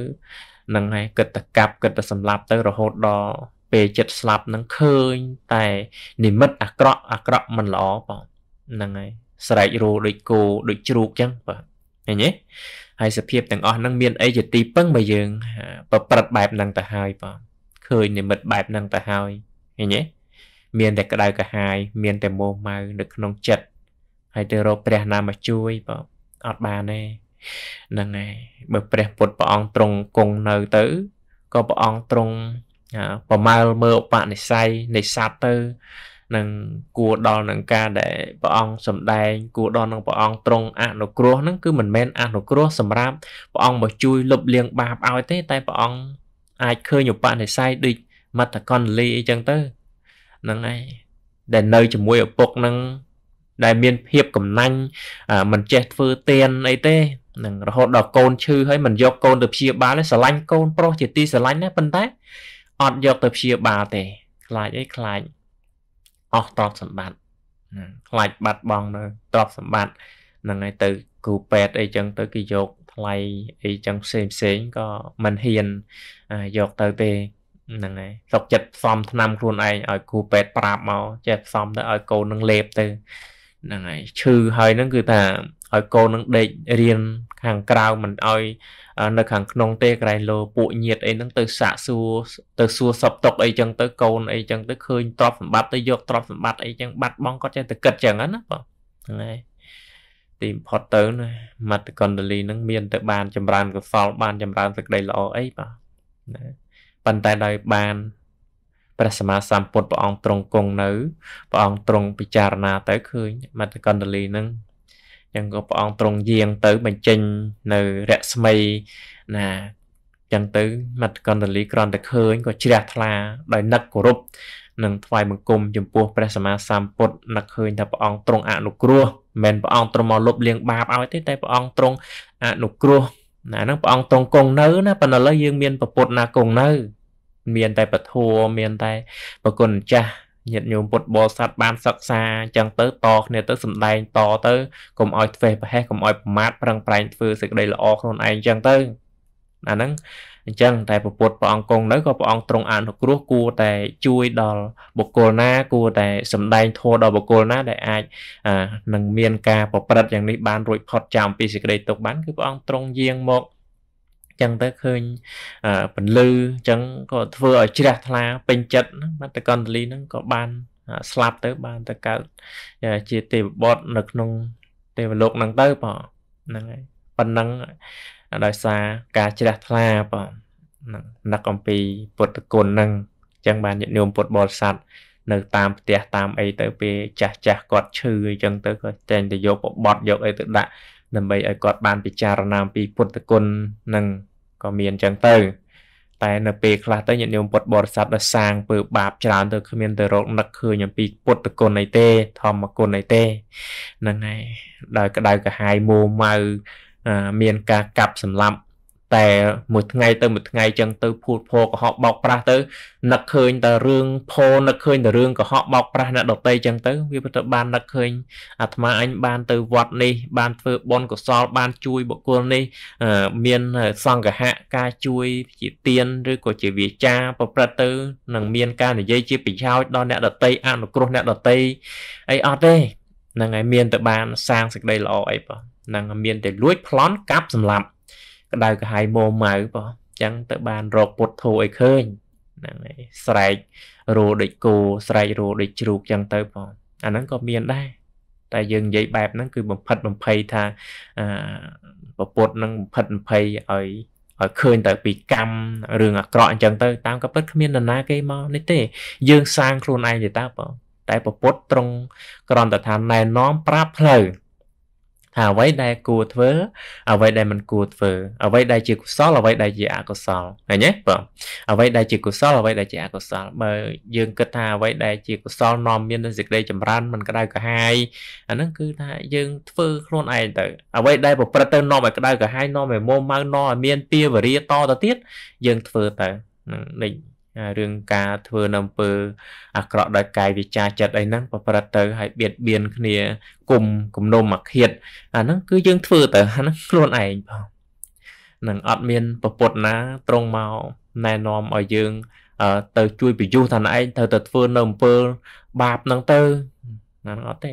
នឹងហើយគិតទៅកាប់គិតទៅសម្លាប់ទៅរហូតដល់ពេលចិត្តស្លាប់នឹងឃើញតែនិមិត្តអាក្រក់អាក្រក់មិនល្អបងហ្នឹងហើយស្រែករੂដូចគោដូចជ្រូកចឹងបាទឃើញទេហើយសភាពទាំងអស់ហ្នឹងមានអីជាទីពឹងមកយើងប្រព្រឹត្តបែបហ្នឹងទៅហើយបងឃើញនិមិត្តបែបហ្នឹងទៅហើយឃើញទេមាន តែក្តៅកាហាយមានតែមោះម៉ៅនៅក្នុងចិត្តហើយទៅរកព្រះណាមកជួយបងអត់បានទេហ្នឹងហើយបើព្រះពុទ្ធព្រះអង្គទ្រង់គង់នៅទៅក៏ព្រះអង្គទ្រង់ប្រមើលមើលឧបនិស្ស័យនៃសត្វទៅនឹងគួរដល់នឹងការដែលព្រះអង្គសំដែង គួរដល់នឹងព្រះអង្គទ្រង់អនុគ្រោះហ្នឹងគឺមិនមែនអនុគ្រោះសម្រាប់ព្រះអង្គមកជួយលុបលាងបាបឲ្យទេតែព្រះអង្គអាចឃើញឧបនិស្ស័យដូចមត្តកណ្ដលីអីចឹងទៅហ្នឹងហើយដែលនៅជាមួយឪពុកហ្នឹងដែលមានភាពកំណាញ់មិនចេះធ្វើទៀនអីទេនឹងរហូតដល់កូនឈឺហើយមិនយកកូនទៅព្យាបាលទេស្រឡាញ់កូនប្រុសជាទីស្រឡាញ់ណាប៉ុន្តែអត់យកទៅព្យាបាលទេ ខ្លាចអីខ្លាចអស់ទ្រព្យសម្បត្តិខ្លាចបាត់បង់នៅទ្រព្យសម្បត្តិនឹងឲ្យទៅគ្រូពេទ្យអីចឹងទៅគេយកថ្លៃអីចឹងផ្សេងផ្សេងក៏មិនហ៊ានយកទៅទេហ្នឹងហើយសុកចិត្តផ្សំថ្នាំខ្លួនឯងឲ្យគ្រូពេទ្យប្រាប់មកចេះផ្សំទៅឲ្យកូននឹងលេបទៅហ្នឹងហើយឈឺហើយហ្នឹងគឺថាឲ្យកូននឹងដេករៀនខាងក្រៅមិនឲ្យនៅខាងក្នុងទេក្រែងលោពួកញាតអីហ្នឹងទៅសាកសួរទៅសួរសពຕົកអីចឹងទៅកូនអីចឹងទៅឃើញទ្រព្យសម្បត្តិទៅយកទ្រព្យសម្បត្តិអីចឹងបាត់បង់គាត់ចេះតែគិតចឹងណាបងហ្នឹងហើយទីបំផុតទៅណាមត្តកុណ្ដលីហ្នឹងមានទៅបានចម្រើនកុសលបានចម្រើនសេចក្តីល្អអីបាទណាប៉ុន្តែដោយបានព្រះសម្មាសម្ពុទ្ធព្រះអង្គទ្រង់គង់នៅព្រះអង្គទ្រង់ពិចារណាទៅឃើញមត្តកុណ្ដលីហ្នឹងចឹងក៏ព្រះអង្គទ្រង់យាងទៅបញ្ចេញនៅរស្មីណាចឹងទៅមាត់កណ្ដលីក្រន់តែឃើញក៏ជ្រះថ្លាដោយនឹកគោរពនិងថ្វាយបង្គំចំពោះព្រះសម្មាសម្ពុទ្ធនឹកឃើញថាព្រះអង្គទ្រង់អនុគ្រោះមិនព្រះអង្គទ្រង់មកលុបលាង បាបឲ្យទេតែព្រះអង្គទ្រង់អនុគ្រោះណាហ្នឹងព្រះអង្គទ្រង់គង់នៅ ណាប៉ុន្តែឥឡូវយើងមានប្រពុតណាគង់នៅ មានតែពធัวមានតែប្រគុណម្ចាស់ញាតិញោមពុទ្ធបរិស័ទបានសិក្សាអញ្ចឹងទៅតគ្នាទៅសំដែងតទៅកុំឲ្យធ្វេសប្រហែសកុំឲ្យប្រមាថប្រឹងប្រែងធ្វើសេចក្តីល្អខ្លួនឯងអញ្ចឹងទៅអាហ្នឹងអញ្ចឹងតែពុទ្ធព្រះអង្គគង់នៅក៏ព្រះអង្គទ្រង់អនុគ្រោះគួរតែជួយដល់បុគ្គលណាគួរតែសំដែងធម៌ដល់បុគ្គលណា ដែលអាចនឹងមាន ការប្រព្រឹត្តយ៉ាងនេះបានរួចផុតចាំពីសេចក្តីទុកបានគឺព្រះអង្គទ្រង់យាងមកចឹងទៅឃើញពន្លឺចឹងក៏ធ្វើឲ្យជ្រះថ្លាពេញចិត្តមត្តកន្តលីហ្នឹងក៏បានស្លាប់ទៅបានទៅកើតជាទេវបុត្រនៅក្នុង ទេវលោកហ្នឹងទៅបងហ្នឹងហើយប៉ុណ្ណឹងដោយសារការជ្រះថ្លាបងហ្នឹងដឹកអំពីពុទ្ធគុណហ្នឹងចឹងបានញាតិញោមពុទ្ធបរិស័ទនៅ តាមផ្ទះ តាមអីទៅពេលចាស់ចាស់គាត់ឈឺអីចឹងទៅក៏តែងតែយកបបត់យកអីទៅដាក់ដើម្បីឲ្យគាត់បានពិចារណាអំពីពុទ្ធគុណនឹងក៏មានអញ្ចឹងទៅតែនៅពេលខ្លះទៅញាតិញោមពុទ្ធបរិស័ទដែលសាងពើបាបច្រើនទៅគ្មានទៅរកនឹកឃើញអំពីពុទ្ធគុណអីទេធម្មគុណអីទេហ្នឹងហើយដោយក្តៅក្រហាយមោម៉ៅមានការកាប់សម្លាប់តែមួយថ្ងៃទៅមួយថ្ងៃចឹងទៅភូតភរកុហកបោកប្រាស់ទៅនឹកឃើញតែរឿងផោនឹកឃើញតែរឿងកុហកបោកប្រាស់អ្នកដតីចឹងទៅវាពិតទៅបាននឹកឃើញអាត្មាអញបានទៅវត្តនេះបានធ្វើបុណ្យកុសល បានជួយបុគ្គលនេះមានសង្ឃហៈការជួយជាទានឬក៏ជាវាចាប្រព្រឹត្តទៅនឹងមានការនិយាយជាប្រយោជន៍ដល់អ្នកដតីអនុគ្រោះអ្នកដតីអីអត់ទេហ្នឹងហើយមានតែបាន សាងសេចក្តីល្អអីបងហ្នឹងមានតែលួចប្លន់កាប់សម្លាប់ក្តៅក្រហាយម៉ូម៉ៅបោះអញ្ចឹងទៅបានរកពុតធូរអីឃើញហ្នឹងហើយស្រែករោដូចគោស្រែករោដូចជ្រូកអញ្ចឹងទៅបងអាហ្នឹងក៏មានដែរតែយើងនិយាយបែបហ្នឹងគឺបំផិតបំភ័យថាអឺពុតនឹងបំផិតបំភ័យឲ្យឲ្យឃើញទៅពីកម្មរឿងអាក្រក់អញ្ចឹងទៅតាមក៏ពិតគ្មាននរណាគេមកនេះទេ យើងសាងខ្លួនឯងទេតើបងតែពុទ្ធត្រង់ក្រំតថាណែនាំប្រាប់ផ្លូវថាអ្វីដែលគួរធ្វើ អ្វីដែលមិនគួរធ្វើអ្វីដែលជាកុសលអ្វីដែលជាអកុសលឃើញទេបងអ្វីដែលជាកុសលអ្វីដែលជាអកុសលបើយើងគិតថាអ្វីដែលជាកុសលនាំមាននូវសេចក្តីចម្រើនមិនក្តៅក្រហាយអាហ្នឹងគឺថាយើងធ្វើខ្លួនឯងទៅ អ្វីដែលប្រព្រឹត្តទៅនាំឲ្យក្តៅក្រហាយនាំឲ្យមុំម៉ៅនាំឲ្យមានពៀវរាតទៅទៀតយើងធ្វើទៅនឹងរឿងការធ្វើនៅអំពើអាក្រក់ដោយកាយវិចារចិត្តអីហ្នឹងប្រព្រឹត្តទៅឲ្យបៀតបៀនគ្នាគុំគំនុំអាឃាតអាហ្នឹងគឺយើងធ្វើទៅអាហ្នឹងខ្លួនឯងផងនឹងអត់មានប្រពុតណាត្រង់មកណែនាំឲ្យយើង ទៅជួយប្រយុទ្ធថាឯងត្រូវទៅធ្វើនៅអំពើបាបហ្នឹងទៅហ្នឹងអត់ទេ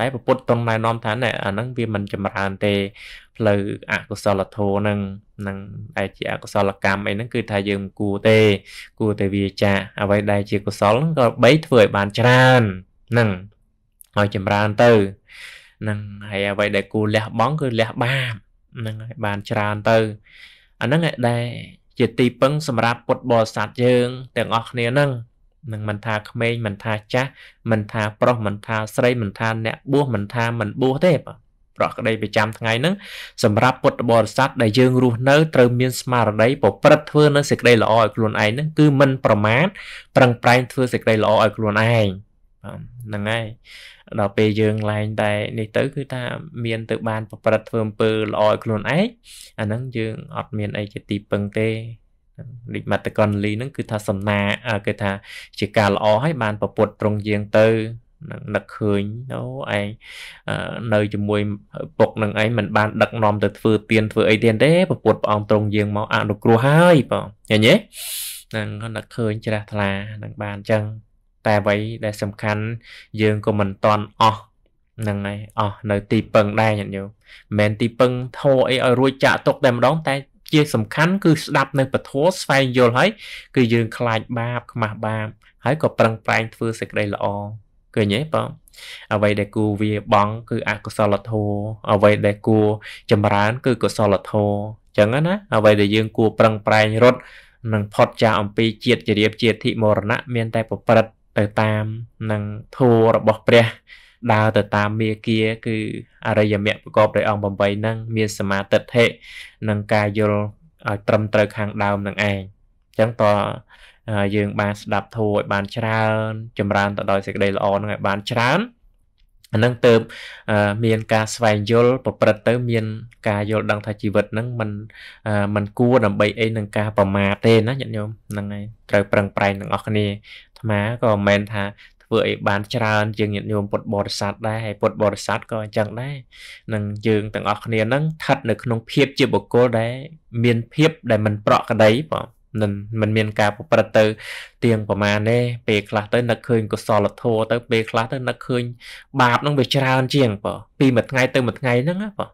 តែពពុទ្ធទ្រង់ណែនាំថាណែអាហ្នឹងវាមិនចម្រើន ទេផ្លូវអកុសលធម៌ហ្នឹងនឹងឯជាអកុសលកម្មអីហ្នឹងគឺថាយើងមិនគួរទេ គួរតែវាចាអ្វីដែលជាកុសលហ្នឹងក៏បីធ្វើឲ្យបានច្រើនហ្នឹងឲ្យចម្រើនទៅហ្នឹងហើយអ្វីដែលគួរលះបង់គឺលះបាបហ្នឹងហើយបានច្រើនទៅអាហ្នឹងឯដែរជាទីពឹង សម្រាប់ពុទ្ធបរិស័ទយើងទាំងអស់គ្នាហ្នឹងនឹងមិនថាក្មេងមិនថាចាស់មិនថាប្រុសមិនថាស្រីមិនថាអ្នកបួសមិនថាមិនបួសទេបាទប្រកក្តីប្រចាំថ្ងៃហ្នឹងសម្រាប់ពុទ្ធបរិស័ទដែលយើងរស់នៅត្រូវមានស្មារតីប្រព្រឹត្តធ្វើនៅសេចក្តីល្អឲ្យខ្លួនឯងហ្នឹងគឺមិនប្រមាថប្រឹងប្រែងធ្វើសេចក្តីល្អឲ្យខ្លួនឯងបាទហ្នឹងហើយដល់ពេលយើងឡើងតែនេះទៅ គឺថាមានទៅបានប្រព្រឹត្តធ្វើអំពើល្អឲ្យខ្លួនឯងអាហ្នឹងយើងអត់មានអីជាទីពឹងទេនិមត្តកុណលីហ្នឹងគឺ ថាសំណាគេថាជាការល្អហើយបានប្រពុតត្រង់ជាងទៅនឹងនឹកឃើញអូឯងនៅជាមួយពុកនឹងឯងមិនបានដឹកនាំទៅធ្វើទៀនធ្វើអីទៀតទេប្រពុតព្រះអង្គត្រង់យាងមកអនុគ្រោះហើយបងញញេហ្នឹងនឹកឃើញច្រាស់ថ្លានឹងបានអញ្ចឹងតែអ្វីដែលសំខាន់យើងក៏មិនតន់អស់ហ្នឹងហើយអស់នៅទីពឹងដែរញាតិញោមមិនមែនទីពឹងធោអីឲ្យរួចចាក់ទុកតែម្ដងតែជាសំខាន់គឺស្ដាប់នៅពធស្វែងយល់ហើយគឺយើងខ្លាចបាបខ្មាស់បាបហើយក៏ប្រឹងប្រែងធ្វើសេចក្តីល្អឃើញទេបងអ្វីដែលគួរវាបងគឺអកុសលធម៌អ្វីដែលគួរចម្រើន គឺកុសលធម៌អញ្ចឹងណាអ្វីដែលយើងគួរប្រឹងប្រែងរត់និងផុតចាកអំពីជាតិជារៀបជាតិមរណៈមានតែប្រព្រឹត្តទៅតាមនឹងធម៌របស់ព្រះដើរទៅតាមមាគា គឺ អរិយមគ្គប្រកបដោយអង្គ8ហ្នឹងមានសមាទិដ្ឋិនិងការយល់ឲ្យត្រឹមត្រូវខាងដើមនឹងឯងអញ្ចឹងតើយើងបានស្ដាប់ធម៌ឲ្យបានច្រើនចម្រើនទៅដោយសេចក្តីល្អនឹងឲ្យបានច្រើនអានឹងទៅមាន ការស្វែងយល់ប្រព្រឹត្តទៅ មាន ការយល់ដឹងថាជីវិតហ្នឹងมันมันគួរដើម្បីអីនឹងការប្រមាទទេណាញាតិញោមហ្នឹងហើយត្រូវប្រឹងប្រែងទាំងអស់គ្នាអាត្មាក៏មិនមែនថាធ្វើឲ្យបានច្រើនជាងញាតិញោមពុទ្ធបរិស័ទដែរហើយពុទ្ធបរិស័ទក៏អញ្ចឹងដែរនឹងយើងទាំងអស់គ្នានឹងស្ថិតនៅក្នុងភាពជាបុគ្គលដែលមានភាពដែលមិនប្រក្រតីបងនឹងមិនមានការប្រព្រឹត្តទៅទៀងប្រមាណទេពេលខ្លះទៅនឹកឃើញកុសលធម៌ទៅពេលខ្លះទៅនឹកឃើញបាបនឹងវាច្រើនជាងបងពីមួយថ្ងៃទៅមួយថ្ងៃហ្នឹងបង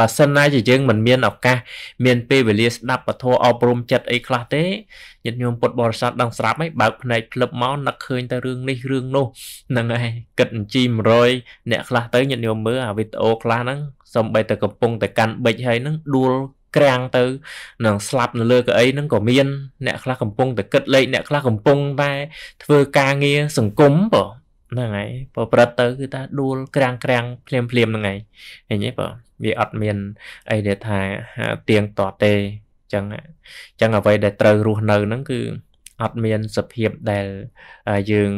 បើសិនណាជាយើងមិនមានឱកាសមានពេលវេលាស្ដាប់ពធអប់រំចិត្តអីខ្លះទេញាតិញោមពុទ្ធបរិស័ទដឹងស្រាប់ហើយបើកភ្នែកភ្លឹបមកនឹកឃើញតែរឿងនេះរឿងនោះហ្នឹងហើយគិតអញ្ជី100អ្នកខ្លះទៅញាតិញោមមើលអាវីដេអូខ្លះហ្នឹងសំបីតែកំពុងតែកាន់បិចហើយហ្នឹងដួលក្រាំងទៅនឹងស្លាប់នៅលើកៅអីហ្នឹងក៏មានអ្នកខ្លះកំពុងតែគិតលេខអ្នកខ្លះកំពុងតែធ្វើការងារសង្គមបងហ្នឹងហើយបើប្រឹកទៅគឺថាដួលក្រាំងក្រាំងភ្លាមភ្លាមហ្នឹងហើយឃើញទេបើវាអត់មានអីដែលថាទៀងតទេចឹងចឹងអ្វីដែលត្រូវរស់នៅហ្នឹងគឺអត់មានសភាពដែលយើង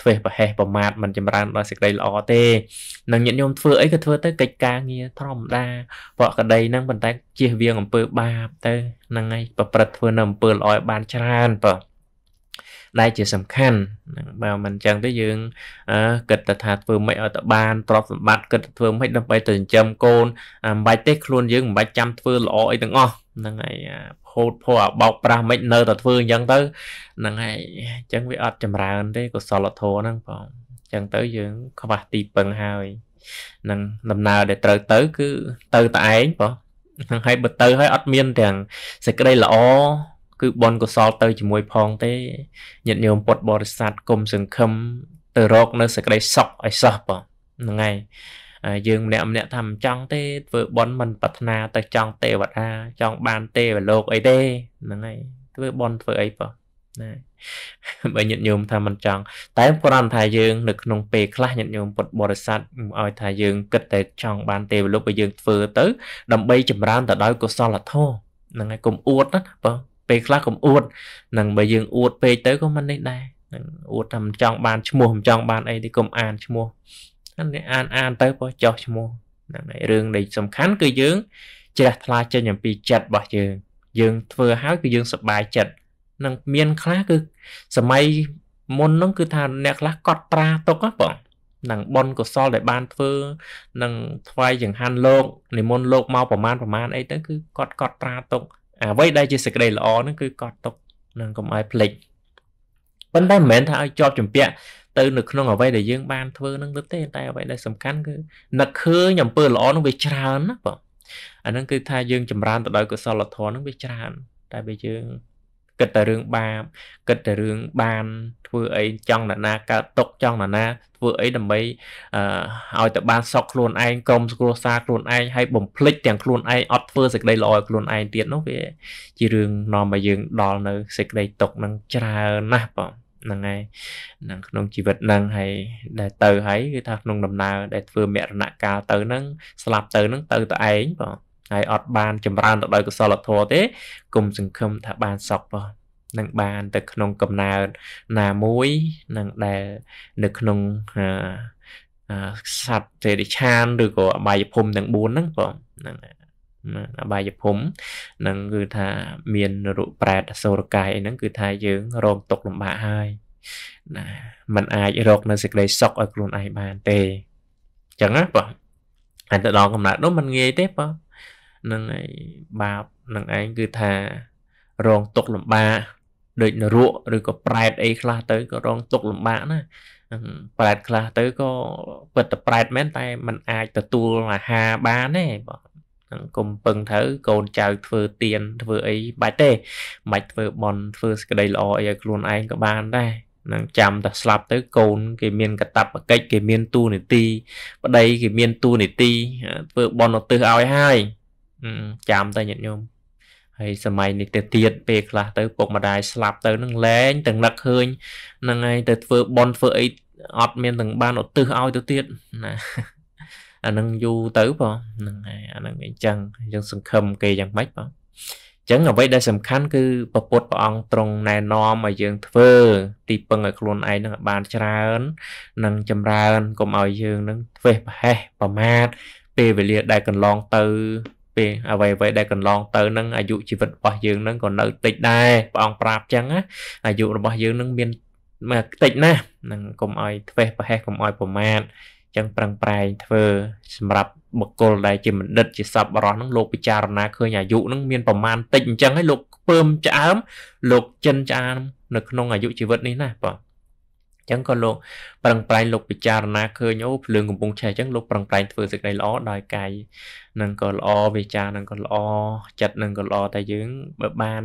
ធ្វេសប្រហែសប្រមាថមិនចម្រើនដល់សេចក្តីល្អទេ នឹងញាតិញោមធ្វើអីក៏ធ្វើទៅកិច្ចការងារធម្មតាបកក្តីហ្នឹងប៉ុន្តែជៀសវាងអំពើបាបទៅហ្នឹងហើយប្រព្រឹត្តធ្វើនៅអំពើល្អឲ្យបាន ច្រើនបើដែលជាសំខាន់ហ្នឹងបើមិនអញ្ចឹងទេយើងគិតតែថាធ្វើម៉េចឲ្យទៅបានទ្រព្យសម្បត្តិគិតធ្វើម៉េចដើម្បីទៅចិញ្ចឹមកូនមិនបាច់ទេខ្លួនយើងមិនបាច់ចាំធ្វើល្អអីទាំងអស់ហ្នឹងហើយហូតភ័ពបោកប្រាស់មិននៅតែធ្វើអញ្ចឹងទៅហ្នឹងហើយអញ្ចឹងវាអត់ចម្រើនទេកុសលធម៌ហ្នឹងបងអញ្ចឹងទៅយើងខ្វះទីពឹងហើយនឹងដំណើរដែលត្រូវទៅគឺទៅតែឯងបងហ្នឹងហើយបើទៅហើយអត់មានទាំងសេចក្តីល្អគឺបនកុសលទៅជាមួយផងទេញាតិញោមពុទ្ធបរិស័ទគុំសង្ឃឹមទៅរក នៅសេចក្តីសុខឲ្យសោះបងហ្នឹងហើយយើងម្នាក់ម្នាក់ថាមិនចង់ទេធ្វើបន់មិន ប្រាថ្នាទៅចង់ទេវតាចង់បានទេវលោកអីទេហ្នឹងហើយធ្វើបន់ធ្វើអីបងណាបើញាតិញោមថាមិនចង់តែគ្រាន់ថាយើងនៅក្នុងពេលខ្លះញាតិញោមពុទ្ធបរិស័ទឲ្យថាយើងគិតតែចង់បានទេវលោកបើយើងធ្វើទៅដើម្បីចម្រើនទៅដោយកុសលធម៌ហ្នឹងហើយកុំអួតណាបងពេលខ្លះកុំអួតនឹងបើយើងអួតពេកទៅក៏មិននេះដែរនឹងអួតថាមិនចង់បានឈ្មោះមិនចង់បានអីទេកុំអានឈ្មោះហ្នឹងនេះអានអានទៅបោះចោះឈ្មោះហ្នឹងហើយរឿងដែលសំខាន់គឺយើងជ្រះថ្លាចេញអំពីចិត្តរបស់យើងយើងធ្វើហើយគឺយើងសប្បាយចិត្តនឹងមានខ្លះគឺ សម័យមុនហ្នឹងគឺថាអ្នកខ្លះកត់ត្រាទុកហ៎បងនឹងបនកុសលដែលបានធ្វើនឹងថ្វាយចង្ហាន់លោកនិមន្តលោកមកប្រមាណប្រមាណអីទៅគឺគាត់កត់ត្រាទុកអ្វីដែលជាសេចក្តីល្អហ្នឹងគឺកត់ទុកនឹងកុំឲ្យភ្លេចប៉ុន្តែមិនមែនថាឲ្យជាប់ជំពាក់ទៅនៅក្នុងអ្វីដែលយើងបានធ្វើនឹងទៅទេតែអ្វីដែលសំខាន់គឺនឹកឃើញអំពើល្អនឹងវាច្រើនណាបងអាហ្នឹងគឺថាយើងចម្រើនទៅដោយកុសលធម៌នឹងវាច្រើនតែបើយើងគិតតែរឿងបាបគិតតែរឿងបានធ្វើអីចង់ណានាកើតຕົកចង់ណានាធ្វើអីដើម្បីឲ្យតែបានសុខខ្លួនឯងក្រុមគ្រួសារខ្លួនឯងហើយបំភ្លេចទាំងខ្លួនឯងអត់ធ្វើសេចក្តីល្អឲ្យខ្លួនឯងទៀតនោះវាជារឿងនាំឲ្យយើងដល់នៅសេចក្តីຕົកនឹងច្រើនណាស់បងហ្នឹងហើយនឹងក្នុងជីវិតហ្នឹងហើយដែលទៅហើយគឺថាក្នុងដំណើរដែលធ្វើមរណកាលទៅហ្នឹងស្លាប់ទៅហ្នឹង ទៅតែឯងបងហើយអត់បានចម្រើនទៅដោយកុសលធម៌ទេគុំសង្ឃឹមថាបានសក់បោះនឹងបានទៅក្នុងកំណើតណាមួយនឹងដែលនៅក្នុងសត្វទេតិឆានឬក៏អបាយភូមិទាំង4ហ្នឹងបងហ្នឹងអបាយភូមិហ្នឹងគឺថាមានរូបប្រែតអសូរកាយអីហ្នឹងគឺថាយើងរងទុកលំបាកហើយណាมันអាចរក នៅសេចក្តីសុខឲ្យខ្លួនឯងបានទេអញ្ចឹងណាបងតែទៅដល់កំណើតនោះมันងាយទេបងនឹងឯងបាបនឹងឯងគឺថា រងទុកលំបាកដូចនរកឬក៏ប្រែតអីខ្លះទៅក៏រងទុកលំបាកណាប្រែតខ្លះទៅក៏ពិតតែប្រែតមែនតែมันអាចទទួលអាហារបានទេបងនឹងកុំពឹងទៅកូនចៅធ្វើទៀនធ្វើអីបាច់ទេមិនធ្វើបន់ធ្វើសក្តីល្អអីឲ្យខ្លួនឯងក៏បានដែរនឹងចាំតែស្លាប់ទៅ កូនគេមានកតបកិច្ចគេមានទូនីតិប្តីគេមានទូនីតិធ្វើបន់ឧទ្ទិសឲ្យហើយចាំទៅញាតិញោមហើយសម័យនេះទៅទៀតពេលខ្លះទៅពុកម្ដាយស្លាប់ទៅនឹងលែងទាំងនឹកឃើញហ្នឹងហើយទៅធ្វើបន់ធ្វើអីអត់មានទាំងបានឧទ្ទិសឲ្យទៅទៀតណាអានឹងយូរទៅបងហ្នឹងហើយអានឹងអញ្ចឹងយើងសង្ឃឹមគេយ៉ាងម៉េចបងអញ្ចឹងអ្វីដែលសំខាន់គឺពពុទ្ធព្រះអង្គទ្រង់ណែនាំឲ្យយើងធ្វើ ទីពឹងឲ្យខ្លួនឯងនឹងបានច្រើននិងចម្រើនកុំឲ្យយើងនឹងធ្វេសប្រហែសប្រមាថពេលវេលាដែលកន្លងទៅពេលអ្វីអ្វីដែលកន្លងទៅនឹងអាយុជីវិតរបស់យើងនឹងក៏នៅតិចដែរព្រះអង្គប្រាប់ចឹងណាអាយុរបស់យើងនឹងមានមកតិចណាស់នឹងកុំឲ្យធ្វេសប្រហែសកុំឲ្យប្រមាថចឹងប្រឹងប្រែងធ្វើ សម្រាប់បុគ្គលដែលជាបណ្ឌិតជាសពបរោះនឹងលោកពិចារណាឃើញអាយុនឹងមានប្រមាណតិចអញ្ចឹងហើយលោកខ្ពើមឆ្អើមលោកចិនឆ្អើមនៅក្នុងអាយុជីវិតនេះណាបងអញ្ចឹងក៏លោកប្រឹងប្រែងលោកពិចារណាឃើញអូភ្លើងកំពុងឆេះអញ្ចឹងលោកប្រឹងប្រែងធ្វើសេចក្តីល្អដោយកាយនឹងក៏ល្អវាចានឹងក៏ល្អចិត្តនឹងក៏ល្អតែយើង បើបាន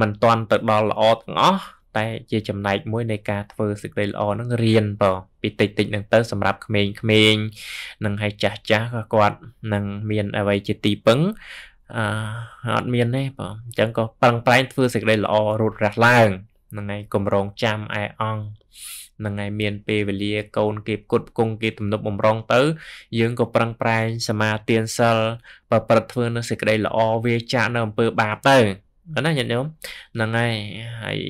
មិនតាន់ទៅដល់ល្អទាំងអស់តែជាចំណែកមួយនៃការធ្វើសេចក្តីល្អនឹងរៀនបងពីតិចតិចនឹងទៅសម្រាប់ក្មេងក្មេងនឹងហើយចាស់ចាស់ក៏គាត់នឹងមានអ្វីជាទីពឹងអឺអត់មានទេបងអញ្ចឹងក៏ប្រឹងប្រែងធ្វើសេចក្តីល្អរត់រះឡើងហ្នឹងហើយកុំរងចាំឯអង្គហ្នឹងហើយមានពេលវេលា កូនគេផ្គត់ផ្គង់គេទំនប់បំរុងទៅ យើងក៏ប្រឹងប្រែងសមាទានសិលប្រព្រឹត្តធ្វើនៅសេចក្តីល្អវាចាក់នៅអំពើបាបទៅណាញាតិញោមហ្នឹងហើយហើយ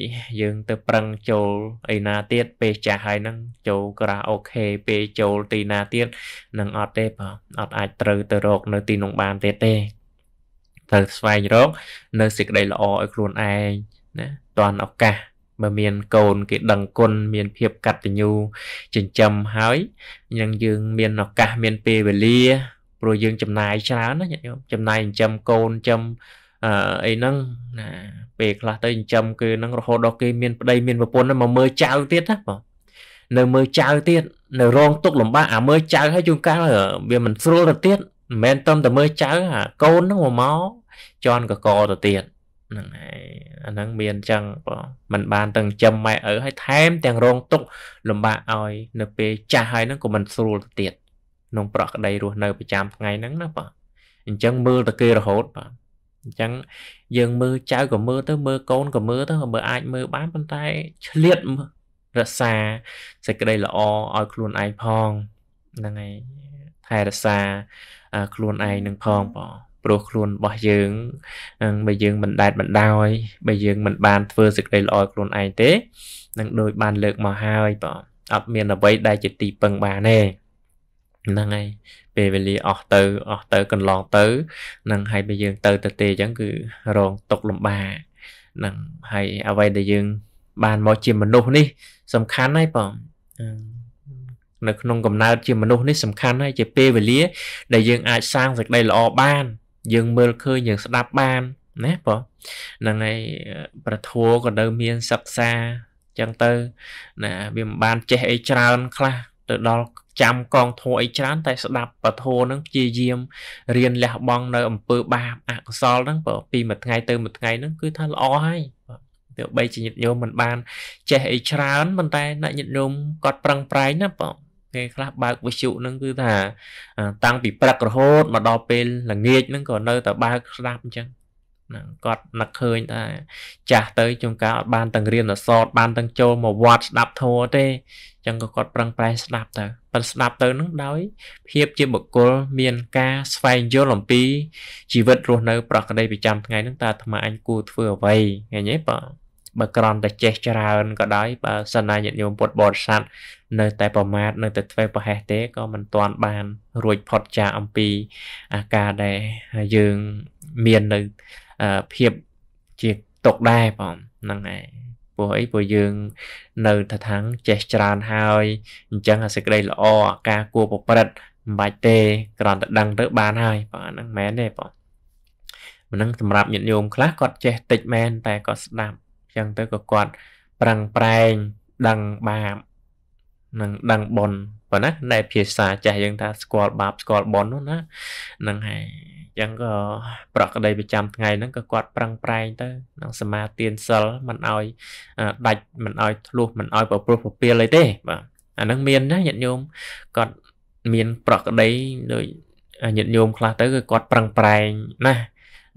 យើងទៅប្រឹងចូលអីណាទៀតពេលចាស់ហើយហ្នឹងចូលក្រាអូខេពេលចូលទីណាទៀតនឹងអត់ទេបើអត់អាចត្រូវទៅរក នៅទីនោះបានទៀតទេត្រូវស្វែងរកនៅសេចក្តីល្អឲ្យខ្លួនឯងណាតាន់ឱកាសបើមានកូន គេដឹងគុណមានភាពកតញ្ញូចិញ្ចឹមហើយនឹងយើងមានឱកាសមានពេលវេលា ព្រោះយើងចំណាយច្រើនណាញាតិញោមចំណាយចិញ្ចឹមកូនចិញ្ចឹមអឺអីហ្នឹងណាពេលខ្លះទៅចិញ្ចឹមគឺហ្នឹងរហូតដល់គេមានប្តី មានប្រពន្ធមកមើលចៅទៀតណាបងនៅមើលចៅទៀតនៅរងទុកលំបាកអាមើលចៅហើយជួនកាលវាមិនស្រួលទៅទៀតមិនមែនតំតែមើលចៅអាកូនហ្នឹងមកមកជន់កកទៅទៀតហ្នឹងហើយអាហ្នឹងមានអញ្ចឹងបងมันបានទាំងចំម៉ែឪហើយថែមទាំងរងទុកលំបាកឲ្យ នៅពេលចាស់ហើយហ្នឹងក៏មិនស្រួលទៅទៀតក្នុងប្រក្តីរស់នៅប្រចាំថ្ងៃហ្នឹងណាបងអញ្ចឹងមើលតែគេរហូតបងអញ្ចឹងយើងមើលចៅក៏មើលទៅមើលកូនក៏មើលទៅមើលអាចមើលបានប៉ុន្តែឆ្លៀតរក្សាសេចក្តីល្អឲ្យខ្លួនឯងផងហ្នឹងហើយថែរក្សាខ្លួនឯងនឹងផងបងព្រោះខ្លួនរបស់យើងបើយើងមិនដែតបណ្ដោយបើយើងមិនបានធ្វើសេចក្តីល្អខ្លួនឯងទេនឹងដូចបានលើកមកហើយបងអត់មានអ្វីដែលជាទីពឹងបានទេហ្នឹងហើយពេលវេលាអស់ទៅអស់ទៅកន្លងទៅនឹងហើយបើយើងទៅ ទៅទេអញ្ចឹងគឺរងຕົកលំបាកនឹងហើយអ្វីដែលយើងបានមកជាមនុស្សនេះសំខាន់ហើយបងនៅក្នុងកំណើតជាមនុស្សនេះសំខាន់ហើយជាពេលវេលាដែលយើងអាចសាងសេចក្តីល្អបានយើងមើលឃើញយើងស្ដាប់បានណាបងហ្នឹងហើយប្រធัวក៏នៅមានសិក្សាចឹងទៅ ណាវាមិនបានចេះអីច្រើន ខ្លះទៅដល់ចាំកងធัวអីច្រើនតែស្ដាប់បធัวហ្នឹងព្យាយាមរៀនលះបង់នៅអំពើបាបអកុសលហ្នឹងបើពីមួយថ្ងៃទៅមួយថ្ងៃហ្នឹងគឺ ថាល្អហើយទៅបីជាញាតិញោមមិនបាន ចេះអីច្រើនប៉ុន្តែអ្នកញាតិញោមគាត់ប្រឹងប្រែងណាបងគេខ្លះបើកវិទ្យុហ្នឹងគឺថាតាំងពីព្រឹករហូតមកដល់ពេលល្ងាចហ្នឹងក៏នៅតែបើកស្ដាប់អញ្ចឹងហ្នឹងគាត់នឹកឃើញថាចាស់ទៅជុំកាលអត់បានទាំងរៀនអសតបានទាំងចូលមកវត្តស្ដាប់ធម៌ទេអញ្ចឹងក៏គាត់ប្រឹងប្រែងស្ដាប់ទៅប៉ុន្តែស្ដាប់ទៅនឹងដោយភាពជាបុគ្គលមានការស្វែងយល់អំពីជីវិតរស់នៅ ប្រកបប្រចាំថ្ងៃនឹងតើអាត្មាអញគួរធ្វើអ្វីថ្ងៃនេះបើបើក្រំតែចេះច្រើនក៏ដោយបើសិនណាញាតិញោមពុទ្ធបរិស័ទនៅតែប្រមាថនៅតែធ្វើប្រហែសទេក៏មិនទាន់បានរួចផុតចាកអំពីអាការដែលយើងមាននៅភាពជាຕົកដែរបងហ្នឹងហើយព្រោះអីព្រោះយើង នៅថាថាងចេះច្រើនហើយអញ្ចឹងអាសេចក្តីល្អអាការគួរប្រព្រឹត្តមិនបាច់ទេគ្រាន់តែដឹងទៅបានហើយបងហ្នឹងមែនទេបងមិនហ្នឹងសម្រាប់ញាតិញោមខ្លះគាត់ចេះតិចមែនតែគាត់ស្ដាប់អញ្ចឹងទៅក៏គាត់ប្រឹងប្រែងដឹងបាបនឹងដឹងបនប៉ុណ្ណានៃភាសាចាស់យើងថាស្គាល់បាបស្គាល់បននោះណានឹងហើយអញ្ចឹងក៏ប្រក្តីប្រចាំថ្ងៃហ្នឹងក៏គាត់ប្រឹងប្រែងទៅនឹងសមាទានសិលមិនឲ្យដាច់មិនឲ្យធ្លុះមិនឲ្យប្រព្រឹត្តពពាលអីទេបាទអាហ្នឹងមានណាញាតិញោមគាត់មានប្រក្តីដោយញាតិញោមខ្លះទៅគឺគាត់ប្រឹងប្រែងណា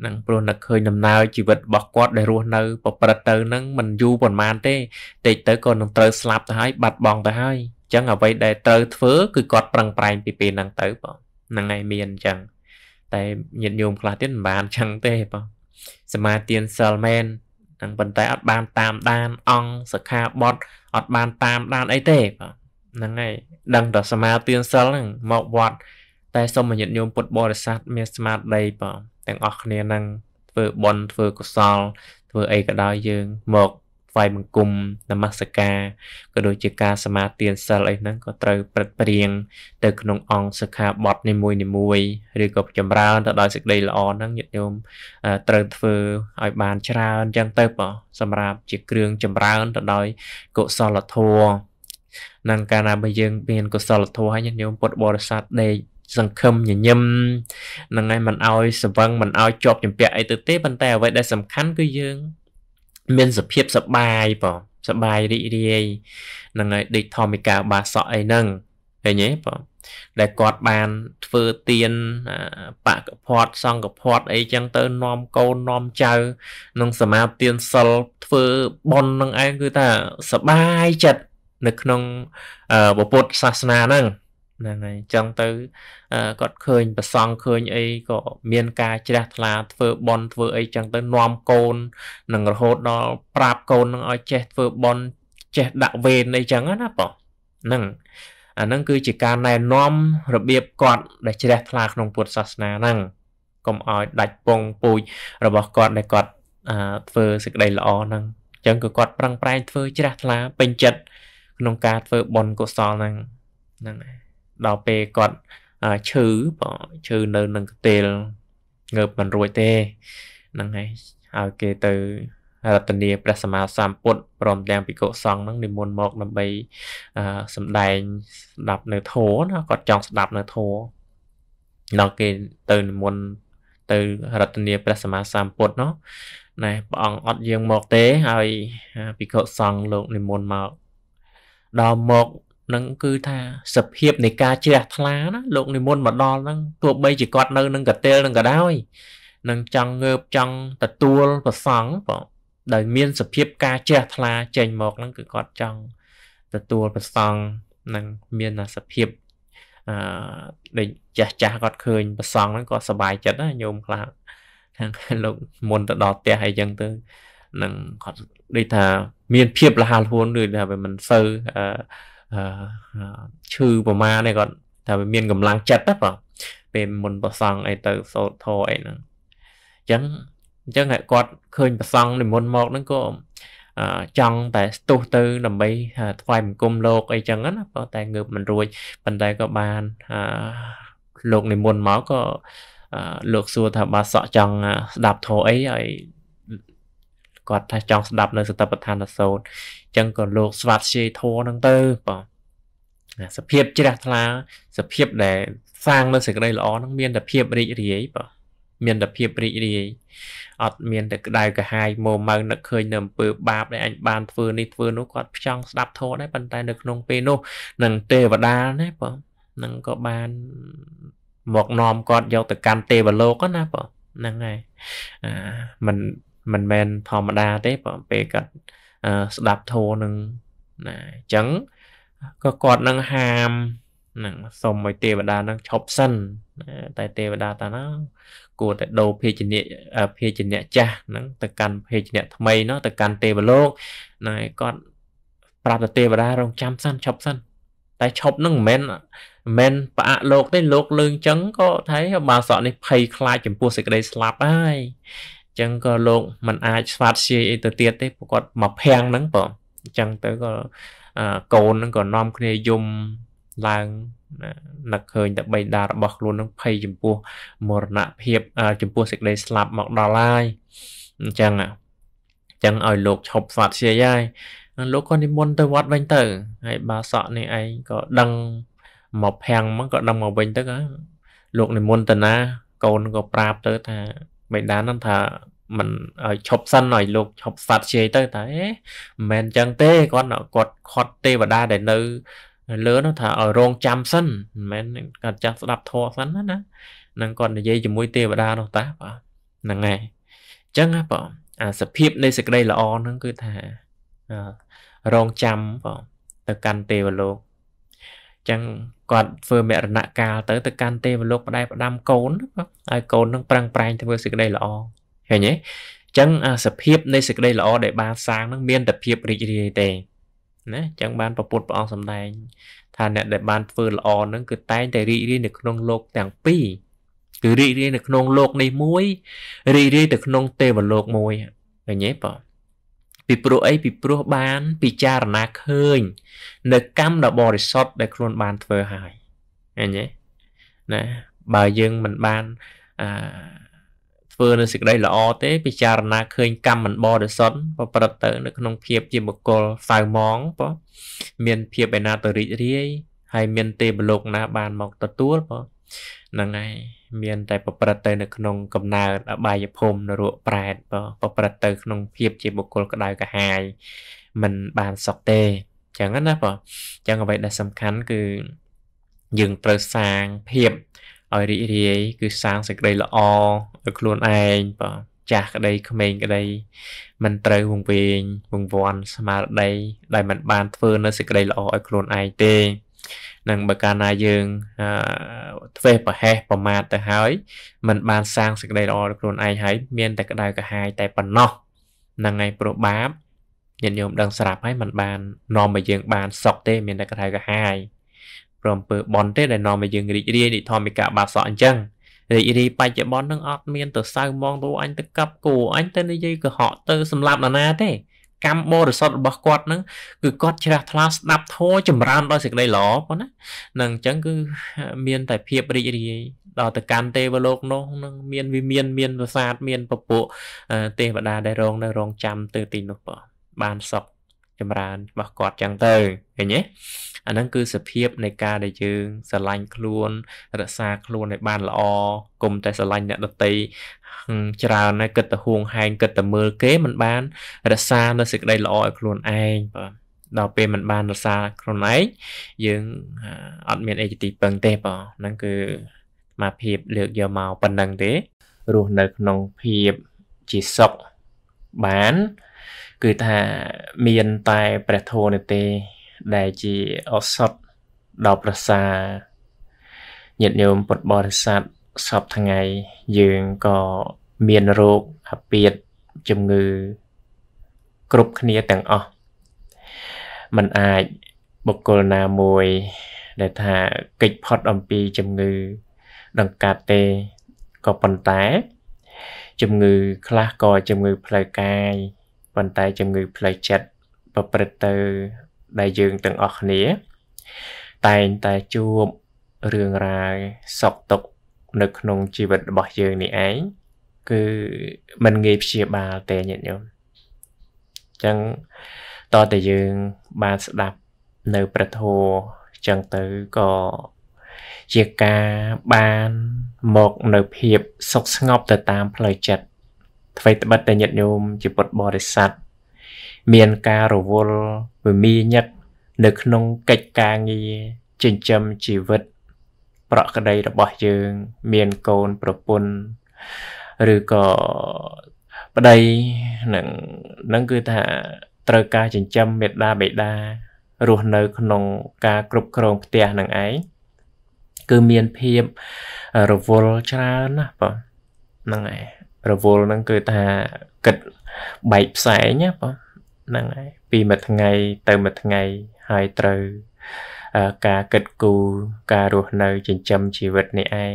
នឹងព្រោះនឹកឃើញដំណើរជីវិតរបស់គាត់ដែលរស់នៅប្រព្រឹត្តទៅនឹងមិនយូរប៉ុន្មានទេតិចទៅក៏នឹងត្រូវស្លាប់ទៅហើយបាត់បង់ទៅហើយអញ្ចឹងអ្វីដែលត្រូវធ្វើគឺគាត់ប្រឹងប្រែងពីពេលហ្នឹងទៅបងហ្នឹងឯងមានអញ្ចឹងតែញាតិញោមខ្លះទៀតមិនបានអញ្ចឹងទេបងសមាទានសិលមែនហ្នឹងប៉ុន្តែអត់បានតាមដានអង្គសិក្ខាបទអត់បានតាមដានអីទេបងហ្នឹងហើយដឹងតែសមាទានសិលហ្នឹងមកវត្តតែសូមញាតិញោមពុទ្ធបរិស័ទមានស្មារតីបងទាំងអស់គ្នានឹងធ្វើបន់ធ្វើកុសល ធ្វើអីក៏ដោយយើងមកថ្វាយបង្គំនមស្ការក៏ដូចជាការសមាទានសិលអីហ្នឹងក៏ត្រូវព្រឹត្តព្រៀង ទៅក្នុងអង្គសិក្ខាបទនីមួយនីមួយឬក៏ចម្រើនទៅដោយសេចក្តីល្អហ្នឹងញាតិញោមត្រូវធ្វើឲ្យបានច្រើនអញ្ចឹងទៅបើសម្រាប់ជាគ្រឿងចម្រើនទៅដោយកុសលធម៌នឹងកាលណាបើយើង មានកុសលធម៌ហើយញាតិញោមពុទ្ធបរិស័ទដេកសង្ឃឹមញញឹមហ្នឹងហើយមិនឲ្យស្វឹងមិនឲ្យជាប់ចម្ពាក់អីទៅទេប៉ុន្តែអ្វីដែលសំខាន់គឺយើងមានសភាពសបាយបងសបាយរីករាយហ្នឹងហើយដូចធម្មកាបាសក់អីហ្នឹងឃើញទេបងដែលគាត់បានធ្វើទៀនបកភ័តសង្កភ័តអីចឹងទៅនាំកូននាំចៅនឹងសមាទានសិលធ្វើបុណ្យនឹងឯងគឺថាសបាយចិត្តនៅក្នុងពុទ្ធសាសនាហ្នឹងហ្នឹងហើយអញ្ចឹងទៅគាត់ឃើញប្រសងឃើញអីក៏មានការជ្រះថ្លាធ្វើបន់ធ្វើអីចឹងទៅនាំកូននឹងរហូតដល់ប្រាប់កូននឹងឲ្យចេះធ្វើបន់ចេះដាក់វេនអីចឹងណាបងហ្នឹងអាហ្នឹងគឺជាការណែនាំរបៀបគាត់ដែលជ្រះថ្លា ក្នុងពុទ្ធសាសនាហ្នឹងកុំឲ្យដាច់ពងពូជរបស់គាត់ដែលគាត់ធ្វើសេចក្តីល្អហ្នឹងអញ្ចឹងគឺគាត់ប្រឹងប្រែងធ្វើជ្រះថ្លា ពេញចិត្តក្នុងការធ្វើបុណ្យកុសលហ្នឹងហ្នឹងហើយដល់ពេលគាត់ឈឺបើឈឺនៅនឹងកទេលងើបមិនរួចទេហ្នឹងហើយហើយគេទៅរតនីព្រះសម្មាសម្ពុទ្ធព្រមទាំងភិក្ខុសង្ឃនឹងនិមន្តមកដើម្បីសំដែងស្ដាប់នៅធម៌ណាគាត់ចង់ស្ដាប់នៅធម៌ដល់គេទៅនិមន្តទៅរតនីព្រះសម្មាសម្ពុទ្ធនោះណែព្រះអង្គអត់យាងមកទេ ហើយភិក្ខុសង្ឃលោកនិមន្តមកដល់មកនឹងគឺថាសភាពនៃការជ្រះថ្លាណាលោកនិមន្តមកដល់ហ្នឹងទោះបីជាគាត់នៅនឹងកតេលនឹងក៏ដោយនឹងចង់ងើបចង់ទទួលប្រសង់បងដោយមានសភាពការជ្រះថ្លា ចេញមកហ្នឹងគឺគាត់ចង់ទទួលប្រសង់នឹងមានសភាពអឺដូចចាស់ចាស់គាត់ឃើញប្រសង់ហ្នឹងគាត់សប្បាយចិត្តណាញោមខ្លះខាងលោកមុនទៅដល់ផ្ទះអីចឹងទៅនឹងគាត់ដូចថាមានភាពលះហួនដូចថាវាមិនសូវអឺឈឺប្រមាណឯគាត់ថាវាមានកម្លាំងចិត្តណាបងពេលមុនប្រសង់អីទៅសោតធអីហ្នឹងអញ្ចឹងអញ្ចឹងគាត់ឃើញប្រសង់និមន្តមកហ្នឹងក៏ចង់តែស្ទុះទៅដើម្បីថ្វាយបង្គំលោកអីចឹងណាប៉ុន្តែងើបមិនរួចប៉ុន្តែក៏បានលោកនិមន្តមកក៏លោកសួរថាបាទសក់ចង់ស្ដាប់ធម៌អីហើយគាត់ថាចង់ស្ដាប់ នៅសតបដ្ឋានសូត្រចឹងក៏លោកស្វាតជ័យធរហ្នឹងទៅបងសភាពជ្រះថ្លា សភាពដែលសាងនៅសេចក្តីល្អហ្នឹងមានតែភាពរីករាយបងមានតែភាពរីករាយអត់មានតែក្តៅកាហាយមម៉ៅនឹកឃើញនៅអំពើបាបដែលអញបានធ្វើនេះធ្វើនោះគាត់ផ្ចង់ស្ដាប់ធម៌ដែរប៉ុន្តែនៅក្នុងពេលនោះនឹងទេវតាណាបងនឹងក៏បានមកនាំគាត់យកទៅកាន់ទេវលោកណាបងហ្នឹងហើយអាมันមិនមែនធម្មតាទេបងពេលគាត់ស្ដាប់ធម៌នឹងណាអញ្ចឹងក៏គាត់នឹងហាមនឹងសុំឲ្យទេវតានឹងឈប់សិន តែទេវតាតាណាគួរតែដូរភេជនៈភេជនៈចាស់ហ្នឹងទៅកាន់ភេជនៈថ្មីនោះទៅកាន់ទេវលោកណែគាត់ ប្រាប់ទៅទេវតារងចាំសិនឈប់សិនតែឈប់នឹងមិនមែនមិនផ្អាក់លោកទេលោកលើងចឹងក៏ថាបើសក់នេះភ័យខ្លាចចំពោះសេចក្តីស្លាប់ហើយចឹងក៏លោកมันអាចស្វាតជាអីទៅទៀតទេពួកគាត់មកភាំងហ្នឹងបងអញ្ចឹងទៅក៏កូនហ្នឹងក៏នាំគ្នាយំឡើងនឹកឃើញតែបិតារបស់ខ្លួនហ្នឹងភ័យចំពោះមរណភាពចំពោះសេចក្តីស្លាប់ មក ដល់ហើយអញ្ចឹងអញ្ចឹងឲ្យលោកឈប់ស្វាតជាយាយលោកក៏និមន្តទៅវត្តវិញទៅហើយបាសក់នេះឯងក៏ដឹងមកភាំងមកក៏ដឹងមកវិញទៅលោកនិមន្តតាណា កូនក៏ប្រាប់ទៅថាបិតានឹងថាមិនឲ្យឈប់សិនឲ្យលោកឈប់សັດជ័យទៅតែមិនមែនចឹងទេគាត់គាត់ខត់ទេវតាដែលនៅ លើនោះថាឲ្យរងចាំសិនមិនមែនគាត់ចាស់ស្ដាប់ធម៌សិនណាណានឹងគាត់និយាយជាមួយទេវតានោះតាបាទហ្នឹងហើយអញ្ចឹងណាបងអាសភាពនៃសេចក្តីល្អហ្នឹងគឺថារងចាំបងទៅកាន់ទេវលោកអញ្ចឹងគាត់ធ្វើមរណកាលទៅទៅកាន់ទេវលោកផ្ដែផ្ដាំកូនហើយកូននឹងប្រឹងប្រែងធ្វើសេចក្តីល្អឃើញទេអញ្ចឹងសភាពនៃសេចក្តីល្អដែលបានសាងនឹងមានតែភាពរីករាយទេណាអញ្ចឹងបានប្រពុតព្រះអង្គសម្ដែង ថាអ្នកដែលបានធ្វើល្អនឹងគឺតែងតែរីករាយនៅក្នុងលោកទាំងពីរគឺរីករាយនៅក្នុងលោកនេះមួយរីករាយទៅក្នុងទេវលោកមួយឃើញទេបងពីព្រោះអីពីព្រោះបានពិចារណាឃើញ នៅកម្មដ៏បរិសុទ្ធដែលខ្លួនបានធ្វើហើយឃើញទេណាបើយើងមិនបានអឺធ្វើនៅសេចក្តីល្អទេពិចារណាឃើញកម្មមិនបរិសុទ្ធប្រព្រឹត្តទៅ នៅក្នុងភាពជាបុគ្គលសៅម៉ងបងមានភាពឯណាទៅរីករាយហើយមានទេវលោកណាបានមកទទួលបងហ្នឹងហើយមានតែប្រព្រឹត្តទៅនៅក្នុងកំណើតអបាយភូមិនរកប្រែតប្រព្រឹត្តទៅក្នុងភាពជាបុគ្គលក្តៅកាហាយមិនបានសុខទេចឹងណាបងចឹងអ្វីដែលសំខាន់គឺយើងត្រូវសាងភាពឲ្យរីករាយគឺសាងសេចក្តីល្អឲ្យខ្លួនឯងបងចាស់ក្តីក្មេងក្តីមិនត្រូវវង្វេងវង្វាន់ស្មារតីដែលមិនបានធ្វើនៅសេចក្តីល្អឲ្យខ្លួនឯងទេនឹងបើកាលណាយើងធ្វេសប្រហែសប្រមាថទៅហើយมันបានសាងសេចក្តីល្អដល់ខ្លួនឯងហើយមានតែក្តៅក្រហាយតែប៉ុណ្ណោះហ្នឹងឯងព្រោះបាបញាតិញោមដឹងស្រាប់ហើយมันបាននាំឲ្យយើងបានសក់ទេមានតែក្តៅក្រហាយព្រមអំពើបន់ទេដែលនាំឲ្យយើងរីករាយនិធម្មិកបាបសក់អញ្ចឹងរីករាយបច្ចុប្បន្ននឹងអត់មានទៅសៅមងទូអញទៅកាប់គូអញទៅនិយាយកុហកទៅសម្លាប់នរណាទេកម្មបរិសុទ្ធរបស់គាត់នឹងគឺគាត់ជ្រះថ្លាស្ដាប់ធម៌ចម្រើនដោយសេចក្តីល្អប៉ុណ្ណានឹងអញ្ចឹងគឺមានតែភាព រីករាយដល់ទៅកាន់ទេវលោកនោះនឹងមានវិមាន មានប្រាសាទមានពពួកទេវតាដែលរង នៅ រងចាំទៅទីនោះបងបានសុខចម្រើនរបស់គាត់ចឹងទៅឃើញទេអាហ្នឹងគឺសភាពនៃការដែលយើងស្រឡាញ់ខ្លួនរក្សាខ្លួនឲ្យបានល្អគុំតែស្រឡាញ់អ្នកដតីច្រើនណាស់គិតទៅហួងហែងគិតទៅមើលគេមិនបានរក្សានៅសេចក្តីល្អឲ្យខ្លួនឯងបាទដល់ពេលมันបានរសារខ្លួនឯងយើងអត់មានអីទីពឹងទេបងហ្នឹងគឺមកភាពលើកយកមកប៉ុណ្ណឹងទេរស់នៅក្នុងភាពជាសុខបានគឺថាមានតែព្រះធម៌នេះទេដែលជាអសតដល់ប្រសាញាតិញោមពុទ្ធបរិស័ទសពថ្ងៃយើងក៏មានរោគអាពាធជំងឺ គ្រប់គ្នាទាំងអស់มันអាចបុគ្គលណាមួយ ដែលថាកិច្ចផុតអំពីជំងឺដង្កាត់ទេក៏ប៉ុន្តែជំងឺ ខ្លះក៏ជំងឺផ្លូវកាយប៉ុន្តែជំងឺផ្លូវចិត្តប្រព្រឹត្តទៅដែលយើងទាំងអស់គ្នា តែងតែជួបរឿងរ៉ាវសោកតក់នៅក្នុងជីវិតរបស់យើងនេះឯងគឺมันងាយព្យាបាលទេញាតិញោមអញ្ចឹងតតែយើងបានស្ដាប់នៅព្រះធម៌អញ្ចឹងទៅក៏ជាការបានមកនៅភាពសុខស្ងប់ទៅតាមផ្លូវចិត្តអ្វីត្បិតតែញាតិញោមជាពុទ្ធបរិស័ទមានការរវល់វិមាញឹកនៅក្នុងកិច្ចការងារចិញ្ចឹមជីវិត ប្រក្តីរបស់យើង មានកូនប្រពន្ធឬក៏ប្តីនឹងនឹងគឺថាត្រូវការចិញ្ចឹមមេដាបេដារស់នៅ ក្នុង ការគ្រប់គ្រងផ្ទះនឹងឯងគឺមានភាពរវល់ច្រើនណាបងហ្នឹងឯងរវល់ហ្នឹងគឺថាគិតបែកផ្សែងណាបងហ្នឹងហើយពីមួយថ្ងៃ ទៅមួយថ្ងៃហើយត្រូវការគិតគូរការរស់នៅចិញ្ចឹមជីវិតនេះឯង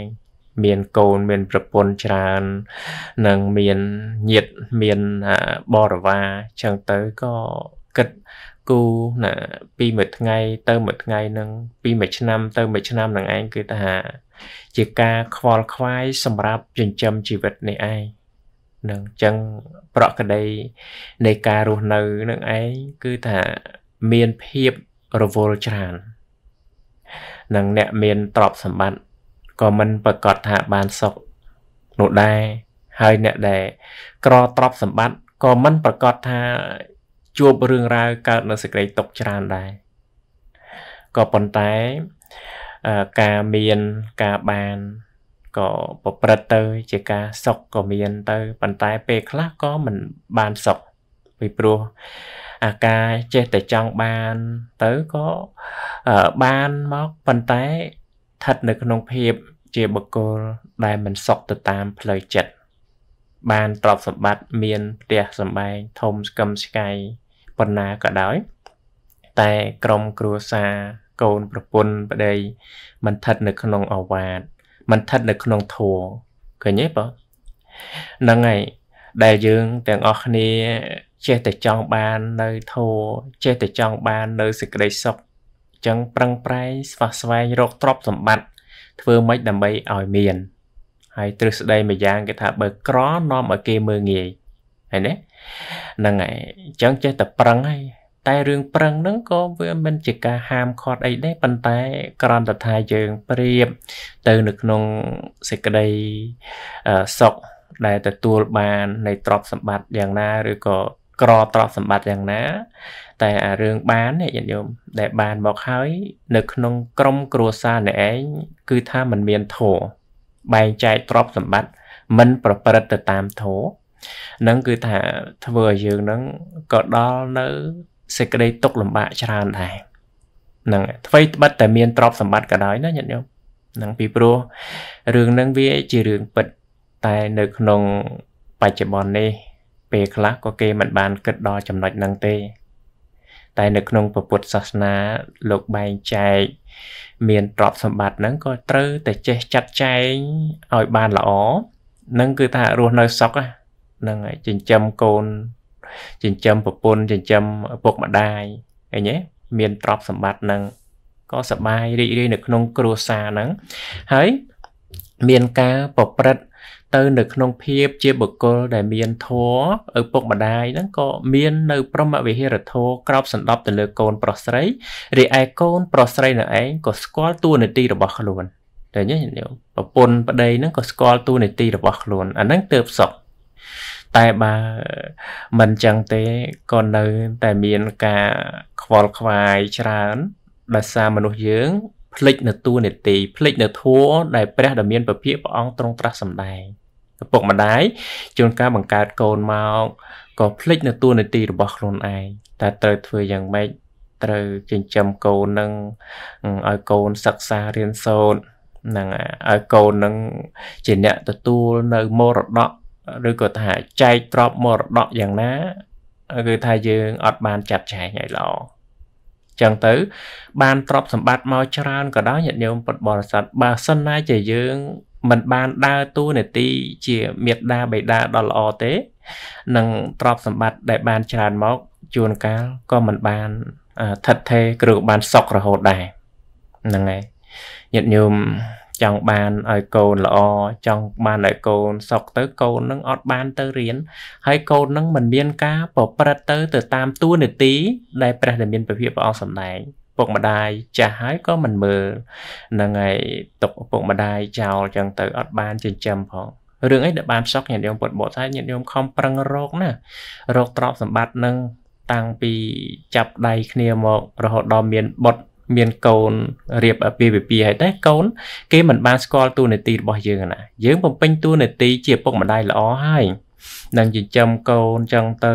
មានកូនមាន ប្រពន្ធច្រើននិងមានញាតិមានបរិវារចឹងទៅក៏គិតគូណាពីមួយថ្ងៃទៅមួយថ្ងៃនឹងពីមួយឆ្នាំទៅមួយឆ្នាំនឹងឯងគឺថាជាការខ្វល់ខ្វាយសម្រាប់ចិញ្ចឹមជីវិតនេះឯងនឹងអញ្ចឹងប្រក្តីនៃការរស់នៅនឹងឯងគឺថាមានភាពរវល់ច្រើននិងអ្នកមានទ្រព្យសម្បត្តិក៏មិនប្រកាសថាបានសុខនោះដែរហើយអ្នកដែលក្រទ្រព្យសម្បត្តិក៏មិនប្រកាសថាជួបរឿងរ៉ាវកើតនៅសេចក្តីຕົកច្រើនដែរក៏ប៉ុន្តែការមានការបានក៏ប្រព្រឹត្តទៅ ជាការសុខក៏មានទៅប៉ុន្តែពេលខ្លះក៏មិនបានសុខពីព្រោះអាការចេះតែចង់បានទៅក៏បានមកប៉ុន្តែស្ថិតនៅក្នុងភាពជាបុគ្គលដែលមិនសុខទៅតាមផ្លូវចិត្តបានទ្រព្យសម្បត្តិមានផ្ទះសម្បែងធំស្កឹមស្កៃប៉ុណ្ណាក៏ដោយ តែក្រុមគ្រួសារកូនប្រពន្ធប្តីមិនស្ថិតនៅ ក្នុងអវាទមិនស្ថិតនៅក្នុងធัวឃើញទេបងហ្នឹងហើយដែលយើងទាំងអស់គ្នាចេះតែចង់បាននៅធัวចេះតែចង់បាននៅសេចក្តីសុខអញ្ចឹងប្រឹងប្រែងស្វះស្វែងរកទ្រព្យសម្បត្តិធ្វើម៉េចដើម្បីឲ្យមានហើយទ្រឹស្ដីមួយយ៉ាងគេថាបើក្រនាំឲ្យគេមើងងាយហើយណាហ្នឹងហើយអញ្ចឹងចេះតែប្រឹងហើយតែរឿងប្រឹងហ្នឹងក៏វាមិនជាការហាមឃាត់អីដែរប៉ុន្តែក្រំតថាយើងប្រៀបទៅនៅក្នុងសេចក្តីសុខដែលទទួលបាននៃទ្រព្យសម្បត្តិយ៉ាងណា ឬក៏ក្រទ្រព្យសម្បត្តិយ៉ាងណាតែអារឿងបាននេះញាតិញោមដែល បានមកហើយ នៅក្នុងក្រមគ្រួសារនេះឯងគឺថាมันមានធរបែងចែកទ្រព្យសម្បត្តិมันប្រព្រឹត្តទៅតាមធរនឹងគឺថាធ្វើឲ្យយើងនឹងក៏ដល់នៅសេចក្តីទុកលំបាកច្រើនដែរហ្នឹងអ្វីត្បិតតែមានទ្រព្យសម្បត្តិក៏ដោយណាញាតិញោមហ្នឹងពីព្រោះរឿងហ្នឹងវាជារឿងពិតតែនៅក្នុងបច្ចុប្បន្ននេះពេលខ្លះក៏គេមិនបានគិតដល់ចំណុចហ្នឹងទេ តែនៅក្នុងពុទ្ធសាសនាលោកបែងចែកមានទ្រព្យសម្បត្តិហ្នឹងក៏ត្រូវតែចេះចាត់ចែងឲ្យបានល្អហ្នឹងគឺថារស់នៅសុខហ្នឹងចិញ្ចឹមកូនចិញ្ចឹមប្រពន្ធចិញ្ចឹមឪពុកម្ដាយឃើញទេមានទ្រព្យសម្បត្តិនឹងក៏សบายរីករាយនៅក្នុងគ្រួសារហ្នឹងហើយមានការប្រព្រឹត្តទៅ នៅក្នុងភាពជាបុគ្គលដែលមានធម៌ឪពុកម្ដាយហ្នឹងក៏មាននៅព្រមវិហារធម៌ក្រោបសណ្ដប់ទៅលើកូនប្រុសស្រីរីឯកូនប្រុសស្រីនៅឯងក៏ស្គាល់ទួលនីតិរបស់ខ្លួនតែញ៉េប្រពន្ធប្តីហ្នឹងក៏ស្គាល់ទួលនីតិរបស់ខ្លួនអាហ្នឹងទើបសុខតែបើមិនចឹងទេក៏នៅតែមានការខ្វល់ខ្វាយច្រើនដោយសារមនុស្សយើងភ្លេចនៅទួលនីតិភ្លេចនៅធัวដែលព្រះដ៏មានពភាកព្រះអង្គទ្រង់ត្រាស់សម្ដែងឪពុកម្ដាយជួនកាលបង្កើតកូនមកក៏ភ្លេចនៅទួលនីតិរបស់ខ្លួនឯងតែត្រូវធ្វើយ៉ាងម៉េចត្រូវចិញ្ចឹមកូននឹងឲ្យកូនសិក្សារៀនសូត្រនឹងឲ្យកូននឹងជាអ្នកទទួលនៅមរតកឬក៏ថាចែកទ្រព្យមរតកយ៉ាងណាគឺថាយើងអត់បានចាត់ចែងឲ្យល្អចឹងទៅ បានទ្រព្យសម្បត្តិមកច្រើនក៏ដោយញាតិញោមពុទ្ធបរិស័ទបើសិនណាជាយើង មិនបានដើរតួនាទីជាមេត្តាបិតាដ៏ល្អទេនឹងទ្រព្យសម្បត្តិដែលបានច្រើនមកជួនកាលក៏មិនបានឋិតថេរគ្រូបានសក់រហូតដែរហ្នឹងហើយញាតិញោមចង់បានឲ្យកូនល្អចង់បានឲ្យកូនសុខទៅកូននឹងអត់បាន ទៅរៀនហើយកូននឹងមិនមានការប្រព្រឹត្តទៅ ទៅតាមទួលនីតិដែលព្រះដែលមានពភាព្រះអង្គសម្ដែងពុកម្ដាយចាស់ហើយក៏មិនមើលនឹងហើយຕົកពុកម្ដាយចោលចឹងទៅអត់បានចិញ្ចឹមផងរឿងអីដែលបានផ្សព្វញាតិញោមពុតបតថាញាតិញោមខំប្រឹងរកណារកទ្រព្យសម្បត្តិនឹងតាំងពីចាប់ដៃគ្នាមករហូតដល់មានបុត្រមានកូនរៀបពាហ៍ពិពាហ៍ហើយតែកូនគេមិនបានស្គាល់តួនាទីរបស់យើងណាយើងបំពេញតួនាទីជាពុកម្ដាយល្អហើយនឹងចិញ្ចឹមកូនចឹងទៅ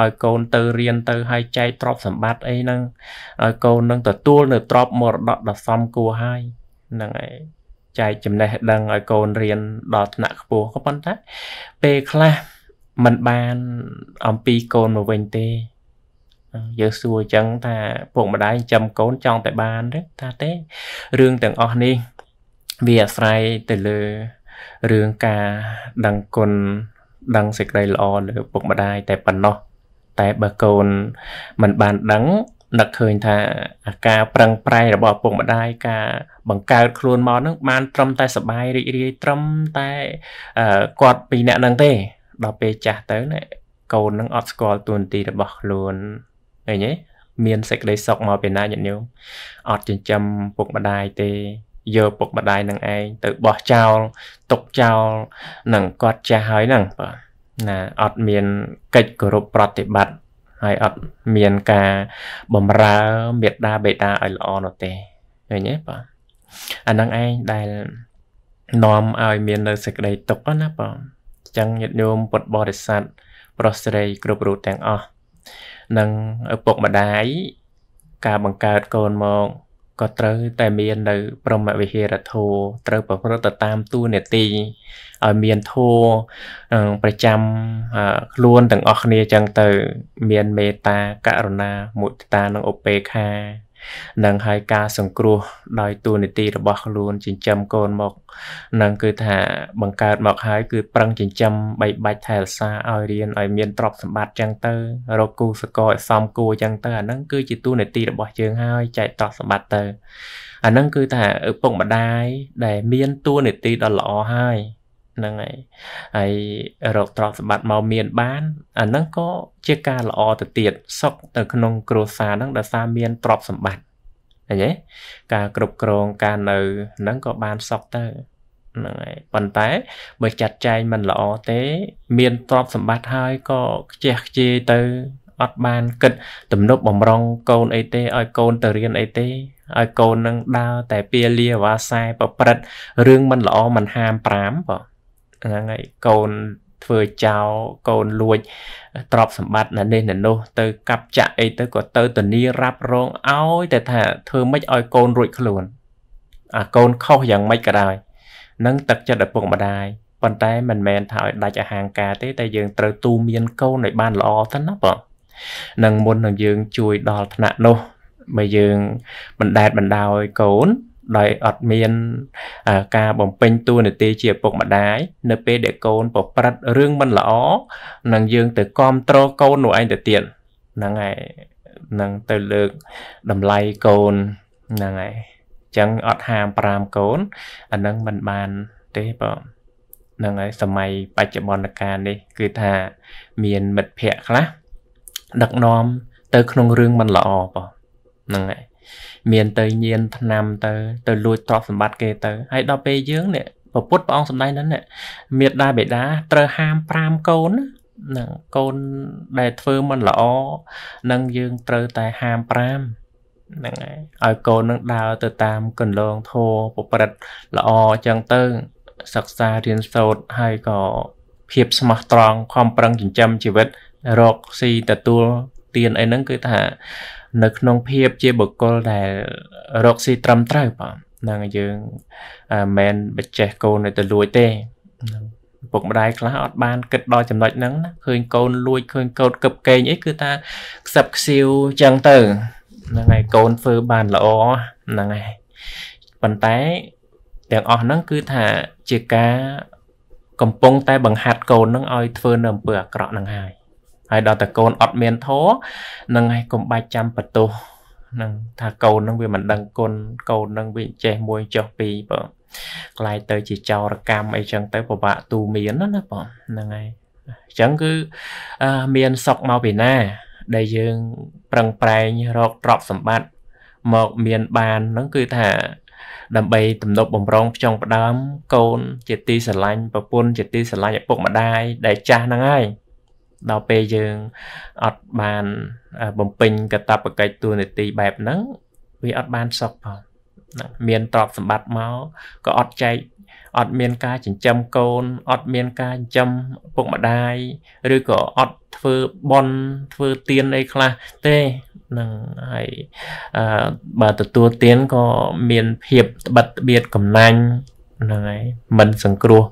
ឲ្យកូនទៅរៀនទៅហើយចែកទ្រព្យសម្បត្តិអីហ្នឹងឲ្យកូននឹងទទួលនៅទ្រព្យមរតកដ៏សមគួរហើយហ្នឹងហើយចែកចំណេះដឹងឲ្យកូនរៀនដល់ថ្នាក់ខ្ពស់ក៏ប៉ុន្តែពេលខ្លះมันបានអំពីកូនមកវិញទេយើងសួរអញ្ចឹងថាពួកម្ដាយចិញ្ចឹមកូនចង់តែបានទេថាទេរឿងទាំងអស់នេះវាអាស្រ័យទៅលើរឿងការដឹងគុណដឹងសេចក្តីល្អលើពុកម្ដាយតែប៉ុណ្ណោះតែបើកូនមិនបានដឹងនឹកឃើញថាអាការប្រឹងប្រែងរបស់ពុកម្ដាយការបង្កើតខ្លួនមកនឹងបានត្រឹមតែសបាយរីករាយត្រឹមតែគាត់ពីអ្នកនឹងទេដល់ពេលចាស់ទៅណាកូននឹងអត់ស្គាល់ទួនាទីរបស់ខ្លួនអីហ៎មានសេចក្តីសុខមកពីណាញាតិញោមអត់ចិញ្ចឹមពុកម្ដាយទេយកពុកម្ដាយនឹងឯងទៅបោះចោលទុកចោលនឹងគាត់ចាស់ហើយហ្នឹងបាទណាអត់មានកិច្ចគោរពប្រតិបត្តិហើយអត់មានការបំរើមេត្តាបេតាឲ្យល្អនោះទេឃើញទេបាទអានឹងឯងដែលនាំឲ្យមាននៅសេចក្តីទុកណាបាទអញ្ចឹងញាតិញោមពុទ្ធបរិស័ទប្រុសស្រីគ្រប់រូបទាំងអស់និងឪពុកម្ដាយការបង្កើតកូនមកក៏ត្រូវតែមាននៅព្រមវិហារធម៌ត្រូវប្រព្រឹត្តទៅតាមទួនាទីឲ្យមានធម៌ប្រចាំខ្លួនទាំងអស់គ្នាចឹងទៅ មានមេត្តាករុណាមុទិតានិងឧបេក្ខានឹងហើយការសង្គ្រោះ ដោយទូនីតិរបស់ខ្លួនចិញ្ចឹមកូនមកនឹងគឺថាបង្កើតមកហើយ គឺប្រឹងចិញ្ចឹមបីបាច់ថែរក្សាឲ្យរៀនឲ្យមានទ្រព្យសម្បត្តិចឹងទៅរកគូសកលឲ្យសមគួរចឹងទៅអាហ្នឹងគឺជាទូនីតិរបស់យើងហើយចែកតោះសម្បត្តិទៅអាហ្នឹងគឺថាឪពុកម្ដាយដែលមានទូនីតិដ៏ល្អហើយហ្នឹងហើយហើយរកទ្រព្យសម្បត្តិមកមាន បានអាហ្នឹងក៏ជាការល្អទៅទៀតសុខទៅក្នុងគ្រួសារហ្នឹងដោយសារមានទ្រព្យសម្បត្តិឃើញទេការគ្រប់គ្រងការនៅហ្នឹងក៏បានសុខទៅហ្នឹងហើយប៉ុន្តែបើចាត់ចែងមិនល្អទេ មានទ្រព្យសម្បត្តិហើយក៏ខ្ជះខ្ជាយទៅអត់បានគិតទំនប់បំរុងកូនអីទេឲ្យកូនទៅរៀនអីទេឲ្យកូននឹងដើរតែពាលាវាសាយប្រព្រឹត្តរឿងមិនល្អមិនហាម5បងហ្នឹងហើយកូនធ្វើចោលកូនលួចទ្រព្យសម្បត្តិណានេះណានោះទៅកັບចាក់អីទៅក៏ទៅធានារ៉ាប់រងឲ្យតែថាធ្វើម៉េចឲ្យកូនរួចខ្លួនអាកូនខុសយ៉ាងម៉េចក៏ដោយនឹងទឹកចិត្តឪពុកម្ដាយប៉ុន្តែមិនមែនថាឲ្យដាច់អាហាងការទេតែយើងត្រូវទូមានកូនឲ្យបានល្អទៅណាបងនឹងមុននឹងយើងជួយដល់ថ្នាក់នោះបើយើងបណ្ដែតបណ្ដោយកូនដោយអត់មានការបំពេញតួនាទីជាឪពុកម្ដាយនៅ ពេលដែលកូនប្រព្រឹត្តរឿងមិនល្អនឹងយើងទៅគ្រប់គ្រងកូននោះឯងទៅទៀតហ្នឹងហើយនឹងទៅលើកតម្លៃកូនហ្នឹងហើយអញ្ចឹងអត់ហាម5កូនអាហ្នឹងមិនបានទេបងហ្នឹងហើយសម័យបច្ចុប្បន្នកាលនេះ គឺថាមានមិត្តភ័ក្ដិខ្លះដឹកនាំទៅក្នុងរឿងមិនល្អបងហ្នឹងហើយមានទៅញៀនឆ្នាំទៅទៅលួចទ្រព្យសម្បត្តិគេទៅហើយដល់ពេលយើងនេះពពុទ្ធព្រះអង្គសម្ដែងហ្នឹងមេដាបេដាត្រូវហាម5កូនណាកូនដែលធ្វើមិនល្អនឹងយើងត្រូវតែហាម5ហ្នឹងហើយឲ្យកូននឹងដើរទៅតាមកន្លងធម៌ប្រព្រឹត្តល្អអញ្ចឹងទៅសិក្សារៀនសូត្រហើយក៏ភាពស្មោះត្រង់ខំប្រឹងចិញ្ចឹមជីវិត រកស៊ីទទួលទានអីហ្នឹងគឺថានៅក្នុងភាពជាបុគ្គលដែលរកស៊ីត្រឹមត្រូវបាទនឹងយើងមិនបច្ចេះកូននៅទៅលួចទេពុកម្ដាយខ្លះអត់បានគិតដល់ចំណុចហ្នឹងណាឃើញកូនលួចឃើញកូនកឹបកេងអីគឺថាខ្សឹបខ្សៀវចឹងទៅហ្នឹងហើយកូនធ្វើបានល្អហ្នឹងហើយប៉ុន្តែទាំងអស់ហ្នឹងគឺថាជាការកំពុងតែបង្ហាត់កូនហ្នឹងឲ្យធ្វើនៅអំពើអាក្រក់ហ្នឹងហើយហើយដល់តកូនអត់មានធរនឹងឲ្យកុំបាច់ចាំបន្ទោសនឹងថាកូននឹងវាមិនដឹងគុណកូននឹងវាចេះមួយចុះពីរបងក្លាយទៅជាចោរកម្មអីចឹងទៅពិបាកទូមានណាបងហ្នឹងហើយអញ្ចឹងគឺមានសក់មកពីណាដែលយើងប្រឹងប្រែងរកទ្រព្យសម្បត្តិមកមានបានហ្នឹងគឺថា ដើម្បីទំនប់បំរុងផ្ចង់ផ្ដើមកូនជាទីស្រឡាញ់ប្រពន្ធជាទីស្រឡាញ់ឪពុកម្ដាយដែលចាស់ហ្នឹងហើយដល់ពេលយើងអត់បានបំពេញកតបកិច្ចទូនាទីបែបហ្នឹងវាអត់បានសុខផងមានទ្រព្យសម្បត្តិមកក៏អត់ចែកអត់មានការចិញ្ចឹមកូនអត់មានការចិញ្ចឹមពុកម្ដាយឬក៏អត់ធ្វើបន់ធ្វើទៀនអីខ្លះទេនឹងហើយអឺបើទទួលទៀនក៏មានភាពត្បិតត្បៀតកំណាញ់ហ្នឹងហើយមិនសង្គ្រោះ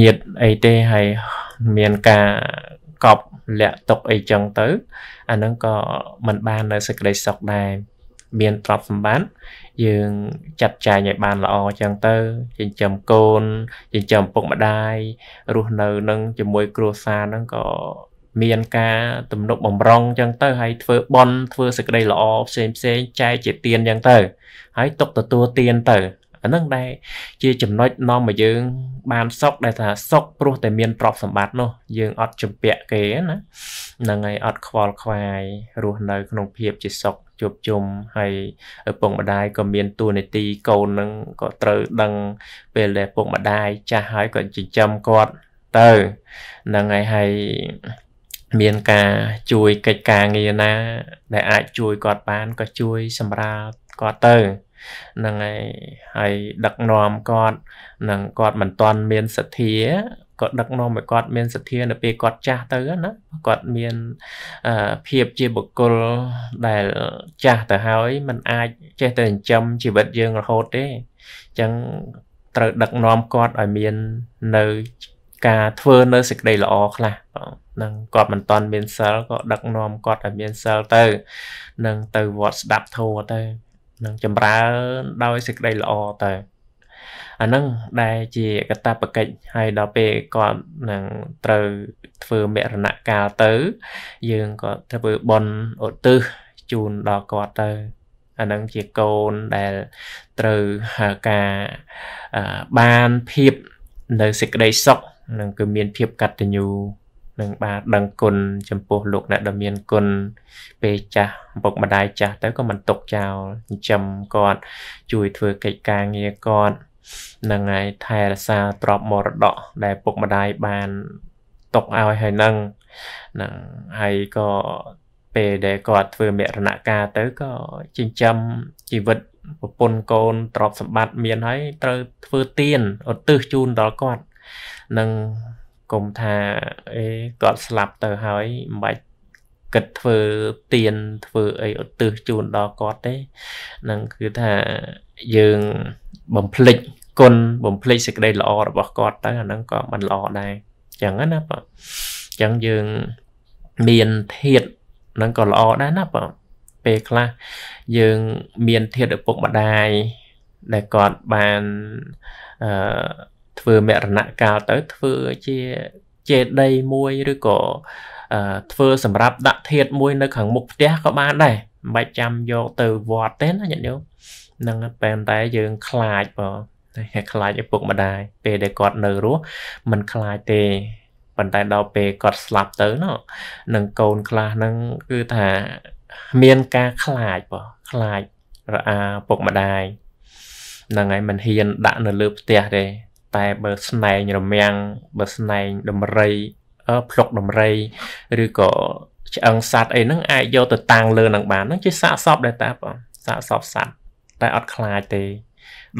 ញាតអីទេហើយមានការកប់លាក់ទុកអីចឹងទៅអាហ្នឹងក៏មិនបាននៅសេចក្តីសុខដែរមានទ្រព្យសម្បត្តិយើងចាត់ចែងឲ្យបានល្អចឹងទៅចិញ្ចឹមកូនចិញ្ចឹមពុកម្ដាយរស់នៅនឹងជាមួយគ្រួសារហ្នឹងក៏មានការទំនុកបំរុងចឹងទៅ ហើយធ្វើបន់ធ្វើសេចក្តីល្អផ្សេងផ្សេងចែកជាទានចឹងទៅ ហើយຕົកទទួលទានទៅអានឹងដែរជាចំណុចនាំឲ្យយើង បានសុខដែលថាសុខព្រោះ តែមានទ្រព្យសម្បត្តិនោះយើងអត់ចម្ពាក់គេណាហ្នឹងហើយអត់ខ្វល់ខ្វាយរស់នៅក្នុងភាពជាសុខជួបជុំហើយឪពុកម្ដាយក៏មានតួនាទីកូននឹងក៏ត្រូវដឹងពេលដែលឪពុកម្ដាយចាស់ហើយក៏ចិញ្ចឹមគាត់ទៅហ្នឹងហើយហើយមានការជួយកិច្ចការងារណា ដែលអាចជួយគាត់បានក៏ជួយសម្រាប់គាត់ទៅហ្នឹងហើយហើយដឹកនាំគាត់នឹងគាត់មិនទាន់មានសទ្ធាគាត់ដឹកនាំឲ្យគាត់មានសទ្ធា នៅពេលគាត់ចាស់ទៅណាគាត់មានភាពជាបុគ្គលដែលចាស់ទៅហើយมันអាចចេះតែចិញ្ចឹមជីវិតយើងរហូតទេអញ្ចឹងត្រូវដឹកនាំគាត់ឲ្យមាននៅការធ្វើនៅសេចក្តីល្អខ្លះនឹងគាត់មិនតាន់មានសិលក៏ដឹកនាំគាត់ឲ្យមានសិលទៅនឹងទៅវត្តស្ដាប់ធម៌ទៅនឹងចម្រើនដោយសេចក្តីល្អតែអាហ្នឹងដែលជាកតាបកិច្ចហើយដល់ពេលគាត់នឹងត្រូវធ្វើមរណកាលទៅ យើងក៏ធ្វើបន់ឧទ្ទិសជូនដល់គាត់ទៅអានឹងជាកូនដែលត្រូវការបានភាពនៅសេចក្តីសុខនឹងគឺមានភាពកតញ្ញូនឹងបាទដឹងគុណចំពោះលោកអ្នកដែលមានគុណពេលចាស់ពុកម្ដាយចាស់ទៅក៏មិនទុកចោលចិញ្ចឹមគាត់ជួយធ្វើកិច្ចការងារគាត់នឹងហើយថែរក្សាទ្រព្យមរតកដែលពុកម្ដាយបានទុកឲ្យហើយនឹងហ្នឹងហើយក៏ពេលដែលគាត់ធ្វើមរណការទៅក៏ចិញ្ចឹមជីវិតប្រពន្ធកូនទ្រព្យសម្បត្តិមានហើយត្រូវធ្វើទានឧទ្ទិសជូនដល់គាត់នឹងកុំថាអេគាត់ស្លាប់ទៅហើយមិនបាច់គិតធ្វើទៀនធ្វើអីឧទ្ទិសជូនដល់គាត់ទេនឹងគឺថាយើងបំភ្លេចគុណបំភ្លេចសេចក្តីល្អរបស់គាត់ទៅអាហ្នឹងក៏មិនល្អដែរអញ្ចឹងណាបងអញ្ចឹងយើងមានធាតហ្នឹងក៏ល្អដែរណាបងពេលខ្លះយើងមានធាតឪពុកម្ដាយដែលគាត់បានអឺធ្វើមរណកាលទៅធ្វើជាចេតីមួយឬក៏ធ្វើសម្រាប់ដាក់ធាតមួយនៅខាងមុខផ្ទះក៏បានដែរមិនបាច់ចាំយកទៅវត្តទេណាញាតិញោមនឹងតែតែយើងខ្លាចបើតែខ្លាចឪពុកម្ដាយពេលដែលគាត់នៅរស់មិនខ្លាចទេប៉ុន្តែដល់ពេលគាត់ស្លាប់ទៅណោះនឹងកូនខ្លះហ្នឹងគឺថាមានការខ្លាចបើខ្លាចរអាពុកម្ដាយហ្នឹងហើយមិនហ៊ានដាក់នៅលើផ្ទះទេតែបើស្នែងរមាំងបើស្នែងដំរីភ្លុកដំរីឬក៏ឆ្អឹងសត្វអីហ្នឹងអាចយកទៅតាំងលើនឹងបានហ្នឹងជាសាកសពដែរតាបងសាកសពសត្វតែអត់ខ្លាចទេ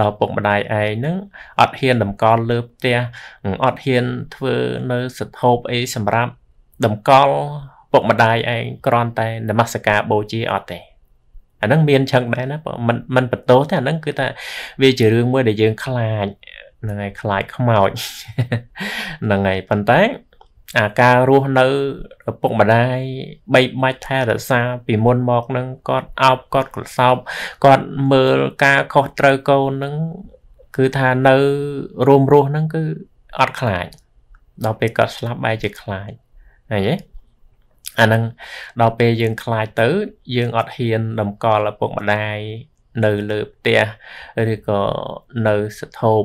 ដល់ពុកម្ដាយឯងហ្នឹងអត់ហ៊ានតម្កល់លើផ្ទះអត់ហ៊ានធ្វើនៅសធូបអីសម្រាប់តម្កល់ពុកម្ដាយឯងគ្រាន់តែ នមស្ការបូជាអត់ទេអាហ្នឹងមានឆឹងដែរណាមិនមិនបន្ទោសទេអាហ្នឹងគឺថាវាជារឿងមួយដែលយើង ខ្លាចហ្នឹងហើយខ្លាចខ្មោចហ្នឹងហើយប៉ុន្តែអាការរស់នៅឪពុកម្ដាយបីបាច់ថែរក្សាពីមុនមកនឹងគាត់អោបគាត់កលសោបគាត់មើលការខុសត្រូវកូននឹង គឺថានៅរួមរស់នឹងគឺអត់ខ្លាចដល់ពេលគាត់ស្លាប់បែរជាខ្លាចអីហ៎អានឹងដល់ពេលយើងខ្លាចទៅ យើងអត់ហ៊ានតម្កល់ឪពុកម្ដាយនៅលើផ្ទះឬក៏នៅស្ថោប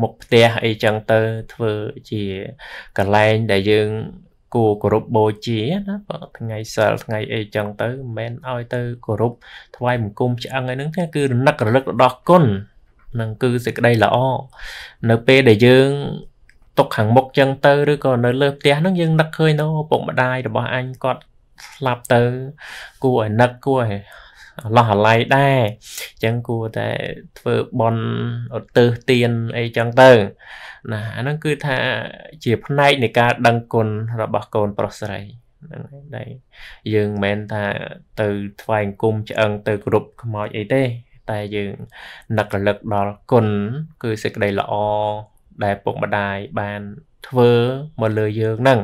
មុខផ្ទះអីចឹងទៅធ្វើជាកន្លែងដែលយើងគួរគោរពបូជាណាបើថ្ងៃសិលថ្ងៃអីចឹងទៅមិនមែនឲ្យទៅគោរពថ្វាយបង្គំឆ្អឹងអីហ្នឹងទេគឺរណឹករលឹកដល់គុណនឹងគឺសេចក្តីល្អនៅពេលដែលយើងຕົកខាងមុខចឹងទៅឬក៏នៅលើផ្ទះហ្នឹងយើងនឹកឃើញទៅឪពុកម្ដាយរបស់អញគាត់ស្លាប់ទៅគួរឲ្យនឹកគួរឲ្យឡោះអាល័យដែរអញ្ចឹងគួរតែធ្វើបន់ឧទ្ទិសទានអីចឹងទៅ ណាអាហ្នឹងគឺថាជាផ្នែកនៃការ ដឹងគុណរបស់កូនប្រុសស្រីហ្នឹងហើយដែលយើងមិនមែនថាទៅថ្វាយអង្គមឆ្អឹងទៅគ្រប់ខ្មោចអីទេ តែយើងនឹករលឹកដល់គុណគឺសេចក្តីល្អដែលពុកម្ដាយបានធ្វើមកលើយើងហ្នឹង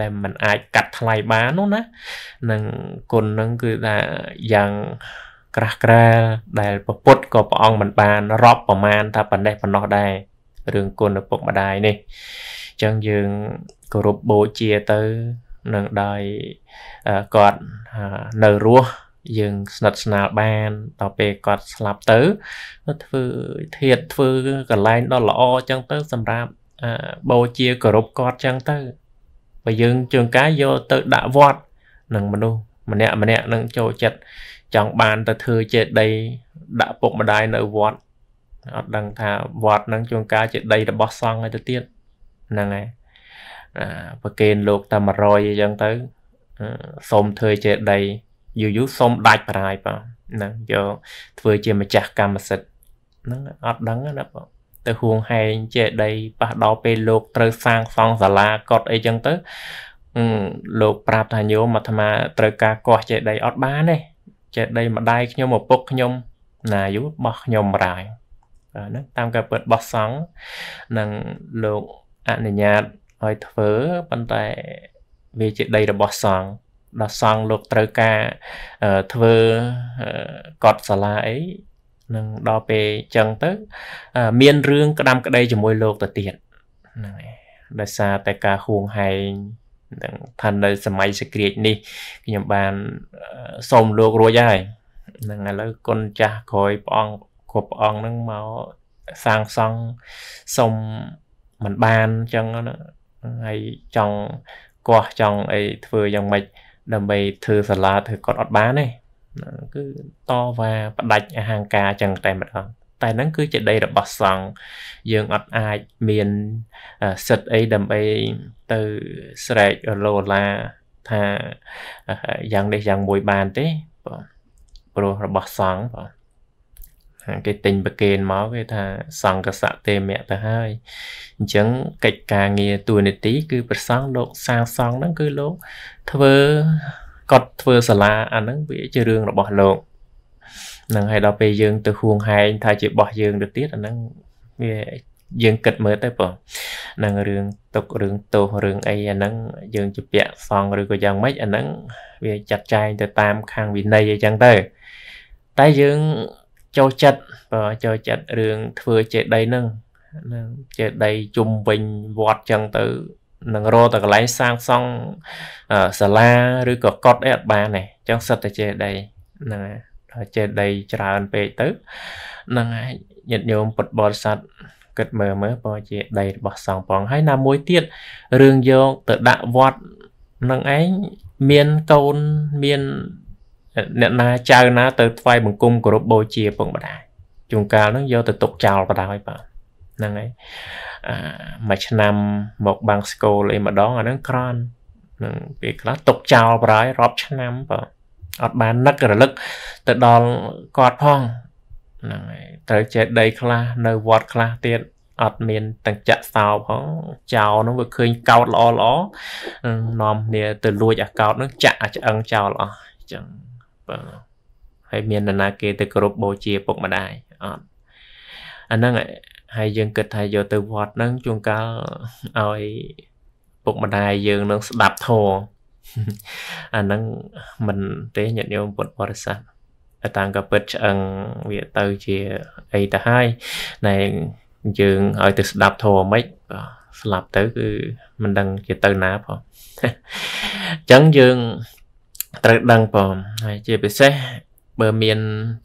ដែលมันអាចកាត់ថ្លៃបាននោះណានឹងគុណនឹងគឺថាយ៉ាងក្រាស់ក្រែលដែលពពុតក៏ព្រះអង្គមិនបានរាប់ប្រមាណថាប៉ុណ្ណេះប៉ុណ្ណោះដែររឿងគុណឪពុកម្ដាយនេះអញ្ចឹងយើងគោរពបូជាទៅនឹងដោយគាត់នៅរស់យើងស្និទ្ធស្នាលបានដល់ពេលគាត់ស្លាប់ទៅធ្វើធៀបធ្វើកន្លែងដ៏ល្អអញ្ចឹងទៅសម្រាប់បូជាគោរពគាត់អញ្ចឹងទៅបើយើងជើងកាយយកទៅដាក់វត្តនឹងមនុស្សម្នាក់ម្នាក់នឹងចូលចិត្តចង់បានទៅធ្វើចេតីដាក់ពុកម្ដាយនៅវត្តអត់ដឹងថាវត្តនឹងជួនកាលចេតីរបស់សង្ឃឲ្យទៅទៀតហ្នឹងហើយអាប្រកេនលោកតែ100អញ្ចឹងទៅសូមធ្វើចេតីយូរយូរសូមដាច់បរាយបងហ្នឹងយកធ្វើជាម្ចាស់កម្មសិទ្ធិហ្នឹងអត់ដឹងណាបងទៅហួងហែងចេះដីប៉ះដល់ពេលលោកត្រូវសាងសង់សាលាកត់អីចឹងទៅលោកប្រាប់ថាញោមអាត្មាត្រូវការកោះចេះដីអត់បានទេចេះដីម្ដាយខ្ញុំឪពុកខ្ញុំណាយូបោះខ្ញុំរាយហ្នឹងតាមការពិតបោះសង់នឹងលោកអនុញ្ញាតឲ្យធ្វើប៉ុន្តែវាជាដីរបស់សង្ឃដល់សង្ឃលោកត្រូវការធ្វើកត់សាលាអីនឹងដល់ពេលចឹងទៅមានរឿងក្តាំក្តីជាមួយលោកទៅទៀតហ្នឹងហើយដោយសារតែការហួងហែងនឹងថានៅសម័យសក្រាចនេះខ្ញុំបានសូមលោករួចហើយហ្នឹងឥឡូវគុណចាស់ក្រោយព្រះអង្គគ្រប់ព្រះអង្គហ្នឹងមកសាងសង់សូមមិនបានអញ្ចឹងណាហើយចង់កោះចង់អីធ្វើយ៉ាងម៉េចដើម្បីធ្វើសាលាធ្វើគាត់អត់បានទេគឺតវ៉ាបដាច់អហង្ការចឹងតែម្ដងតែហ្នឹងគឺជាដីរបស់សង្ឃយើងអត់អាចមានសិទ្ធអីដើម្បីទៅស្រែកឡូឡាថាយ៉ាងនេះយ៉ាងមួយបានទេបាទព្រោះរបស់សង្ឃបាទគេទិញប្រកេនមកគេថាសង្កសៈទេមៈទៅហើយអញ្ចឹងកិច្ចការងារទួនាទីគឺប្រសង់លោកសាងសង់ហ្នឹងគឺលោកធ្វើគាត់ធ្វើសាលាអាហ្នឹងវាជារឿងរបស់លោកហ្នឹងហើយដល់ពេលយើងទៅហួងហែងថាជារបស់យើងទៅទៀតអាហ្នឹងវាយើងគិតមើលទៅបងនឹងរឿងទុករឿងទោសរឿងអីអាហ្នឹងយើងជាពាក់សងឬក៏យ៉ាងម៉េចអាហ្នឹងវាចាត់ចែងទៅតាមខាងវិន័យអីចឹងទៅតែយើងចូលចិត្តបើចូលចិត្តរឿងធ្វើចេតីហ្នឹងនឹងចេតីជុំវិញវត្តចឹងទៅនឹងរកតែកន្លែងសាងសង់សាលាឬក៏កត់អីអត់បានទេអញ្ចឹងសិតតែចេដីហ្នឹងហើយដល់ចេដីច្រើនពេកទៅហ្នឹងហើយញាតិញោមពុទ្ធបរិស័ទគិតមើលមើលបើជាដីរបស់សង្ឃផងហើយណាមួយទៀតរឿងយកទៅដាក់វត្តនឹងឯងមានកូនមានអ្នកណាចៅណាទៅថ្វាយបង្គំគោរពបូជាពងបដាជួនកាលហ្នឹងយកទៅទុកចោលបដាហើយបាទហ្នឹងហើយមួយឆ្នាំមកបាំងស្គលអីម្ដងអាហ្នឹងក្រាន់នឹងពេលខ្លះຕົកចោលប្រហើយរាប់ឆ្នាំបើអត់បាននឹករលឹកទៅដល់គាត់ផងហ្នឹងហើយត្រូវចេះដីខ្លះនៅវត្តខ្លះទៀតអត់មានទាំងចាក់សោផងចោលនោះវាឃើញកោតល្អល្អនាំគ្នាទៅលួចអាកោតនោះចាក់អាឆ្អឹងចោលអស់អញ្ចឹងបាទហើយមាននរណាគេទៅគោរពបូជាពុកម្ដាយអត់អាហ្នឹងហើយយើងគិតថាយកទៅវត្តហ្នឹងជួនកាលឲ្យពុកម្ដាយយើងនឹងស្ដាប់ធម៌អាហ្នឹងមិនទេញាតិញោមពុទ្ធបរិស័ទតាំងក៏ពិតឆ្អឹងវាទៅជាអីទៅហើយណែយើងឲ្យទៅស្ដាប់ធម៌មិនស្លាប់ទៅគឺមិនដឹងជាទៅណាផងអញ្ចឹងយើងត្រូវដឹងផងហើយជាពិសេសបើមាន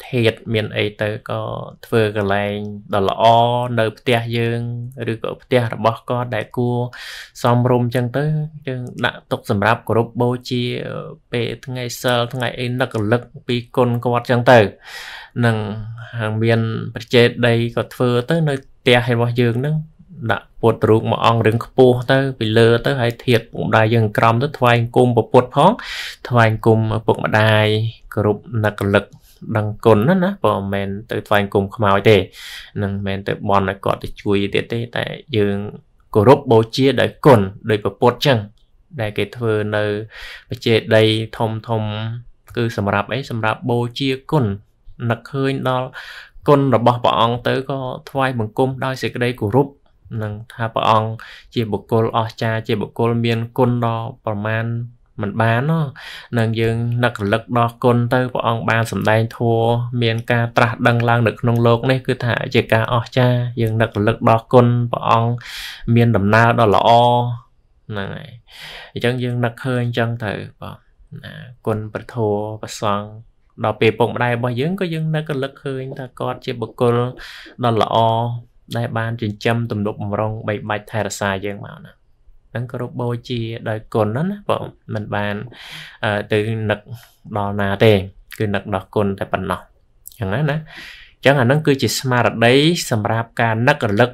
ធាតមានអីទៅក៏ធ្វើកន្លែងដ៏ល្អនៅផ្ទះយើងឬក៏ផ្ទះរបស់គាត់ដែលគួរសមរម្យចឹងទៅយើងដាក់ទុកសម្រាប់គោរពបូជាពេលថ្ងៃសិលថ្ងៃអីនឹករលឹកពីគុណគាត់ចឹងទៅនឹងមានប្រជេតដីក៏ធ្វើទៅ នៅផ្ទះរបស់យើងហ្នឹងដាក់ពុតរូបមួយអង្គរឿងខ្ពស់ទៅពីលើ ទៅហើយធៀបពុកម្ដាយយើងក្រំទៅថ្វាយគុំពពុតផងថ្វាយគុំពុកម្ដាយគ្រប់និកលឹកដឹងគុណណាណាបើមិនមែនទៅថ្វាយគុំខ្មោចទេនឹងមិនមែនទៅបន់ឲ្យគាត់ទៅជួយទៀតទេតែយើងគោរពបូជាដោយគុណដោយពពុតចឹងដែលគេធ្វើនៅបច្ចេដីធំធំគឺសម្រាប់អីសម្រាប់បូជាគុណនឹកឃើញដល់គុណរបស់ព្រះអង្គទៅក៏ថ្វាយបង្គំដោយសេចក្តីគោរពនឹងថាព្រះអង្គជាបុគ្គលអស្ចារ្យជាបុគ្គលមានគុណដល់ប្រមាណមិនបានណោះនឹងយើងនឹករលឹកដល់គុណទៅព្រះអង្គបានសម្ដែងធัวមាន ការត្រាស់ដឹងឡើងនៅក្នុងโลกនេះគឺថាជាការអស្ចារ្យយើងនឹករលឹកដល់គុណព្រះអង្គមានដំណើរដ៏ល្អហ្នឹងហើយអញ្ចឹងយើងនឹកឃើញអញ្ចឹងទៅបងណាគុណព្រះធัวព្រះសង្ឃដល់ពេលពុកម្ដាយរបស់យើងក៏យើងនឹករលឹកឃើញថាគាត់ជាបុគ្គលដ៏ល្អដែលបានចិញ្ចឹមទំនុកបំរុងបីបាច់ថែរក្សាយើងមកណាហ្នឹងគោរពបូជាដោយគុណណាបងមិនបានទៅនឹកដល់ណាទេគឺនឹកដល់គុណតែប៉ុណ្ណោះចឹងណាណាចឹងអាហ្នឹងគឺជាស្មារតីសម្រាប់ការនឹករលឹក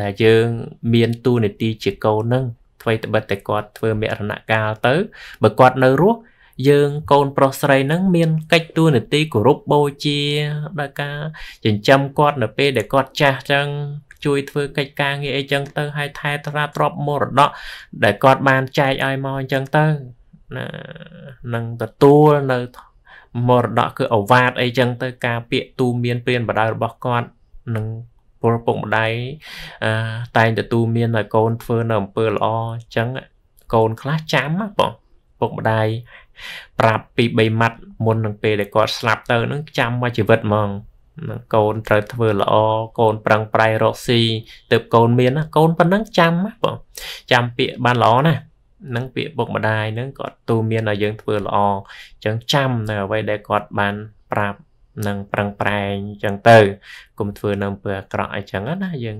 ដែលយើងមានទូនីតិជាកូននឹងអ្វីត្បិតតែគាត់ធ្វើមរណកាលទៅ បើគាត់នៅរស់យើងកូនប្រុសស្រីហ្នឹងមានកិច្ចទួនាទីគោរពបូជាដល់ការចិញ្ចឹមគាត់នៅពេលដែលគាត់ចាស់ចឹង ជួយធ្វើកិច្ចការងារអីចឹងទៅហើយថែត្រាទ្រព្យមរតកដែលគាត់បានចែកឲ្យមកអញ្ចឹងទៅណានឹងទទួលនៅមរតកគឺអវាទអីចឹងទៅការពាកទូមានព្រានបដៅរបស់គាត់នឹងពលពុកម្ដាយតែងទទួលមានឲ្យកូនធ្វើនៅអំពើល្អអញ្ចឹងកូនខ្លះចាំបងពុកម្ដាយប្រាប់ពី3ម៉ាត់មុននឹងពេលដែលគាត់ស្លាប់ទៅនឹងចាំមកជីវិតហ្មងកូនត្រូវធ្វើល្អកូនប្រឹងប្រែងរកស៊ីទៅកូន មានណាកូនប៉ុណ្ណឹងចាំណាបងចាំពាក្យបានល្អណានឹងពាក្យបុកម្ដាយនឹងគាត់ទូមានឲ្យយើងធ្វើល្អអញ្ចឹងចាំនៅអ្វីដែលគាត់បាន ប្រាប់នឹងប្រឹងប្រែងអញ្ចឹងទៅកុំធ្វើនៅអំពើអាក្រក់អីចឹងណាយើង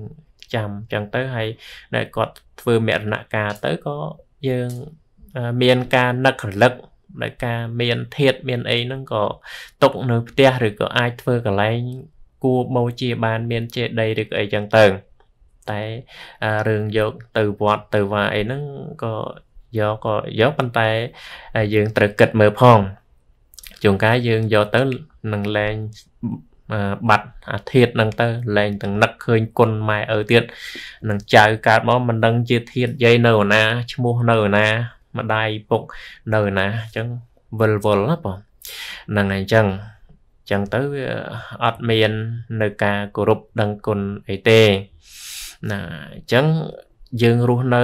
ចាំអញ្ចឹងទៅហើយដែលគាត់ធ្វើមរណកាទៅក៏យើងមាន ការនឹករលឹកដោយការមានធាតមានអីហ្នឹងក៏ຕົកនៅផ្ទះឬក៏អាចធ្វើកន្លែងគួបូជាបានមានចេតីឬក៏អីចឹងទៅតែរឿងយកទៅវត្តទៅវាអីហ្នឹងក៏យកក៏យកប៉ុន្តែយើងត្រូវគិតមើលផងជួនកាលយើងយកទៅនឹងលែងបាត់អាធាតហ្នឹងទៅលែងទាំងនឹកឃើញគុណម៉ែឪទៀតនឹងចៅកើតមកមិនដឹងជាធាតយាយនៅណាឈ្មោះនៅណាម្ដាយពុកនៅណាអញ្ចឹងវិលវល់ណាបងហ្នឹងហើយអញ្ចឹងអញ្ចឹងទៅវាអត់មាននៅការគោរពដឹងគុណអីទេណាអញ្ចឹងយើងរស់នៅ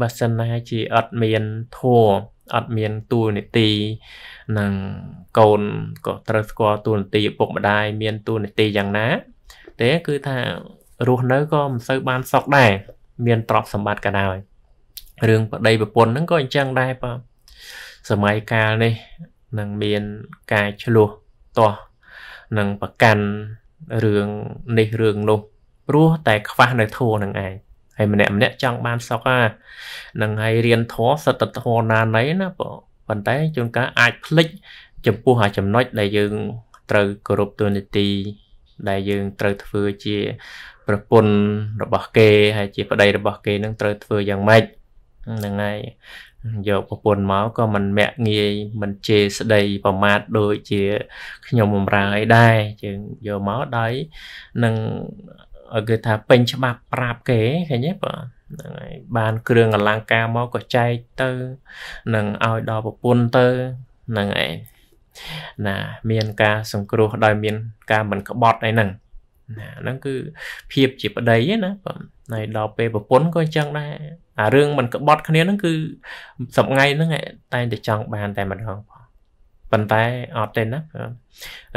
បើសិនណាជាអត់មានធัวអត់មានតួនាទីនឹងកូនក៏ត្រូវស្គាល់តួនាទីឪពុកម្ដាយមានតួនាទីយ៉ាងណា ទេគឺថារស់នៅក៏មិនសូវបានសុខដែរមានទ្រព្យសម្បត្តិក៏ដោយរឿងប្តីប្រពន្ធហ្នឹងក៏អញ្ចឹងដែរបាទសម័យកាលនេះនឹងមានការឆ្លោះទាស់នឹងប្រកាន់រឿងនេះរឿងនោះព្រោះតែ ខ្វះនៅធัวនឹងឯងហើយម្នាក់ម្នាក់ចង់បានសុខណានឹងហើយរៀនធัวសតធัวណាណីណាប៉ុន្តែជួនកាលអាចភ្លេចចំពោះអាចំណុចដែលយើងត្រូវគោរពទូនីតិដែលយើងត្រូវធ្វើជា ប្រពន្ធរបស់គេ ហើយជាប្តីរបស់គេនឹងត្រូវធ្វើយ៉ាងម៉េចហ្នឹងហើយយកប្រពន្ធមកក៏មិនមាក់ងាយមិនជេរស្ដីប្រមាថដូចជាខ្ញុំបំរើអីដែរជាងយកមកដោយនឹងឲ្យគេថាពេញច្បាប់ប្រាប់គេឃើញទេបាទហ្នឹងហើយបានគ្រឿងអលង្ការមកក៏ចែកទៅនឹងឲ្យដល់ប្រពន្ធទៅហ្នឹងឯងណាមាន ការសង្គ្រោះដោយមាន ការមិនក្បត់អីហ្នឹងណាហ្នឹងគឺភាពជាប្តីណាហើយដល់ពេលប្រពន្ធក៏អញ្ចឹងដែរអារឿងមិនក្បត់គ្នាហ្នឹងគឺសប្ងៃហ្នឹងតែងតែចង់បានតែម្ដងផងប៉ុន្តែអត់ទេណា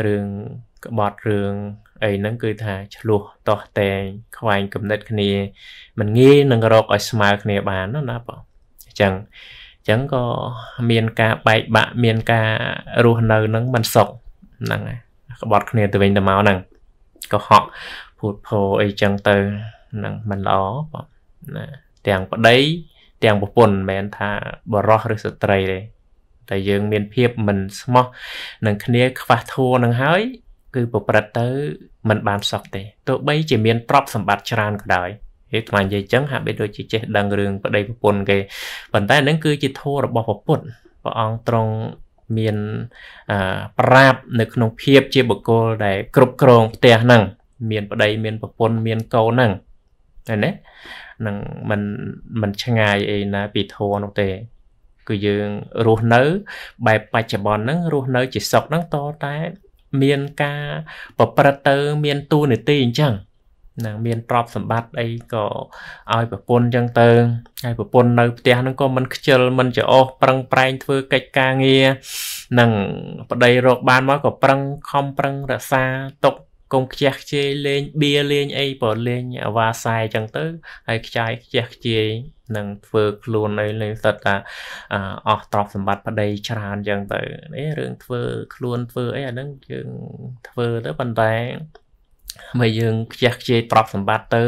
រឿងក្បត់រឿងអីហ្នឹងគឺថាឆ្លោះតោះតែងខ្វែងគំនិតគ្នាមិនងាយនឹងរកឲ្យស្មើគ្នាបានណាបងអញ្ចឹងអញ្ចឹងក៏មានការបែកបាក់មានការរស់នៅនឹងមិនសុខហ្នឹងក្បត់គ្នាទៅវិញទៅមកហ្នឹងកុហកភូតភរអីចឹងទៅនឹងមិនល្អបងណាទាំងប្តីទាំងប្រពន្ធមិនមែនថាបរោះឬស្ត្រីទេតែយើងមានភាពមិនស្មោះនឹងគ្នាខ្វះធัวនឹងហើយ គឺប្រព្រឹត្តទៅ មិនបានសក់ទេទោះបីជាមានទ្រព្យសម្បត្តិច្រើនក៏ដោយហេតុតែនិយាយចឹងហាក់បីដូចជាចេះដឹងរឿងប្តីប្រពន្ធគេប៉ុន្តែនឹងគឺជាធัวរបស់ប្រពន្ធព្រះអង្គទ្រង់មានប្រាបនៅក្នុងភាពជាបុគ្គលដែលគ្រប់គ្រងផ្ទះហ្នឹងមានប្តីមានប្រពន្ធមានកូនហ្នឹងឃើញទេនឹងมันมันឆ្ងាយអីណាពីធម៌នោះទេគឺយើងរស់នៅបែបបច្ចុប្បន្នហ្នឹងរស់នៅ ជាសុខហ្នឹងតតែ មានការប្រព្រឹត្តទៅមានទូនីតិអញ្ចឹងនឹងមានទ្រព្យសម្បត្តិអីក៏ឲ្យប្រពន្ធចឹងទៅហើយប្រពន្ធនៅផ្ទះហ្នឹងក៏មិនខ្ជិលមិនច្អោសប្រឹងប្រែងធ្វើកិច្ចការងារនឹងប្តីរកបានមកក៏ប្រឹងខំប្រឹងរក្សាទុកកុំខ្ជះខ្ជាយលេងបៀលេងអីបើលេងអាវ៉ាសាយចឹងទៅហើយខ្ចាយខ្ជះខ្ជាយនឹងធ្វើខ្លួននៅលេងសិតថាអស់ទ្រព្យសម្បត្តិប្តីច្រើនចឹងទៅ នេះរឿងធ្វើខ្លួនធ្វើអីអាហ្នឹងយើងធ្វើទៅប៉ុន្តែមើលយើងខ្ជះខ្ជាយទ្រព្យសម្បត្តិទៅ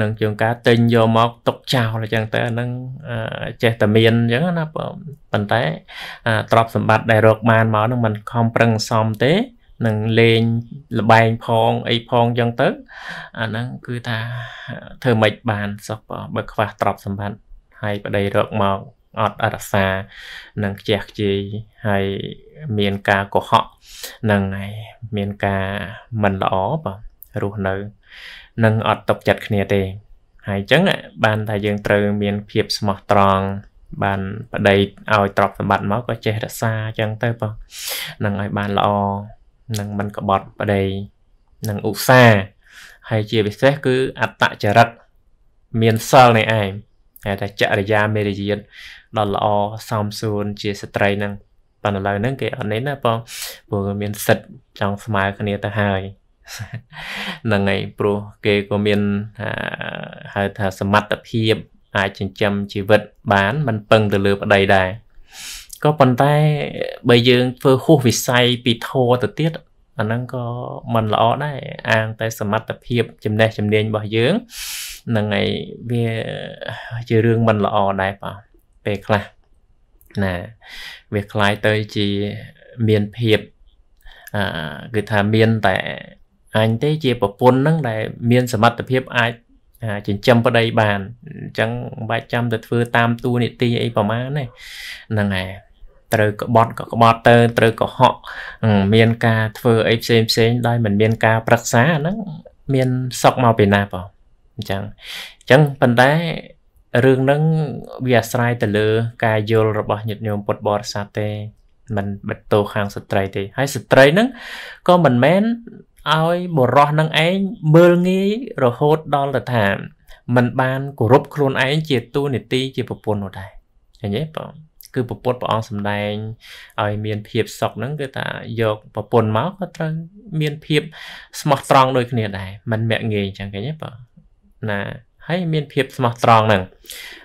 នឹងជួនកាលទិញយកមកទុកចោលអញ្ចឹងទៅអាហ្នឹងចេះតែមានអញ្ចឹងណាប៉ុន្តែទ្រព្យសម្បត្តិដែលរកបានមកហ្នឹងมันខំប្រឹងសំទេនឹងលេងលបែងផងអីផងអញ្ចឹងទៅអាហ្នឹងគឺថាធ្វើមិនបានសោះបើខ្វះទ្រព្យសម្បត្តិហើយប្តីរកមកអត់អរសានិងខ្ជះខ្ជាយហើយមានការកុហកនឹងហើយមានការមិនល្អបាទរស់នៅនឹងអត់ຕົកចិត្តគ្នាទេ ហើយអញ្ចឹងបានថាយើងត្រូវមានភាពស្មោះត្រង់បានប្តីឲ្យទ្រព្យសម្បត្តិមកក៏ចេះរក្សាអញ្ចឹងទៅបងនឹងឲ្យបានល្អនឹងមិនក្បត់ប្តីនឹងឧស្សាហ៍ហើយជាពិសេសគឺអត្តចរិតមានសិលនៃឯងហៅថាចរិយាមេរយាទដ៏ល្អសមសួនជាស្ត្រីហ្នឹងប៉ុន្តែឥឡូវហ្នឹងគេអត់នេះណាបងព្រោះមានសិទ្ធចង់ស្មើគ្នាទៅហើយហ្នឹងហើយព្រោះគេក៏មានហៅថាសមត្ថភាព អាចចិញ្ចឹមជីវិតបាន មិនពឹងទៅលើប្តីដែរក៏ប៉ុន្តែបើយើងធ្វើហួសវិស័យពីធរទៅទៀតអាហ្នឹងក៏មិនល្អដែរអាងតែសមត្ថភាពចំណេះជំនាញរបស់យើងហ្នឹងហើយវាជារឿងមិនល្អដែរបាទពេលខ្លះណាវាคล้ายទៅជាមានភាពអឺគឺថាមានតែអញទេជាប្រពន្ធហ្នឹងដែលមានសមត្ថភាពអាចចិញ្ចឹមប្តីបានអញ្ចឹងមិនបាច់ចាំទៅធ្វើតាមទូនីតិអីប្រមាណទេហ្នឹងហើយត្រូវក្បត់ក៏ក្បត់ទៅត្រូវកុហកមានការធ្វើអីផ្សេងផ្សេងដោយមិនមានការប្រឹក្សាហ្នឹងមានសក់មកពីណាបងអញ្ចឹងអញ្ចឹងប៉ុន្តែរឿងហ្នឹងវាអាស្រ័យទៅលើ ការយល់របស់ញាតិញោមពុទ្ធបរិស័ទទេមិនបិទទោសខាងស្ត្រីទេហើយស្ត្រីហ្នឹងក៏មិនមែនឲ្យបុរសនឹងឯងមើលងាយរហូតដល់ទៅថាมันបានគោរពខ្លួនឯងជាទូនីតិជាប្រពន្ធនោះដែរឃើញទេបងគឺប្រពន្ធព្រះអង្គសម្ដែងឲ្យមានភាពសុខហ្នឹង គឺថាយកប្រពន្ធមកក៏ត្រូវមានភាពស្មោះត្រង់ដូចគ្នា ដែរมันមាក់ងាយអញ្ចឹងឃើញទេបងណាហើយមានភាពស្មោះត្រង់ហ្នឹង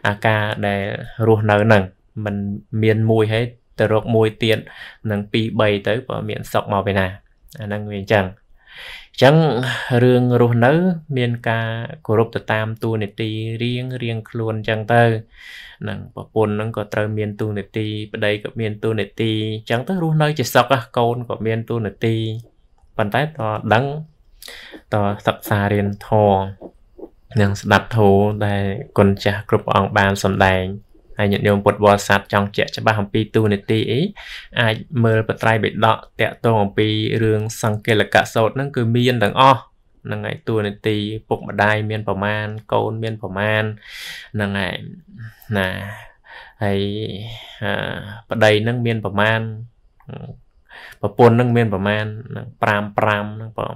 អាការដែលរស់នៅហ្នឹងมันមានមួយហើយទៅរកមួយទៀតនឹង2 3ទៅបើមានសក់មកពីណា អាហ្នឹងវាអញ្ចឹងអញ្ចឹងរឿងរស់នៅ មានការគោរពទៅតាមតួនាទីរៀងរៀងខ្លួនអញ្ចឹងទៅនឹងប្រពន្ធហ្នឹងក៏ត្រូវមានតួនាទីប្តីក៏មានតួនាទីអញ្ចឹងទៅរស់នៅ ជាសក់កូនក៏មានតួនាទីប៉ុន្តែតដឹងតសិក្សារៀនធម៌និងស្ដាប់ធម៌ដែលគុណចាស់គ្រប់អង្គបានសម្ដែងហើយញាតិញោមពុទ្ធបរិស័ទចង់ជែកច្បាស់អំពីទូនីតិអីអាចមើលបត្រៃបិដកតាក់ទងអំពីរឿងសង្កេលកៈសោតហ្នឹងគឺមានទាំងអស់ហ្នឹងហើយតួនាទីពុកម្ដាយមានប្រមាណកូនមានប្រមាណហ្នឹងហើយណាហើយប្តីហ្នឹងមានប្រមាណប្រពន្ធហ្នឹងមានប្រមាណ5 5ហ្នឹងបង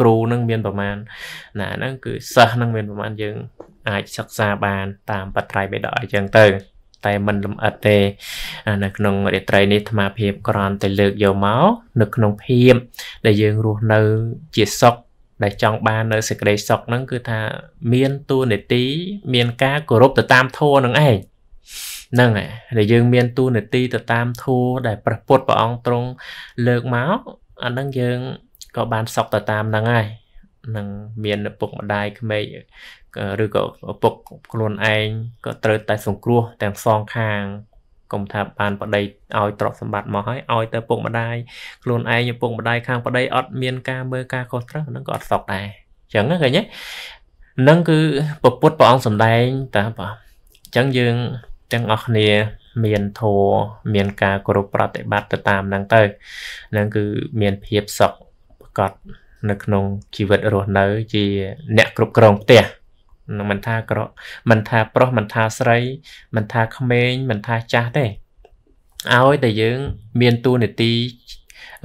គ្រូនឹងមានប្រមាណណាហ្នឹងគឺសិស្សនឹងមានប្រមាណយើង អាចសិក្សាបានតាមបត្រៃបេដអីចឹងទៅ តែมันលំអិតទេនៅក្នុងរាត្រីនេះអាភិបក្រាន់តែលើកយកមកនៅក្នុងភាពដែលយើងរស់នៅជាសុខដែលចង់បាននៅសេចក្តីសុខហ្នឹងគឺថាមានទួនាទី មានការគោរពទៅតាមធម៌នឹងឯងហ្នឹងហើយដែលយើង មានទួនាទីទៅតាមធម៌ដែលព្រះពុទ្ធព្រះអង្គទ្រង់លើកមកអាហ្នឹងយើងក៏បានសក់ទៅតាមហ្នឹងហើយនឹងមានឪពុកម្ដាយក្មេកឬក៏ឪពុកខ្លួនឯងក៏ត្រូវតែសង្គ្រោះទាំងសងខាង កុំថាបានប្តីឲ្យទ្រព្យសម្បត្តិមកហើយឲ្យទៅពុកម្ដាយខ្លួនឯងឪពុកម្ដាយខាងប្តីអត់មានការមើលការខុសត្រូវហ្នឹងក៏អត់សក់ដែរអញ្ចឹងឃើញទេហ្នឹងគឺពពុទ្ធព្រះអង្គសម្ដែងតាបាទអញ្ចឹងយើងទាំងអស់គ្នាមានធម៌មានការគោរពប្រតិបត្តិទៅតាមហ្នឹងទៅហ្នឹងគឺមានភាពសុខកត់នៅក្នុងជីវិតរស់នៅជាអ្នកគ្រប់គ្រងផ្ទះមិនថាក្រមិនថាប្រុសមិនថាស្រី មិនថាក្មេងមិនថាចាស់ទេឲ្យតែយើងមានតួនាទី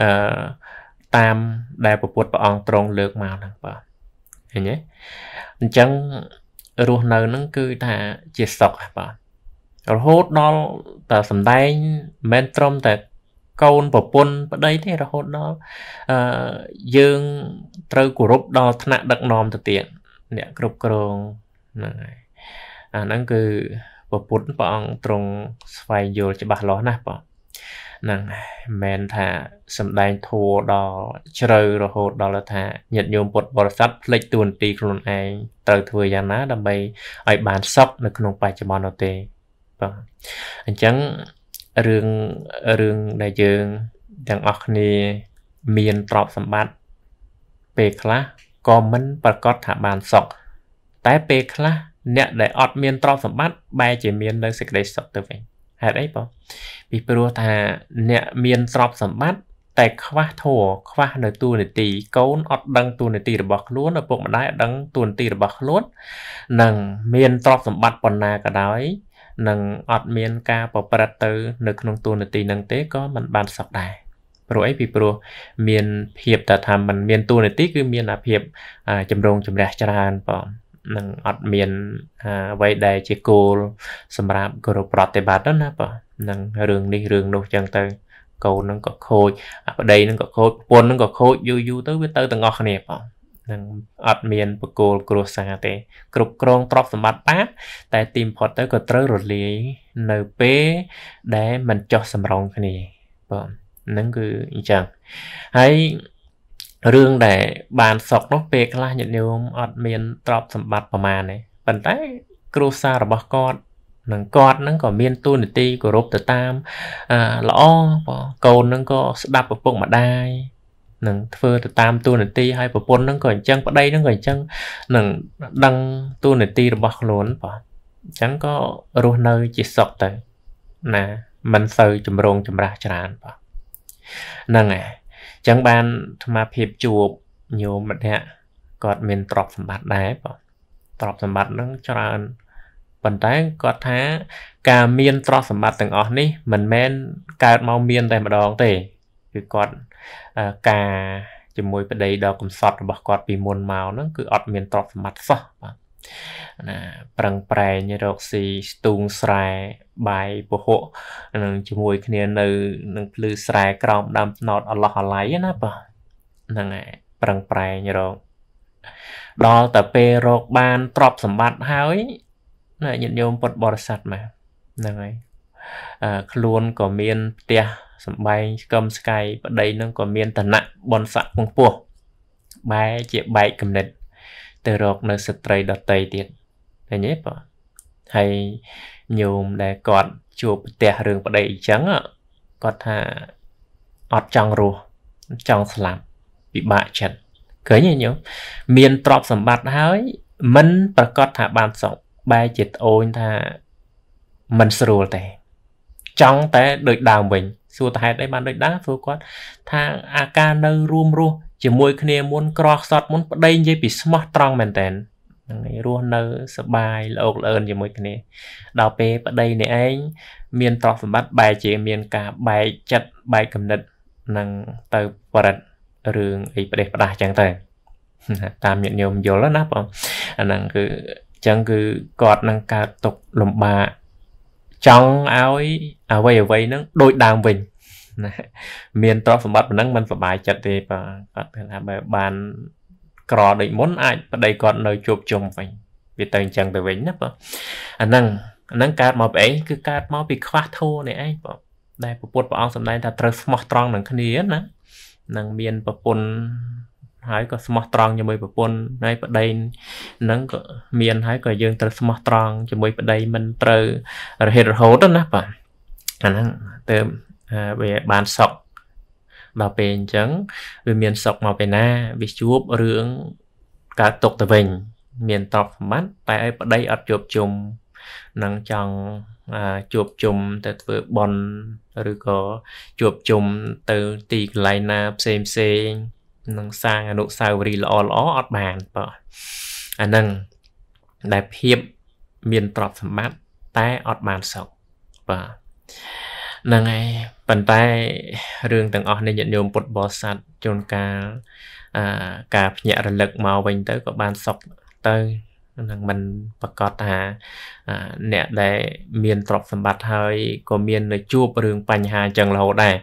អឺតាមដែលពពុទ្ធព្រះអង្គទ្រង់លើកមកហ្នឹងបាទឃើញទេអញ្ចឹងរស់នៅហ្នឹងគឺថាជាសុខបាទរហូតដល់តែសំដែងមិនត្រឹមតែកូនប្រពន្ធប្តីទេរហូតដល់អឺយើងត្រូវគោរពដល់ឋានៈដឹកនាំទៅទៀតអ្នកគ្រប់គ្រងហ្នឹងហើយអាហ្នឹងគឺពពុទ្ធព្រះអង្គទ្រង់ស្វែងយល់ច្បាស់លាស់ណាស់បងហ្នឹងមិនមែនថាសំដែងធัวដល់ជ្រៅរហូតដល់ថាញាតិញោមពុទ្ធបរិស័ទផ្លេចទួនាទីខ្លួនឯងត្រូវធ្វើយ៉ាងណា ដើម្បីឲ្យបានសុខនៅក្នុងបច្ចុប្បន្ននោះទេបាទអញ្ចឹងរឿងរឿងដែលយើងទាំងអស់គ្នាមានទ្រព្យសម្បត្តិពេលខ្លះក៏មិនប្រកាសថាបានសុខតែពេលខ្លះអ្នកដែលអត់មានទ្រព្យសម្បត្តិបែរជាមាននៅសេចក្តីសុខទៅវិញហេតុអីបងពីព្រោះថាអ្នកមានទ្រព្យសម្បត្តិតែខ្វះធัวខ្វះនៅទូនីតិកូនអត់ដឹងទូនីតិរបស់ខ្លួនឪពុកម្ដាយអត់ដឹងទូនីតិរបស់ខ្លួននឹង មានទ្រព្យសម្បត្តិប៉ុណ្ណាក៏ដោយនឹងអត់មានការប្រព្រឹត្តទៅ នៅក្នុងទូនាទីនឹងទេក៏មិនបានសុខដែរព្រោះអីពីព្រោះមានភាពតើថាมันមានទូនាទីគឺមានអាភាពចម្រងចម្រាស់ច្រើនបងនឹងអត់មានអ្វីដែលជាគោលសម្រាប់គោរពប្រតិបត្តិណាបងនឹងរឿងនេះរឿងនោះចឹងទៅកូននឹងក៏ខូចប្តីនឹងក៏ខូចប្រពន្ធនឹងក៏ខូចយូរយូរទៅវាទៅទាំងអស់គ្នាបងនឹងអត់មានបកគោលគ្រួសារទេ គ្រប់គ្រងទ្រព្យសម្បត្តិបានតែទីបំផុតទៅក៏ត្រូវរលាយនៅពេលដែលมันចោះសម្រងគ្នាបាទហ្នឹងគឺអញ្ចឹងហើយរឿងដែល បានសក់នោះពេលខ្លះញាតិញោមអត់មានទ្រព្យសម្បត្តិប្រមាណទេប៉ុន្តែគ្រួសាររបស់គាត់នឹងគាត់នឹងក៏មានទូនីតិគោរពទៅតាមល្អបងកូននឹងក៏ស្ដាប់ឪពុកម្ដាយនឹងធ្វើទៅតាមតួនាទីហើយប្រពន្ធហ្នឹងក៏អញ្ចឹងប្តីហ្នឹងក៏អញ្ចឹងនឹងដឹងតួនាទីរបស់ខ្លួនបាទអញ្ចឹងក៏រស់នៅជាសុខទៅណាមិនសូវចម្រងចម្រាស់ច្រើនបាទហ្នឹងហើយអញ្ចឹងបានអាមាភិបជួបញោមម្នាក់គាត់មានទ្រព្យសម្បត្តិដែរបាទទ្រព្យសម្បត្តិហ្នឹងច្រើនប៉ុន្តែគាត់ថាការមានទ្រព្យសម្បត្តិទាំងអស់នេះ មិនមែនកើតមកមានតែម្ដងទេគឺគាត់ការជាមួយប្តីដ៏កំសត់របស់គាត់ពីមុនមកហ្នឹងគឺអត់មានទ្រព្យសម្បត្តិសោះបាទណាប្រឹងប្រែងរកស៊ីស្ទូងស្រែបាយពហុនឹងជាមួយគ្នានៅនឹងភ្លឺស្រែក្រោមដើមត្នោតអឡោះអាល័យណាបាទហ្នឹងហើយប្រឹងប្រែងរក ដល់តែពេលរកបានទ្រព្យសម្បត្តិហើយណាញាតិញោមពុទ្ធបរិស័ទមកហ្នឹងហើយខ្លួនក៏មានផ្ទះសំបែងស្គមស្កាយប្តីនឹងក៏មានឋានៈបនស័កពងពោះបែជាបែកគំនិត ទៅរកនៅស្ត្រីដតីទៀតឃើញទេបងហើយញោមដែលគាត់ជួបប្រទះរឿងប្តីអញ្ចឹងគាត់ថាអត់ចង់រស់ចង់ស្លាប់ពិបាកចិត្តឃើញទេញោមមានទ្រព្យសម្បត្តិហើយមិនប្រកាសថាបានសុខបែរជាត្អូនថាមិនស្រួលទេចង់តែដូចដើមវិញសួរតហេតុអីបានដូចដែរព្រោះគាត់ ថាអាការនៅរួមរស់ជាមួយគ្នាមុនក្រខ្សត់មុនប្តីនិយាយពីស្មោះត្រង់មែនតែនហ្នឹងឯងរស់នៅសបាយល្អកល្អឿនជាមួយគ្នាដល់ពេលប្តីនេះឯងមានទ្រព្យសម្បត្តិបែរជាមានការបែកចិត្តបែកគំនិតនឹងទៅបរិទ្ធរឿងអីប្រទេសផ្ដាស់ចឹងទៅតាមញាតិញោមយល់ណាបងអាហ្នឹងគឺចឹងគឺគាត់នឹងកើតទុកលំបាកចង់ឲ្យអ្វីអ្វីហ្នឹងដូចដើមវិញណាមានទ្រព្យសម្បត្តិប៉ុណ្ណឹងมันសុបាយចិត្តទេបាទគាត់ថាបើបានក្រដូចមុនអាច ប្តីគាត់នៅជួបជុំវិញវាទៅអញ្ចឹងទៅវិញណាបងអាហ្នឹងអាហ្នឹងកើតមកពីអីគឺកើតមកពីខ្វះធូរនេះឯងបងដែលពុទ្ធព្រះអង្គសម្ដែងថាត្រូវស្មោះត្រង់នឹងគ្នាណានឹងមានប្រពន្ធហើយក៏ស្មោះត្រង់ជាមួយប្រពន្ធហើយប្តីហ្នឹងក៏មានហើយក៏យើងត្រូវស្មោះត្រង់ជាមួយប្តីមិនត្រូវរហេតរហូតណាបាទអាហ្នឹងទៅវាបានសក់ដល់ពេលអញ្ចឹងវាមានសក់មកពេលណាវាជួបរឿងកើតຕົកទៅវិញ មានទ្រព្យសម្បត្តិតែឲ្យប្តីអត់ជួបជុំនឹងចង់ជួបជុំទៅធ្វើបន់ឬក៏ជួបជុំទៅទីកន្លែងណាផ្សេងផ្សេងនឹងសាងអនុស្សាវរីយ៍ល្អល្អអត់បានបាទអាហ្នឹងដែលភាពមានទ្រព្យសម្បត្តិតែអត់បានសុខបាទហ្នឹងហើយប៉ុន្តែរឿងទាំងអស់នេះញាតិញោមពុទ្ធបរិស័ទជួនកាលអាការភ្ញាក់រលឹកមកវិញទៅក៏បានសុខទៅនឹងมันប្រកាសថាអ្នកដែល មានទ្រព្យសម្បត្តិហើយក៏មាននៅជួបរឿងបញ្ហាអញ្ចឹងរហូតដែរ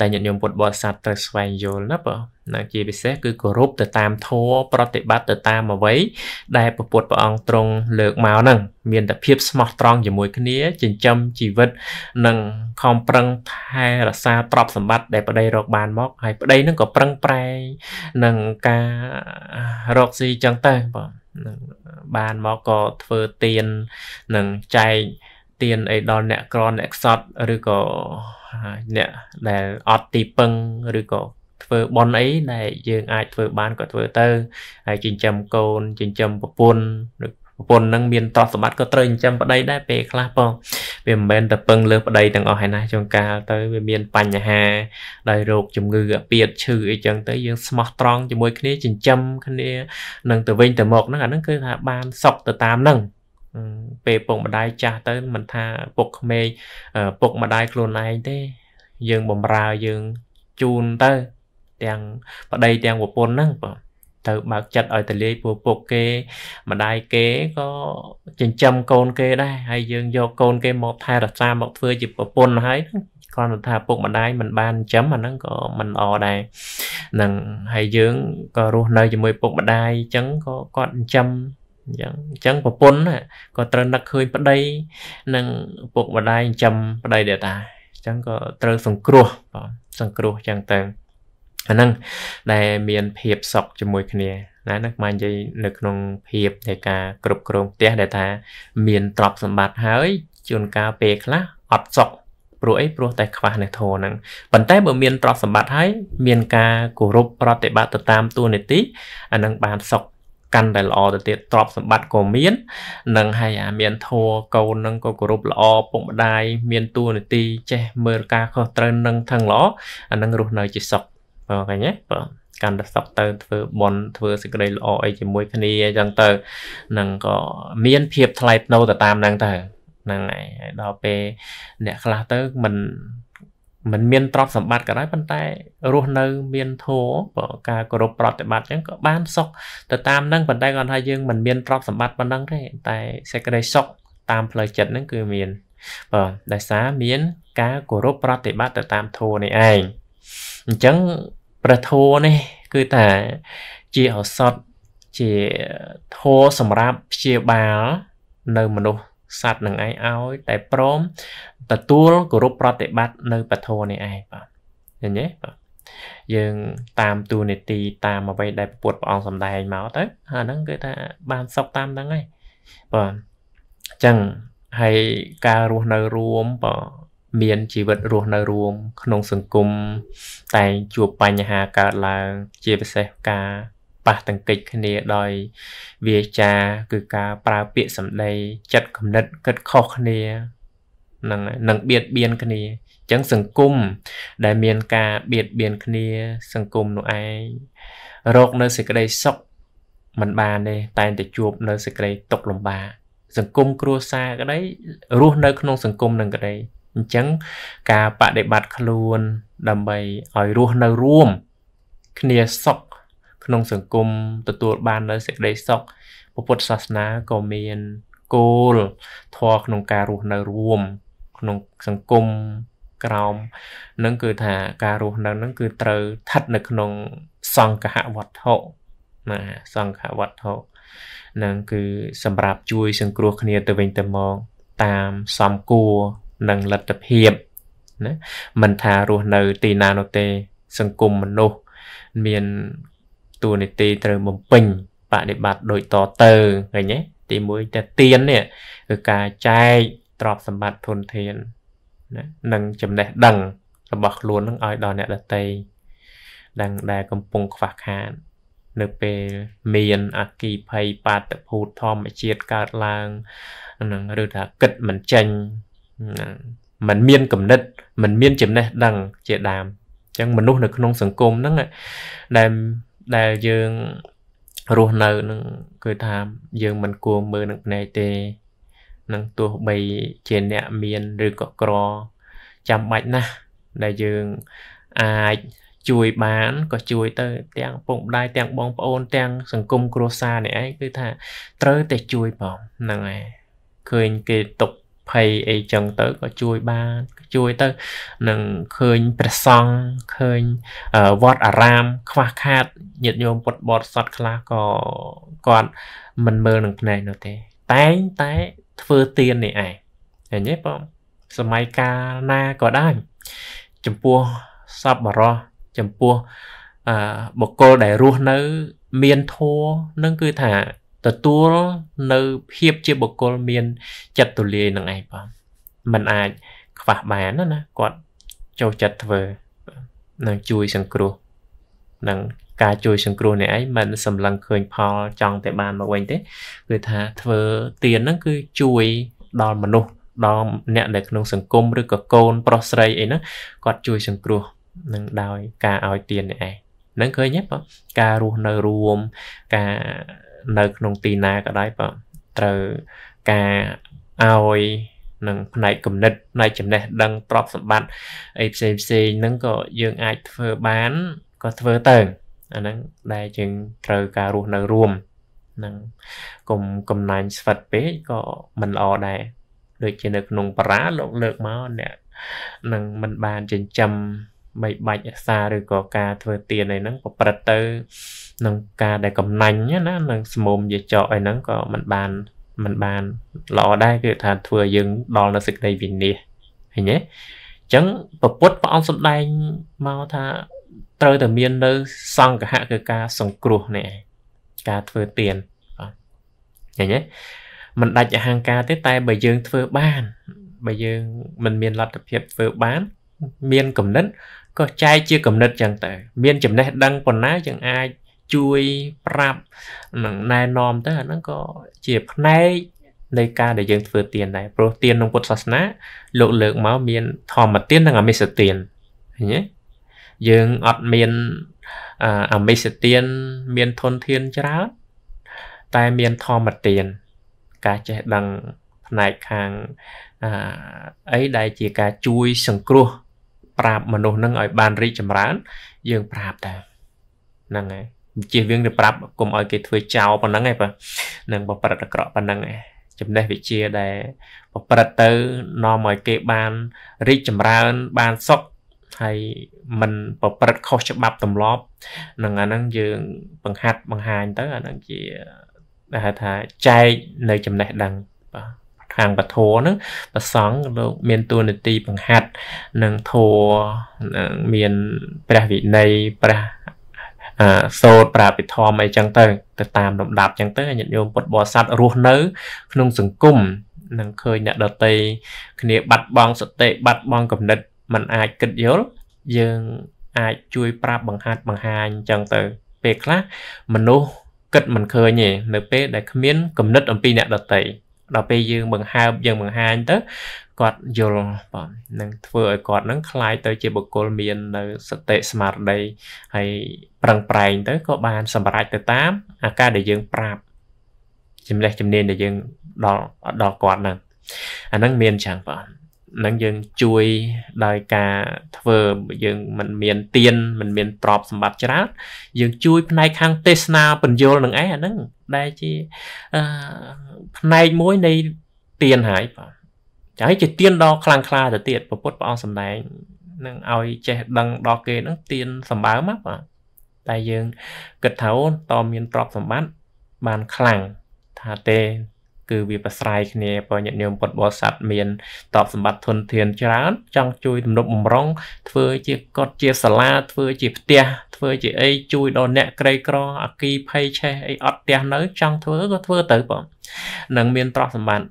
តែញាតិញោមពុទ្ធបរិស័ទត្រូវស្វែងយល់ណាបើណាជាពិសេសគឺគោរពទៅតាមធម៌ប្រតិបត្តិទៅតាមអ្វី ដែលព្រះពុទ្ធព្រះអង្គទ្រង់លើកមកហ្នឹងមានតែភាពស្មោះត្រង់ជាមួយគ្នាចិញ្ចឹមជីវិតនិងខំប្រឹងថែរក្សាទ្រព្យសម្បត្តិដែលប្តីរកបានមកហើយប្តីហ្នឹងក៏ប្រឹងប្រែងនឹងការរកស៊ីចឹងទៅបាទនឹងបានមកក៏ធ្វើទៀននឹងចែកទៀនអីដល់អ្នកក្រអ្នកខ្សត់ឬក៏អ្នកដែលអត់ទីពឹងឬក៏ធ្វើបន់អីដែលយើងអាចធ្វើបានក៏ធ្វើទៅហើយចិញ្ចឹមកូនចិញ្ចឹមប្រពន្ធប្រពន្ធនឹងមានទ្រព្យសម្បត្តិក៏ត្រូវចិញ្ចឹមប្តីដែរពេលខ្លះផងវាមិនមែនតែពឹងលើប្តីទាំងអស់ហើយណាជួនកាលទៅវាមានបញ្ហាដោយរោគជំងឺអាពាធឈឺអីចឹងទៅយើងស្មោះត្រង់ជាមួយគ្នាចិញ្ចឹមគ្នានឹងទៅវិញទៅមកហ្នឹងអាហ្នឹងគឺថាបានសុខទៅតាមហ្នឹងពេលពុកម្ដាយចាស់ទៅមិនថាពុកក្មេងពុកម្ដាយខ្លួនឯងទេយើងបំរើយើងជូនទៅ ទាំងប្តីទាំងប្រពន្ធហ្នឹងបងទៅបើកចិត្តឲ្យតលាយពូពុកគេម្ដាយគេក៏ចិញ្ចឹមកូនគេដែរហើយយើងយកកូនគេមកថែរក្សាមកធ្វើជាប្រពន្ធហើយគាត់ថាពុកម្ដាយមិនបានចិញ្ចឹមអាហ្នឹងក៏មិនល្អដែរនឹងហើយយើងក៏រស់នៅជាមួយពុកម្ដាយអញ្ចឹងក៏គាត់ចិញ្ចឹមអញ្ចឹងអញ្ចឹងប្រពន្ធក៏ត្រូវនឹកឃើញប្តីនិងពុកម្ដាយចិញ្ចឹមប្តីដែរតាអញ្ចឹងក៏ត្រូវសង្គ្រោះបងសង្គ្រោះអញ្ចឹងទៅអាហ្នឹងដែលមានភាពសុខជាមួយគ្នាណាណាខ្មែរនិយាយនៅក្នុងភាពនៃការគ្រប់គ្រងផ្ទះដែលថាមានទ្រព្យសម្បត្តិហើយជួនកាលពេលខ្លះអត់សុខព្រោះអីព្រោះតែខ្វះនៅធរហ្នឹងប៉ុន្តែបើ មានទ្រព្យសម្បត្តិហើយ មានការគោរពប្រតិបត្តិទៅតាមទួលនីតិអានឹងបានសុខកាន់តែល្អទៅទៀតទ្រព្យសម្បត្តិក៏មាននឹងហើយអាមានធัวកូននឹងក៏គោរពល្អពុកម្ដាយមានទួលនីតិចេះមើលការខុសត្រូវនឹងថឹងល្អអានឹងរស់នៅជាសុខបងឃើញទេបាទកាន់តែសុខទៅធ្វើបន់ធ្វើសេចក្តីល្អអីជាមួយគ្នាអញ្ចឹងទៅនឹងក៏មានភាពថ្លៃថ្នូរទៅតាមហ្នឹងទៅហ្នឹងហើយដល់ពេលអ្នកខ្លះទៅមិនមិនមានទ្រព្យសម្បត្តិក៏ដោយប៉ុន្តែរស់នៅមានធម៌បើការគោរពប្រតិបត្តិអញ្ចឹងក៏បានសុខទៅតាមហ្នឹងប៉ុន្តែគាត់ថាយើងមិនមានទ្រព្យសម្បត្តិប៉ុណ្ណឹងទេតែសេចក្តីសុខតាមផ្លូវចិត្តហ្នឹងគឺមានបាទដោយសារមាន ការគោរពប្រតិបត្តិទៅតាមធម៌នេះឯងអញ្ចឹងព្រះធម៌នេះគឺថាជាឱសថជាធម៌សម្រាប់ព្យាបាលនៅមនុស្សសត្វនឹងឯងឲ្យតែព្រមទទួលគោរពប្រតិបត្តិនៅពធនេះឯងបាទឃើញទេបាទយើងតាមទូនីតិតាមអ្វីដែលពុទ្ធព្រះអង្គសម្ដែងមកទៅអាហ្នឹងគឺថាបានសុខតាមហ្នឹងឯងបាទអញ្ចឹងហើយការរស់នៅរួមបាទមានជីវិតរស់នៅរួមក្នុងសង្គមតែងជួបបញ្ហាកើតឡើងជាពិសេសការប៉ះទង្គិចគ្នាដោយវាចាគឺការប្រើពាក្យសម្ដី ចិត្តគំនិតគិតខុសគ្នានឹងនឹងបៀតបៀនគ្នាអញ្ចឹងសង្គមដែលមានការបៀតបៀនគ្នាសង្គមនោះឯងរកនៅសេចក្តីសុខมันបានទេតែតែជួបនៅសេចក្តីទុក្ខលំបាកសង្គមគ្រួសារក្តីរស់នៅ ក្នុងសង្គមនឹងក្តីអញ្ចឹងការបដិបត្តិខ្លួនដើម្បីឲ្យរស់នៅរួម គ្នាសុខក្នុង សង្គមទទួលបាននៅសេចក្តីសុខពុទ្ធសាសនាក៏មានគោលធម៌ក្នុងការរស់នៅរួម ក្នុងសង្គមក្រោមនឹងគឺថាការរស់នៅនឹងគឺត្រូវស្ថិតនៅក្នុងសង្ឃវត្ថុណាសង្ឃវត្ថុនឹងគឺសម្រាប់ជួយ សង្គ្រោះគ្នាទៅវិញទៅមកតាមសំគួរនិងលទ្ធភាពណាមិនថារស់នៅទីណានោះទេសង្គមមនុស្សមានទួលនីតិត្រូវបំពេញបដិបត្តិដូចតទៅឃើញទេទី1តែទៀននេះគឺការចែកទ្រព្យសម្បត្តិធនធានណានិងចំណេះដឹងរបស់ខ្លួននឹងឲ្យដល់អ្នកដទៃដឹងដែលកំពុងខ្វះខាតនៅពេលមានអគិភ័យបាតុភូតធម្មជាតិកើតឡើងនឹងឬថាគិតមិនចេញมันមានគំនិតมันមានចំណេះដឹងជាដើមអញ្ចឹងមនុស្សនៅក្នុងសង្គមហ្នឹងដែលដែលយើងរស់នៅនឹងគឺថាយើងមិនគួរមើលនឹងភ្នែកទេនឹងទោះបីជាអ្នកមានឬក៏ក្រចាំបាច់ណាស់ដែលយើងអាចជួយបានក៏ជួយទៅ ទាំងពុកម្ដាយទាំងបងប្អូន ទាំងសង្គមគ្រួសារនេះឯងគឺថាត្រូវតែជួយផងហ្នឹងឯងឃើញគេຕົកភ័យអីចឹងទៅក៏ជួយបានជួយទៅនឹងឃើញព្រះសង្ឃឃើញវត្តអារាម ខ្វះខាតញាតិញោមពុទ្ធបរិស័ទខ្លះក៏គាត់មិនមើលនឹងភ្នែកនោះទេ តែងតែធ្វើទៀននេះឯងឃើញទេបងសម័យកាលណាក៏ដែរចំពោះសពបរោះចំពោះបុគ្គលដែលរស់នៅ មានធัวនឹងគឺថាទទួលនៅភាពជាបុគ្គលមានចិត្តទូលាយនឹងឯងបងมันអាចខ្វះបានណាគាត់ចូលចិត្តធ្វើនឹងជួយសង្គ្រោះនឹងការជួយសង្គ្រោះនេះឯងមិនសម្លឹងឃើញ ផលចង់តែបានមកវិញទេគឺថាធ្វើទានហ្នឹងគឺជួយដល់មនុស្សដល់អ្នកនៅក្នុងសង្គមឬក៏កូនប្រុសស្រីអីហ្នឹងគាត់ជួយសង្គ្រោះនឹងដោយការឲ្យទាននេះឯងហ្នឹងឃើញទេបងការរស់នៅរួមការនៅក្នុង ទីណាក៏ដោយបាទត្រូវការឲ្យនឹងផ្នែកគណិតផ្នែកចំណេះដឹងទ្រព្យសម្បត្តិអីផ្សេងផ្សេងហ្នឹងក៏យើងអាចធ្វើបានក៏ធ្វើទៅអាហ្នឹងដែលយើងត្រូវការរស់នៅរួមនឹងកុំកំណាញ់ស្វិតពេកក៏មិនល្អដែរដូចជានៅក្នុងបារាលោកលើកមកអ្នកនឹងមិនបានចិញ្ចឹមបីបាច់អាសាឬក៏ការធ្វើទានអីហ្នឹងប្រព្រឹត្តទៅនឹងការដែលកំណាញ់ណានឹងស្មុំយាចកអីហ្នឹងក៏มันបានมันបានល្អដែរគឺថាធ្វើយើងដល់នៅសេចក្តីវិនិច្ឆ័យឃើញទេអញ្ចឹងពពុទ្ធព្រះអង្គសំដែងមកថាត្រូវតែមាននៅសង្ឃៈគឺការសង្គ្រោះនេះការធ្វើទានឃើញទេมันដាច់អហង្ការទេតែបើយើងធ្វើបានបើយើងមិនមានលទ្ធភាពធ្វើបានមានគំនិតក៏ចែកជាគំនិតចឹងទៅមានចំណេះដឹងប៉ុណ្ណាយើងអាចជួយប្រាប់និងណែនាំទៅអាហ្នឹងក៏ជាផ្នែកនៃការដែលយើងធ្វើទានដែរព្រោះទានក្នុងពុទ្ធសាសនាលោកលើកមកមាន ធម្មទាននិងអមិសទានឃើញទេយើងអត់មានអមិសទានមានធនធានច្រើនតែមានធម្មទាន ការចេះដឹងផ្នែកខាងអីដែលជាការជួយ សង្គ្រោះប្រាប់មនុស្សនឹងឲ្យបានរីកចម្រើនយើងប្រាប់តែហ្នឹងហើយជៀសវាងទៅប្រាប់កុំឲ្យគេធ្វើចោលប៉ុណ្ណឹងឯងបើនឹងប្រព្រឹត្តអាក្រក់ប៉ុណ្ណឹងឯងចំណេះវិជ្ជាដែលប្រព្រឹត្តទៅនាំឲ្យគេបានរីកចម្រើន បានសុខហើយมันប្រព្រឹត្តខុសច្បាប់ទម្លាប់នឹងអាហ្នឹងយើងបង្ហាត់បង្ហាញទៅអាហ្នឹងជាដែលហៅថាចែកនៅចំណេះដឹងបាទខាងពធហ្នឹងប្រសង់លោកមានតួនាទីបង្ហាត់នឹងធัวមានព្រះវិន័យព្រះសូត្រប្រាពិធមអីចឹងទៅទៅតាមលំដាប់ចឹងទៅញាតិញោមពុទ្ធបរិស័ទរស់នៅ ក្នុងសង្គមនឹងឃើញអ្នកដតីគ្នាបាត់បង់សតិបាត់បង់គំនិតมันអាចគិតយល់យើងអាចជួយប្រាប់បង្ហាត់បង្ហាញចឹងទៅ ពេលខ្លះមនុស្សគិតមិនឃើញទេនៅពេលដែលគ្មានគំនិតអំពីអ្នកដតីដល់ពេលយើងបង្ហើបយើងបង្ហាញទៅគាត់យល់បាទនឹងធ្វើឲ្យគាត់នឹងคล้ายទៅជាបុគ្គលមាននៅសតិស្មារតីហើយប្រឹងប្រែងទៅក៏បានសម្រេចទៅតាមអាការដែលយើងប្រាប់ចំណេះជំនាញដែលយើងដល់ដល់គាត់ហ្នឹងអាហ្នឹងមានចឹងបាទនឹងយើងជួយដោយការធ្វើយើងមិនមានទៀនមិនមាន ប្រប់សម្បត្តិច្រើនយើង ជួយផ្នែកខាងទេសនាបញ្យលនឹងឯងអាហ្នឹងដែលជាផ្នែកមួយនៃទៀនហើយបាទចាហើយជាទៀនដល់ខ្លាំងខ្លាទៅទៀតពុទ្ធព្រះអង្គសម្ដែងនឹងឲ្យចេះដឹងដល់គេនឹងទៀនសម្បើមកបាទតែយើងគិតថាអូនតមានទ្រព្យសម្បត្តិបានខ្លាំងថាទេគឺវាប្រស្រ័យគ្នាបើញាតិញោមពុទ្ធបរិស័ទមានទ្រព្យសម្បត្តិធនធានច្រើន ចង់ជួយទំនុកបំរុងធ្វើជាកត់ជាសាលាធ្វើជាផ្ទះ ធ្វើជាអីជួយដល់អ្នកក្រីក្រអគីភ័យឆេះអីអត់ផ្ទះនៅ ចង់ធ្វើក៏ធ្វើទៅបងនឹងមានទ្រព្យសម្បត្តិ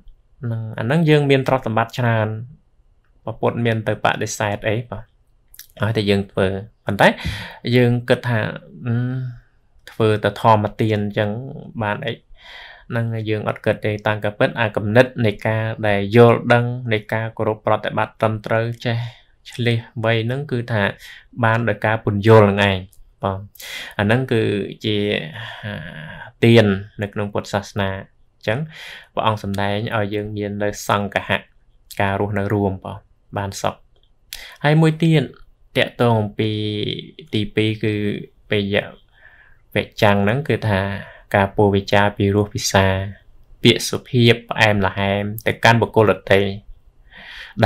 នឹងអាហ្នឹងយើងមានទ្រព្យសម្បត្តិច្រើនពពុតមានទៅបដិសេធអីបាទឲ្យតែយើងធ្វើប៉ុន្តែយើងគិតថាធ្វើទៅធម្មទានអញ្ចឹងបានអីនឹងយើងអត់គិតទេតាមកាពិត អាគណិតនៃការដែលយល់ដឹងនៃការគោរពប្រតិបត្តិត្រឹមត្រូវចេះឆ្លៀសវ័យហ្នឹងគឺថាបានដោយការពន្យល់ហ្នឹងឯងបងអាហ្នឹងគឺជាទៀននៅក្នុងពុទ្ធសាសនាអញ្ចឹងព្រះអង្គសម្ដែងឲ្យយើងមាននៅសង្កហៈការរស់នៅរួមបងបានសុខហើយមួយទៀតតកតងអំពីទី2គឺបយៈវេចាំងហ្នឹងគឺថាការពោវិចារពីរសពិសា ពាក្យសុភាពផ្អែមល្ហែមទៅកាន់បុគ្គលដទៃ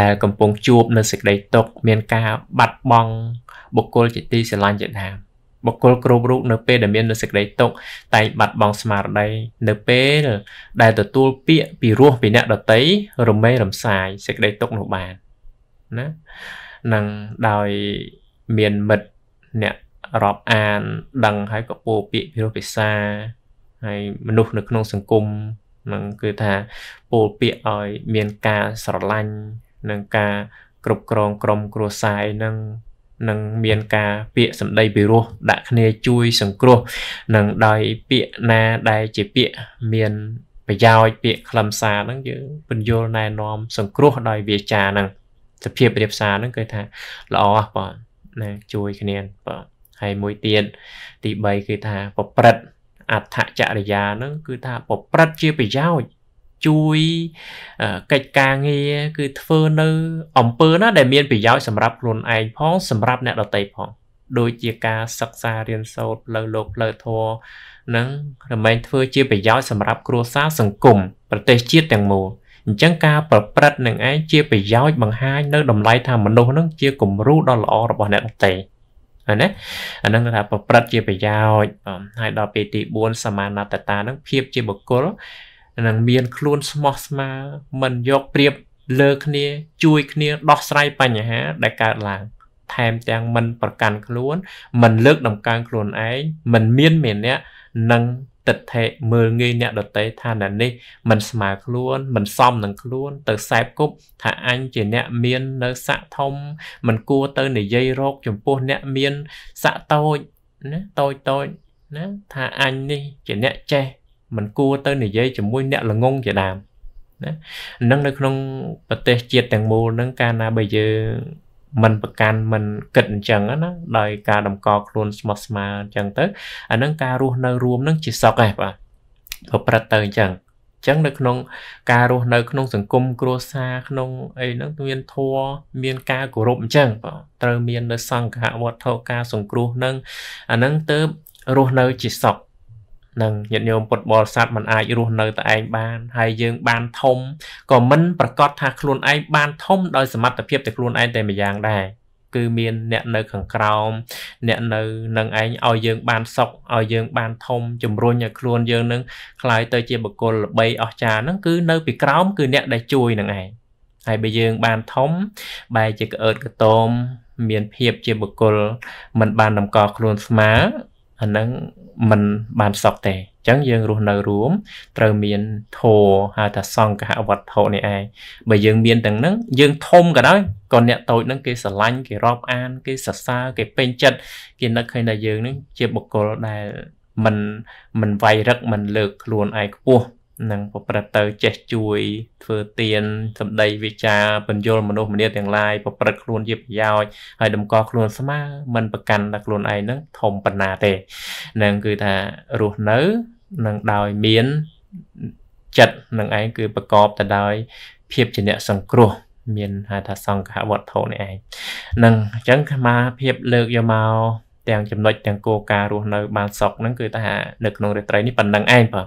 ដែលកំពុងជួបនៅសេចក្តីទុកមានការបាត់បង់បុគ្គលជាទីស្រឡាញ់ជាដើមបុគ្គលគ្រប់រូបនៅពេលដែលមានសេចក្តីទុក្ខតែងបាត់បង់ស្មារតីនៅពេលដែលទទួលពាក្យពីរោះពីអ្នកដតីរមែងរំសាយសេចក្តីទុក្ខនោះបានណានឹងដោយមានមិត្តអ្នករាប់អានដឹងហើយក៏ពោពាក្យពីរោះភាសាហើយមនុស្សនៅក្នុងសង្គមនឹងគឺថាពោលពាក្យឲ្យមានការស្រឡាញ់និងការគ្រប់គ្រងក្រុមគ្រួសារនឹងនឹងមានការពាក្យសម្ដីពិរោះដាក់គ្នាជួយសង្គ្រោះនឹងដោយពាក្យណាដែលជាពាក្យមានប្រយោជន៍ពាក្យខ្លឹមសារហ្នឹងយើងពន្យល់ណែនាំសង្គ្រោះដោយវាចាហ្នឹងសភាពរៀបសារហ្នឹងគឺថាល្អអស់បងណាជួយគ្នាបងហើយមួយទៀតទី3គឺថាប្រព្រឹត្តអដ្ឋចរិយាហ្នឹងគឺថាប្រព្រឹត្តជាប្រយោជន៍ជួយកិច្ចការងារគឺធ្វើនៅ អំពើណាដែលមានប្រយោជន៍សម្រាប់ខ្លួនឯងផង សម្រាប់អ្នកដទៃផងដូចជាការសិក្សារៀនសូត្រផ្លូវលោកផ្លូវធម៌នឹងរមែងធ្វើជាប្រយោជន៍សម្រាប់គ្រួសារសង្គមប្រទេសជាតិទាំងមូលអញ្ចឹងការប្រព្រឹត្តនឹងឯងជាប្រយោជន៍បង្ហាញនៅតម្លៃថាមនុស្សនឹងជាគំរូដ៏ល្អរបស់អ្នកដទៃហើយណាអានឹងថាប្រព្រឹត្តជាប្រយោជន៍ហើយដល់ពេលទី4សមាណតតានឹងភាពជាបុគ្គលនឹងមានខ្លួនស្មោះស្មារមិនយកប្រៀបលើគ្នាជួយគ្នាដោះស្រាយបញ្ហា ដែលកើតឡើង ថែមទាំងមិនប្រកាន់ខ្លួនមិនលើក ដំកើងខ្លួនឯងមិនមានមានអ្នកនឹងទិដ្ឋិមើលងាយអ្នកដតីថាណានេះមិនស្មើខ្លួនមិនសមនឹងខ្លួនទៅសែបគប់ថាអញជាអ្នកមាននៅស័កធំមិនគួរទៅនិយាយរកចំពោះអ្នកមានស័កតូចណាតូចតូចណាថាអញនេះជាអ្នកចេះមិនគួរទៅនិយាយជាមួយអ្នកល្ងងជាដើមណានឹងនៅក្នុងប្រទេសជាតិទាំងមូលហ្នឹងកាលណាបើយើងមិនប្រកាន់មិនគិតអញ្ចឹងណាដោយការតម្កល់ខ្លួនស្មោះស្ម័គ្រអញ្ចឹងទៅអានឹងការរស់នៅរួមនឹងជាសក់ដែរបាទប្រព្រឹត្តទៅអញ្ចឹងអញ្ចឹងនៅក្នុង ការរស់នៅ ក្នុង សង្គមគ្រួសារក្នុង អីហ្នឹងមានធัวមានការគោរពអញ្ចឹងបាទត្រូវមាននៅសង្ឃវត្ថុការសង្គ្រោះនឹងអានឹងទៅរស់នៅ ជាសក់នឹងញាតិញោមពុទ្ធបរិស័ទមិនអាចរស់នៅតែឯងបាន ហើយយើងបានធំក៏មិនប្រកាសថាខ្លួនឯងបាន ធំដោយសមត្ថភាពតែខ្លួនឯងតែម្យ៉ាងដែរគឺមានអ្នកនៅខាងក្រោម អ្នកនៅនឹងឯងឲ្យយើង បានសុខឲ្យយើង បានធំជំរុញឲ្យខ្លួនយើងនឹងក្លាយទៅជាបុគ្គលល្បីអស្ចារ្យហ្នឹងគឺនៅ ពីក្រោមគឺអ្នកដែលជួយនឹងឯងហើយបើយើង បានធំ បែរជាក្អើតកតោមមានភាពជាបុគ្គលមិនបានតម្កល់ខ្លួនស្មើអាហ្នឹងมันបានសក់ទេអញ្ចឹងយើងរស់នៅរួម ត្រូវមានធោហៅថាសង្ឃវត្ថុនេះឯងបើយើងមានទាំងហ្នឹងយើងធំក៏ដោយក៏អ្នកតូចហ្នឹងគេស្រឡាញ់គេរាប់អាន គេសរសើរគេពេញចិត្តគេនឹកឃើញថាយើងហ្នឹងជាបុគ្គលដែលមិនមិនវាយរឹកមិនលើកខ្លួនឯងខ្ពស់នឹងប្រព្រឹត្តទៅចេះជួយ ធ្វើទានសម្ដីវិចារបញ្យលមនុស្សម្នាទាំងឡាយប្រព្រឹត្តខ្លួនជាប្រយោជន៍ហើយតម្កល់ខ្លួនស្មើមិនប្រកាន់ដល់ខ្លួនឯងនឹងធំប៉ុណ្ណាទេនឹងគឺថារស់នៅនឹងដោយមានចិត្តនឹងឯងគឺប្រកបទៅដោយ ភាពជាអ្នកសង្គ្រោះមានហៅថាសង្ឃវត្ថុនេះឯងនឹងអញ្ចឹងមកភាពលើកយកមកទាំងចំណុចទាំងគោលការណ៍រស់នៅ បានសុខហ្នឹងគឺថានៅក្នុងរាត្រីនេះប៉ុណ្ណឹងឯងបាទ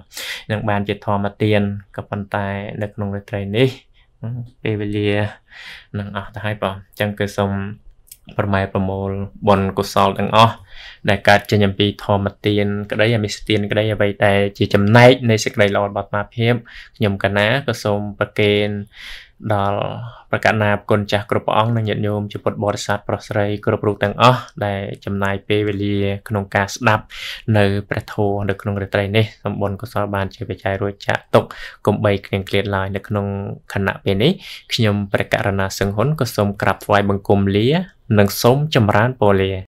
នឹងបានជាធម្មទានក៏ប៉ុន្តែ នៅក្នុងរាត្រីនេះពេលវេលានឹងអស់ទៅហើយបងអញ្ចឹងគឺសូមប្រម៉ែប្រមូលបុណ្យកុសលទាំងអស់ដែលកើតចេញអំពីធម្មទានក្តីអមិសទានក្តីអ្វីតែជាចំណែកនៃសេចក្តីល្អរបស់អាភិបខ្ញុំកណាក៏សូមប្រគេនដល់ប្រកាសណាគុណចាស់គ្រប់ព្រះអង្គនិងញាតិញោមជាពុទ្ធបរិស័ទប្រុសស្រី គ្រប់រូបទាំងអស់ដែលចំណាយពេលវេលា ក្នុងការស្ដាប់នៅព្រះធម៌នៅក្នុងរាត្រីនេះសម្បុនកុសលបានជាបច្ច័យរួចចាក់ទុកកុំបីគ្រៀងគ្លាតឡើយនៅក្នុងខណៈពេលនេះខ្ញុំព្រះករណាសឹងហ៊ុនក៏សូមក្រាបថ្វាយបង្គំលា និងសូមចម្រើនពរលា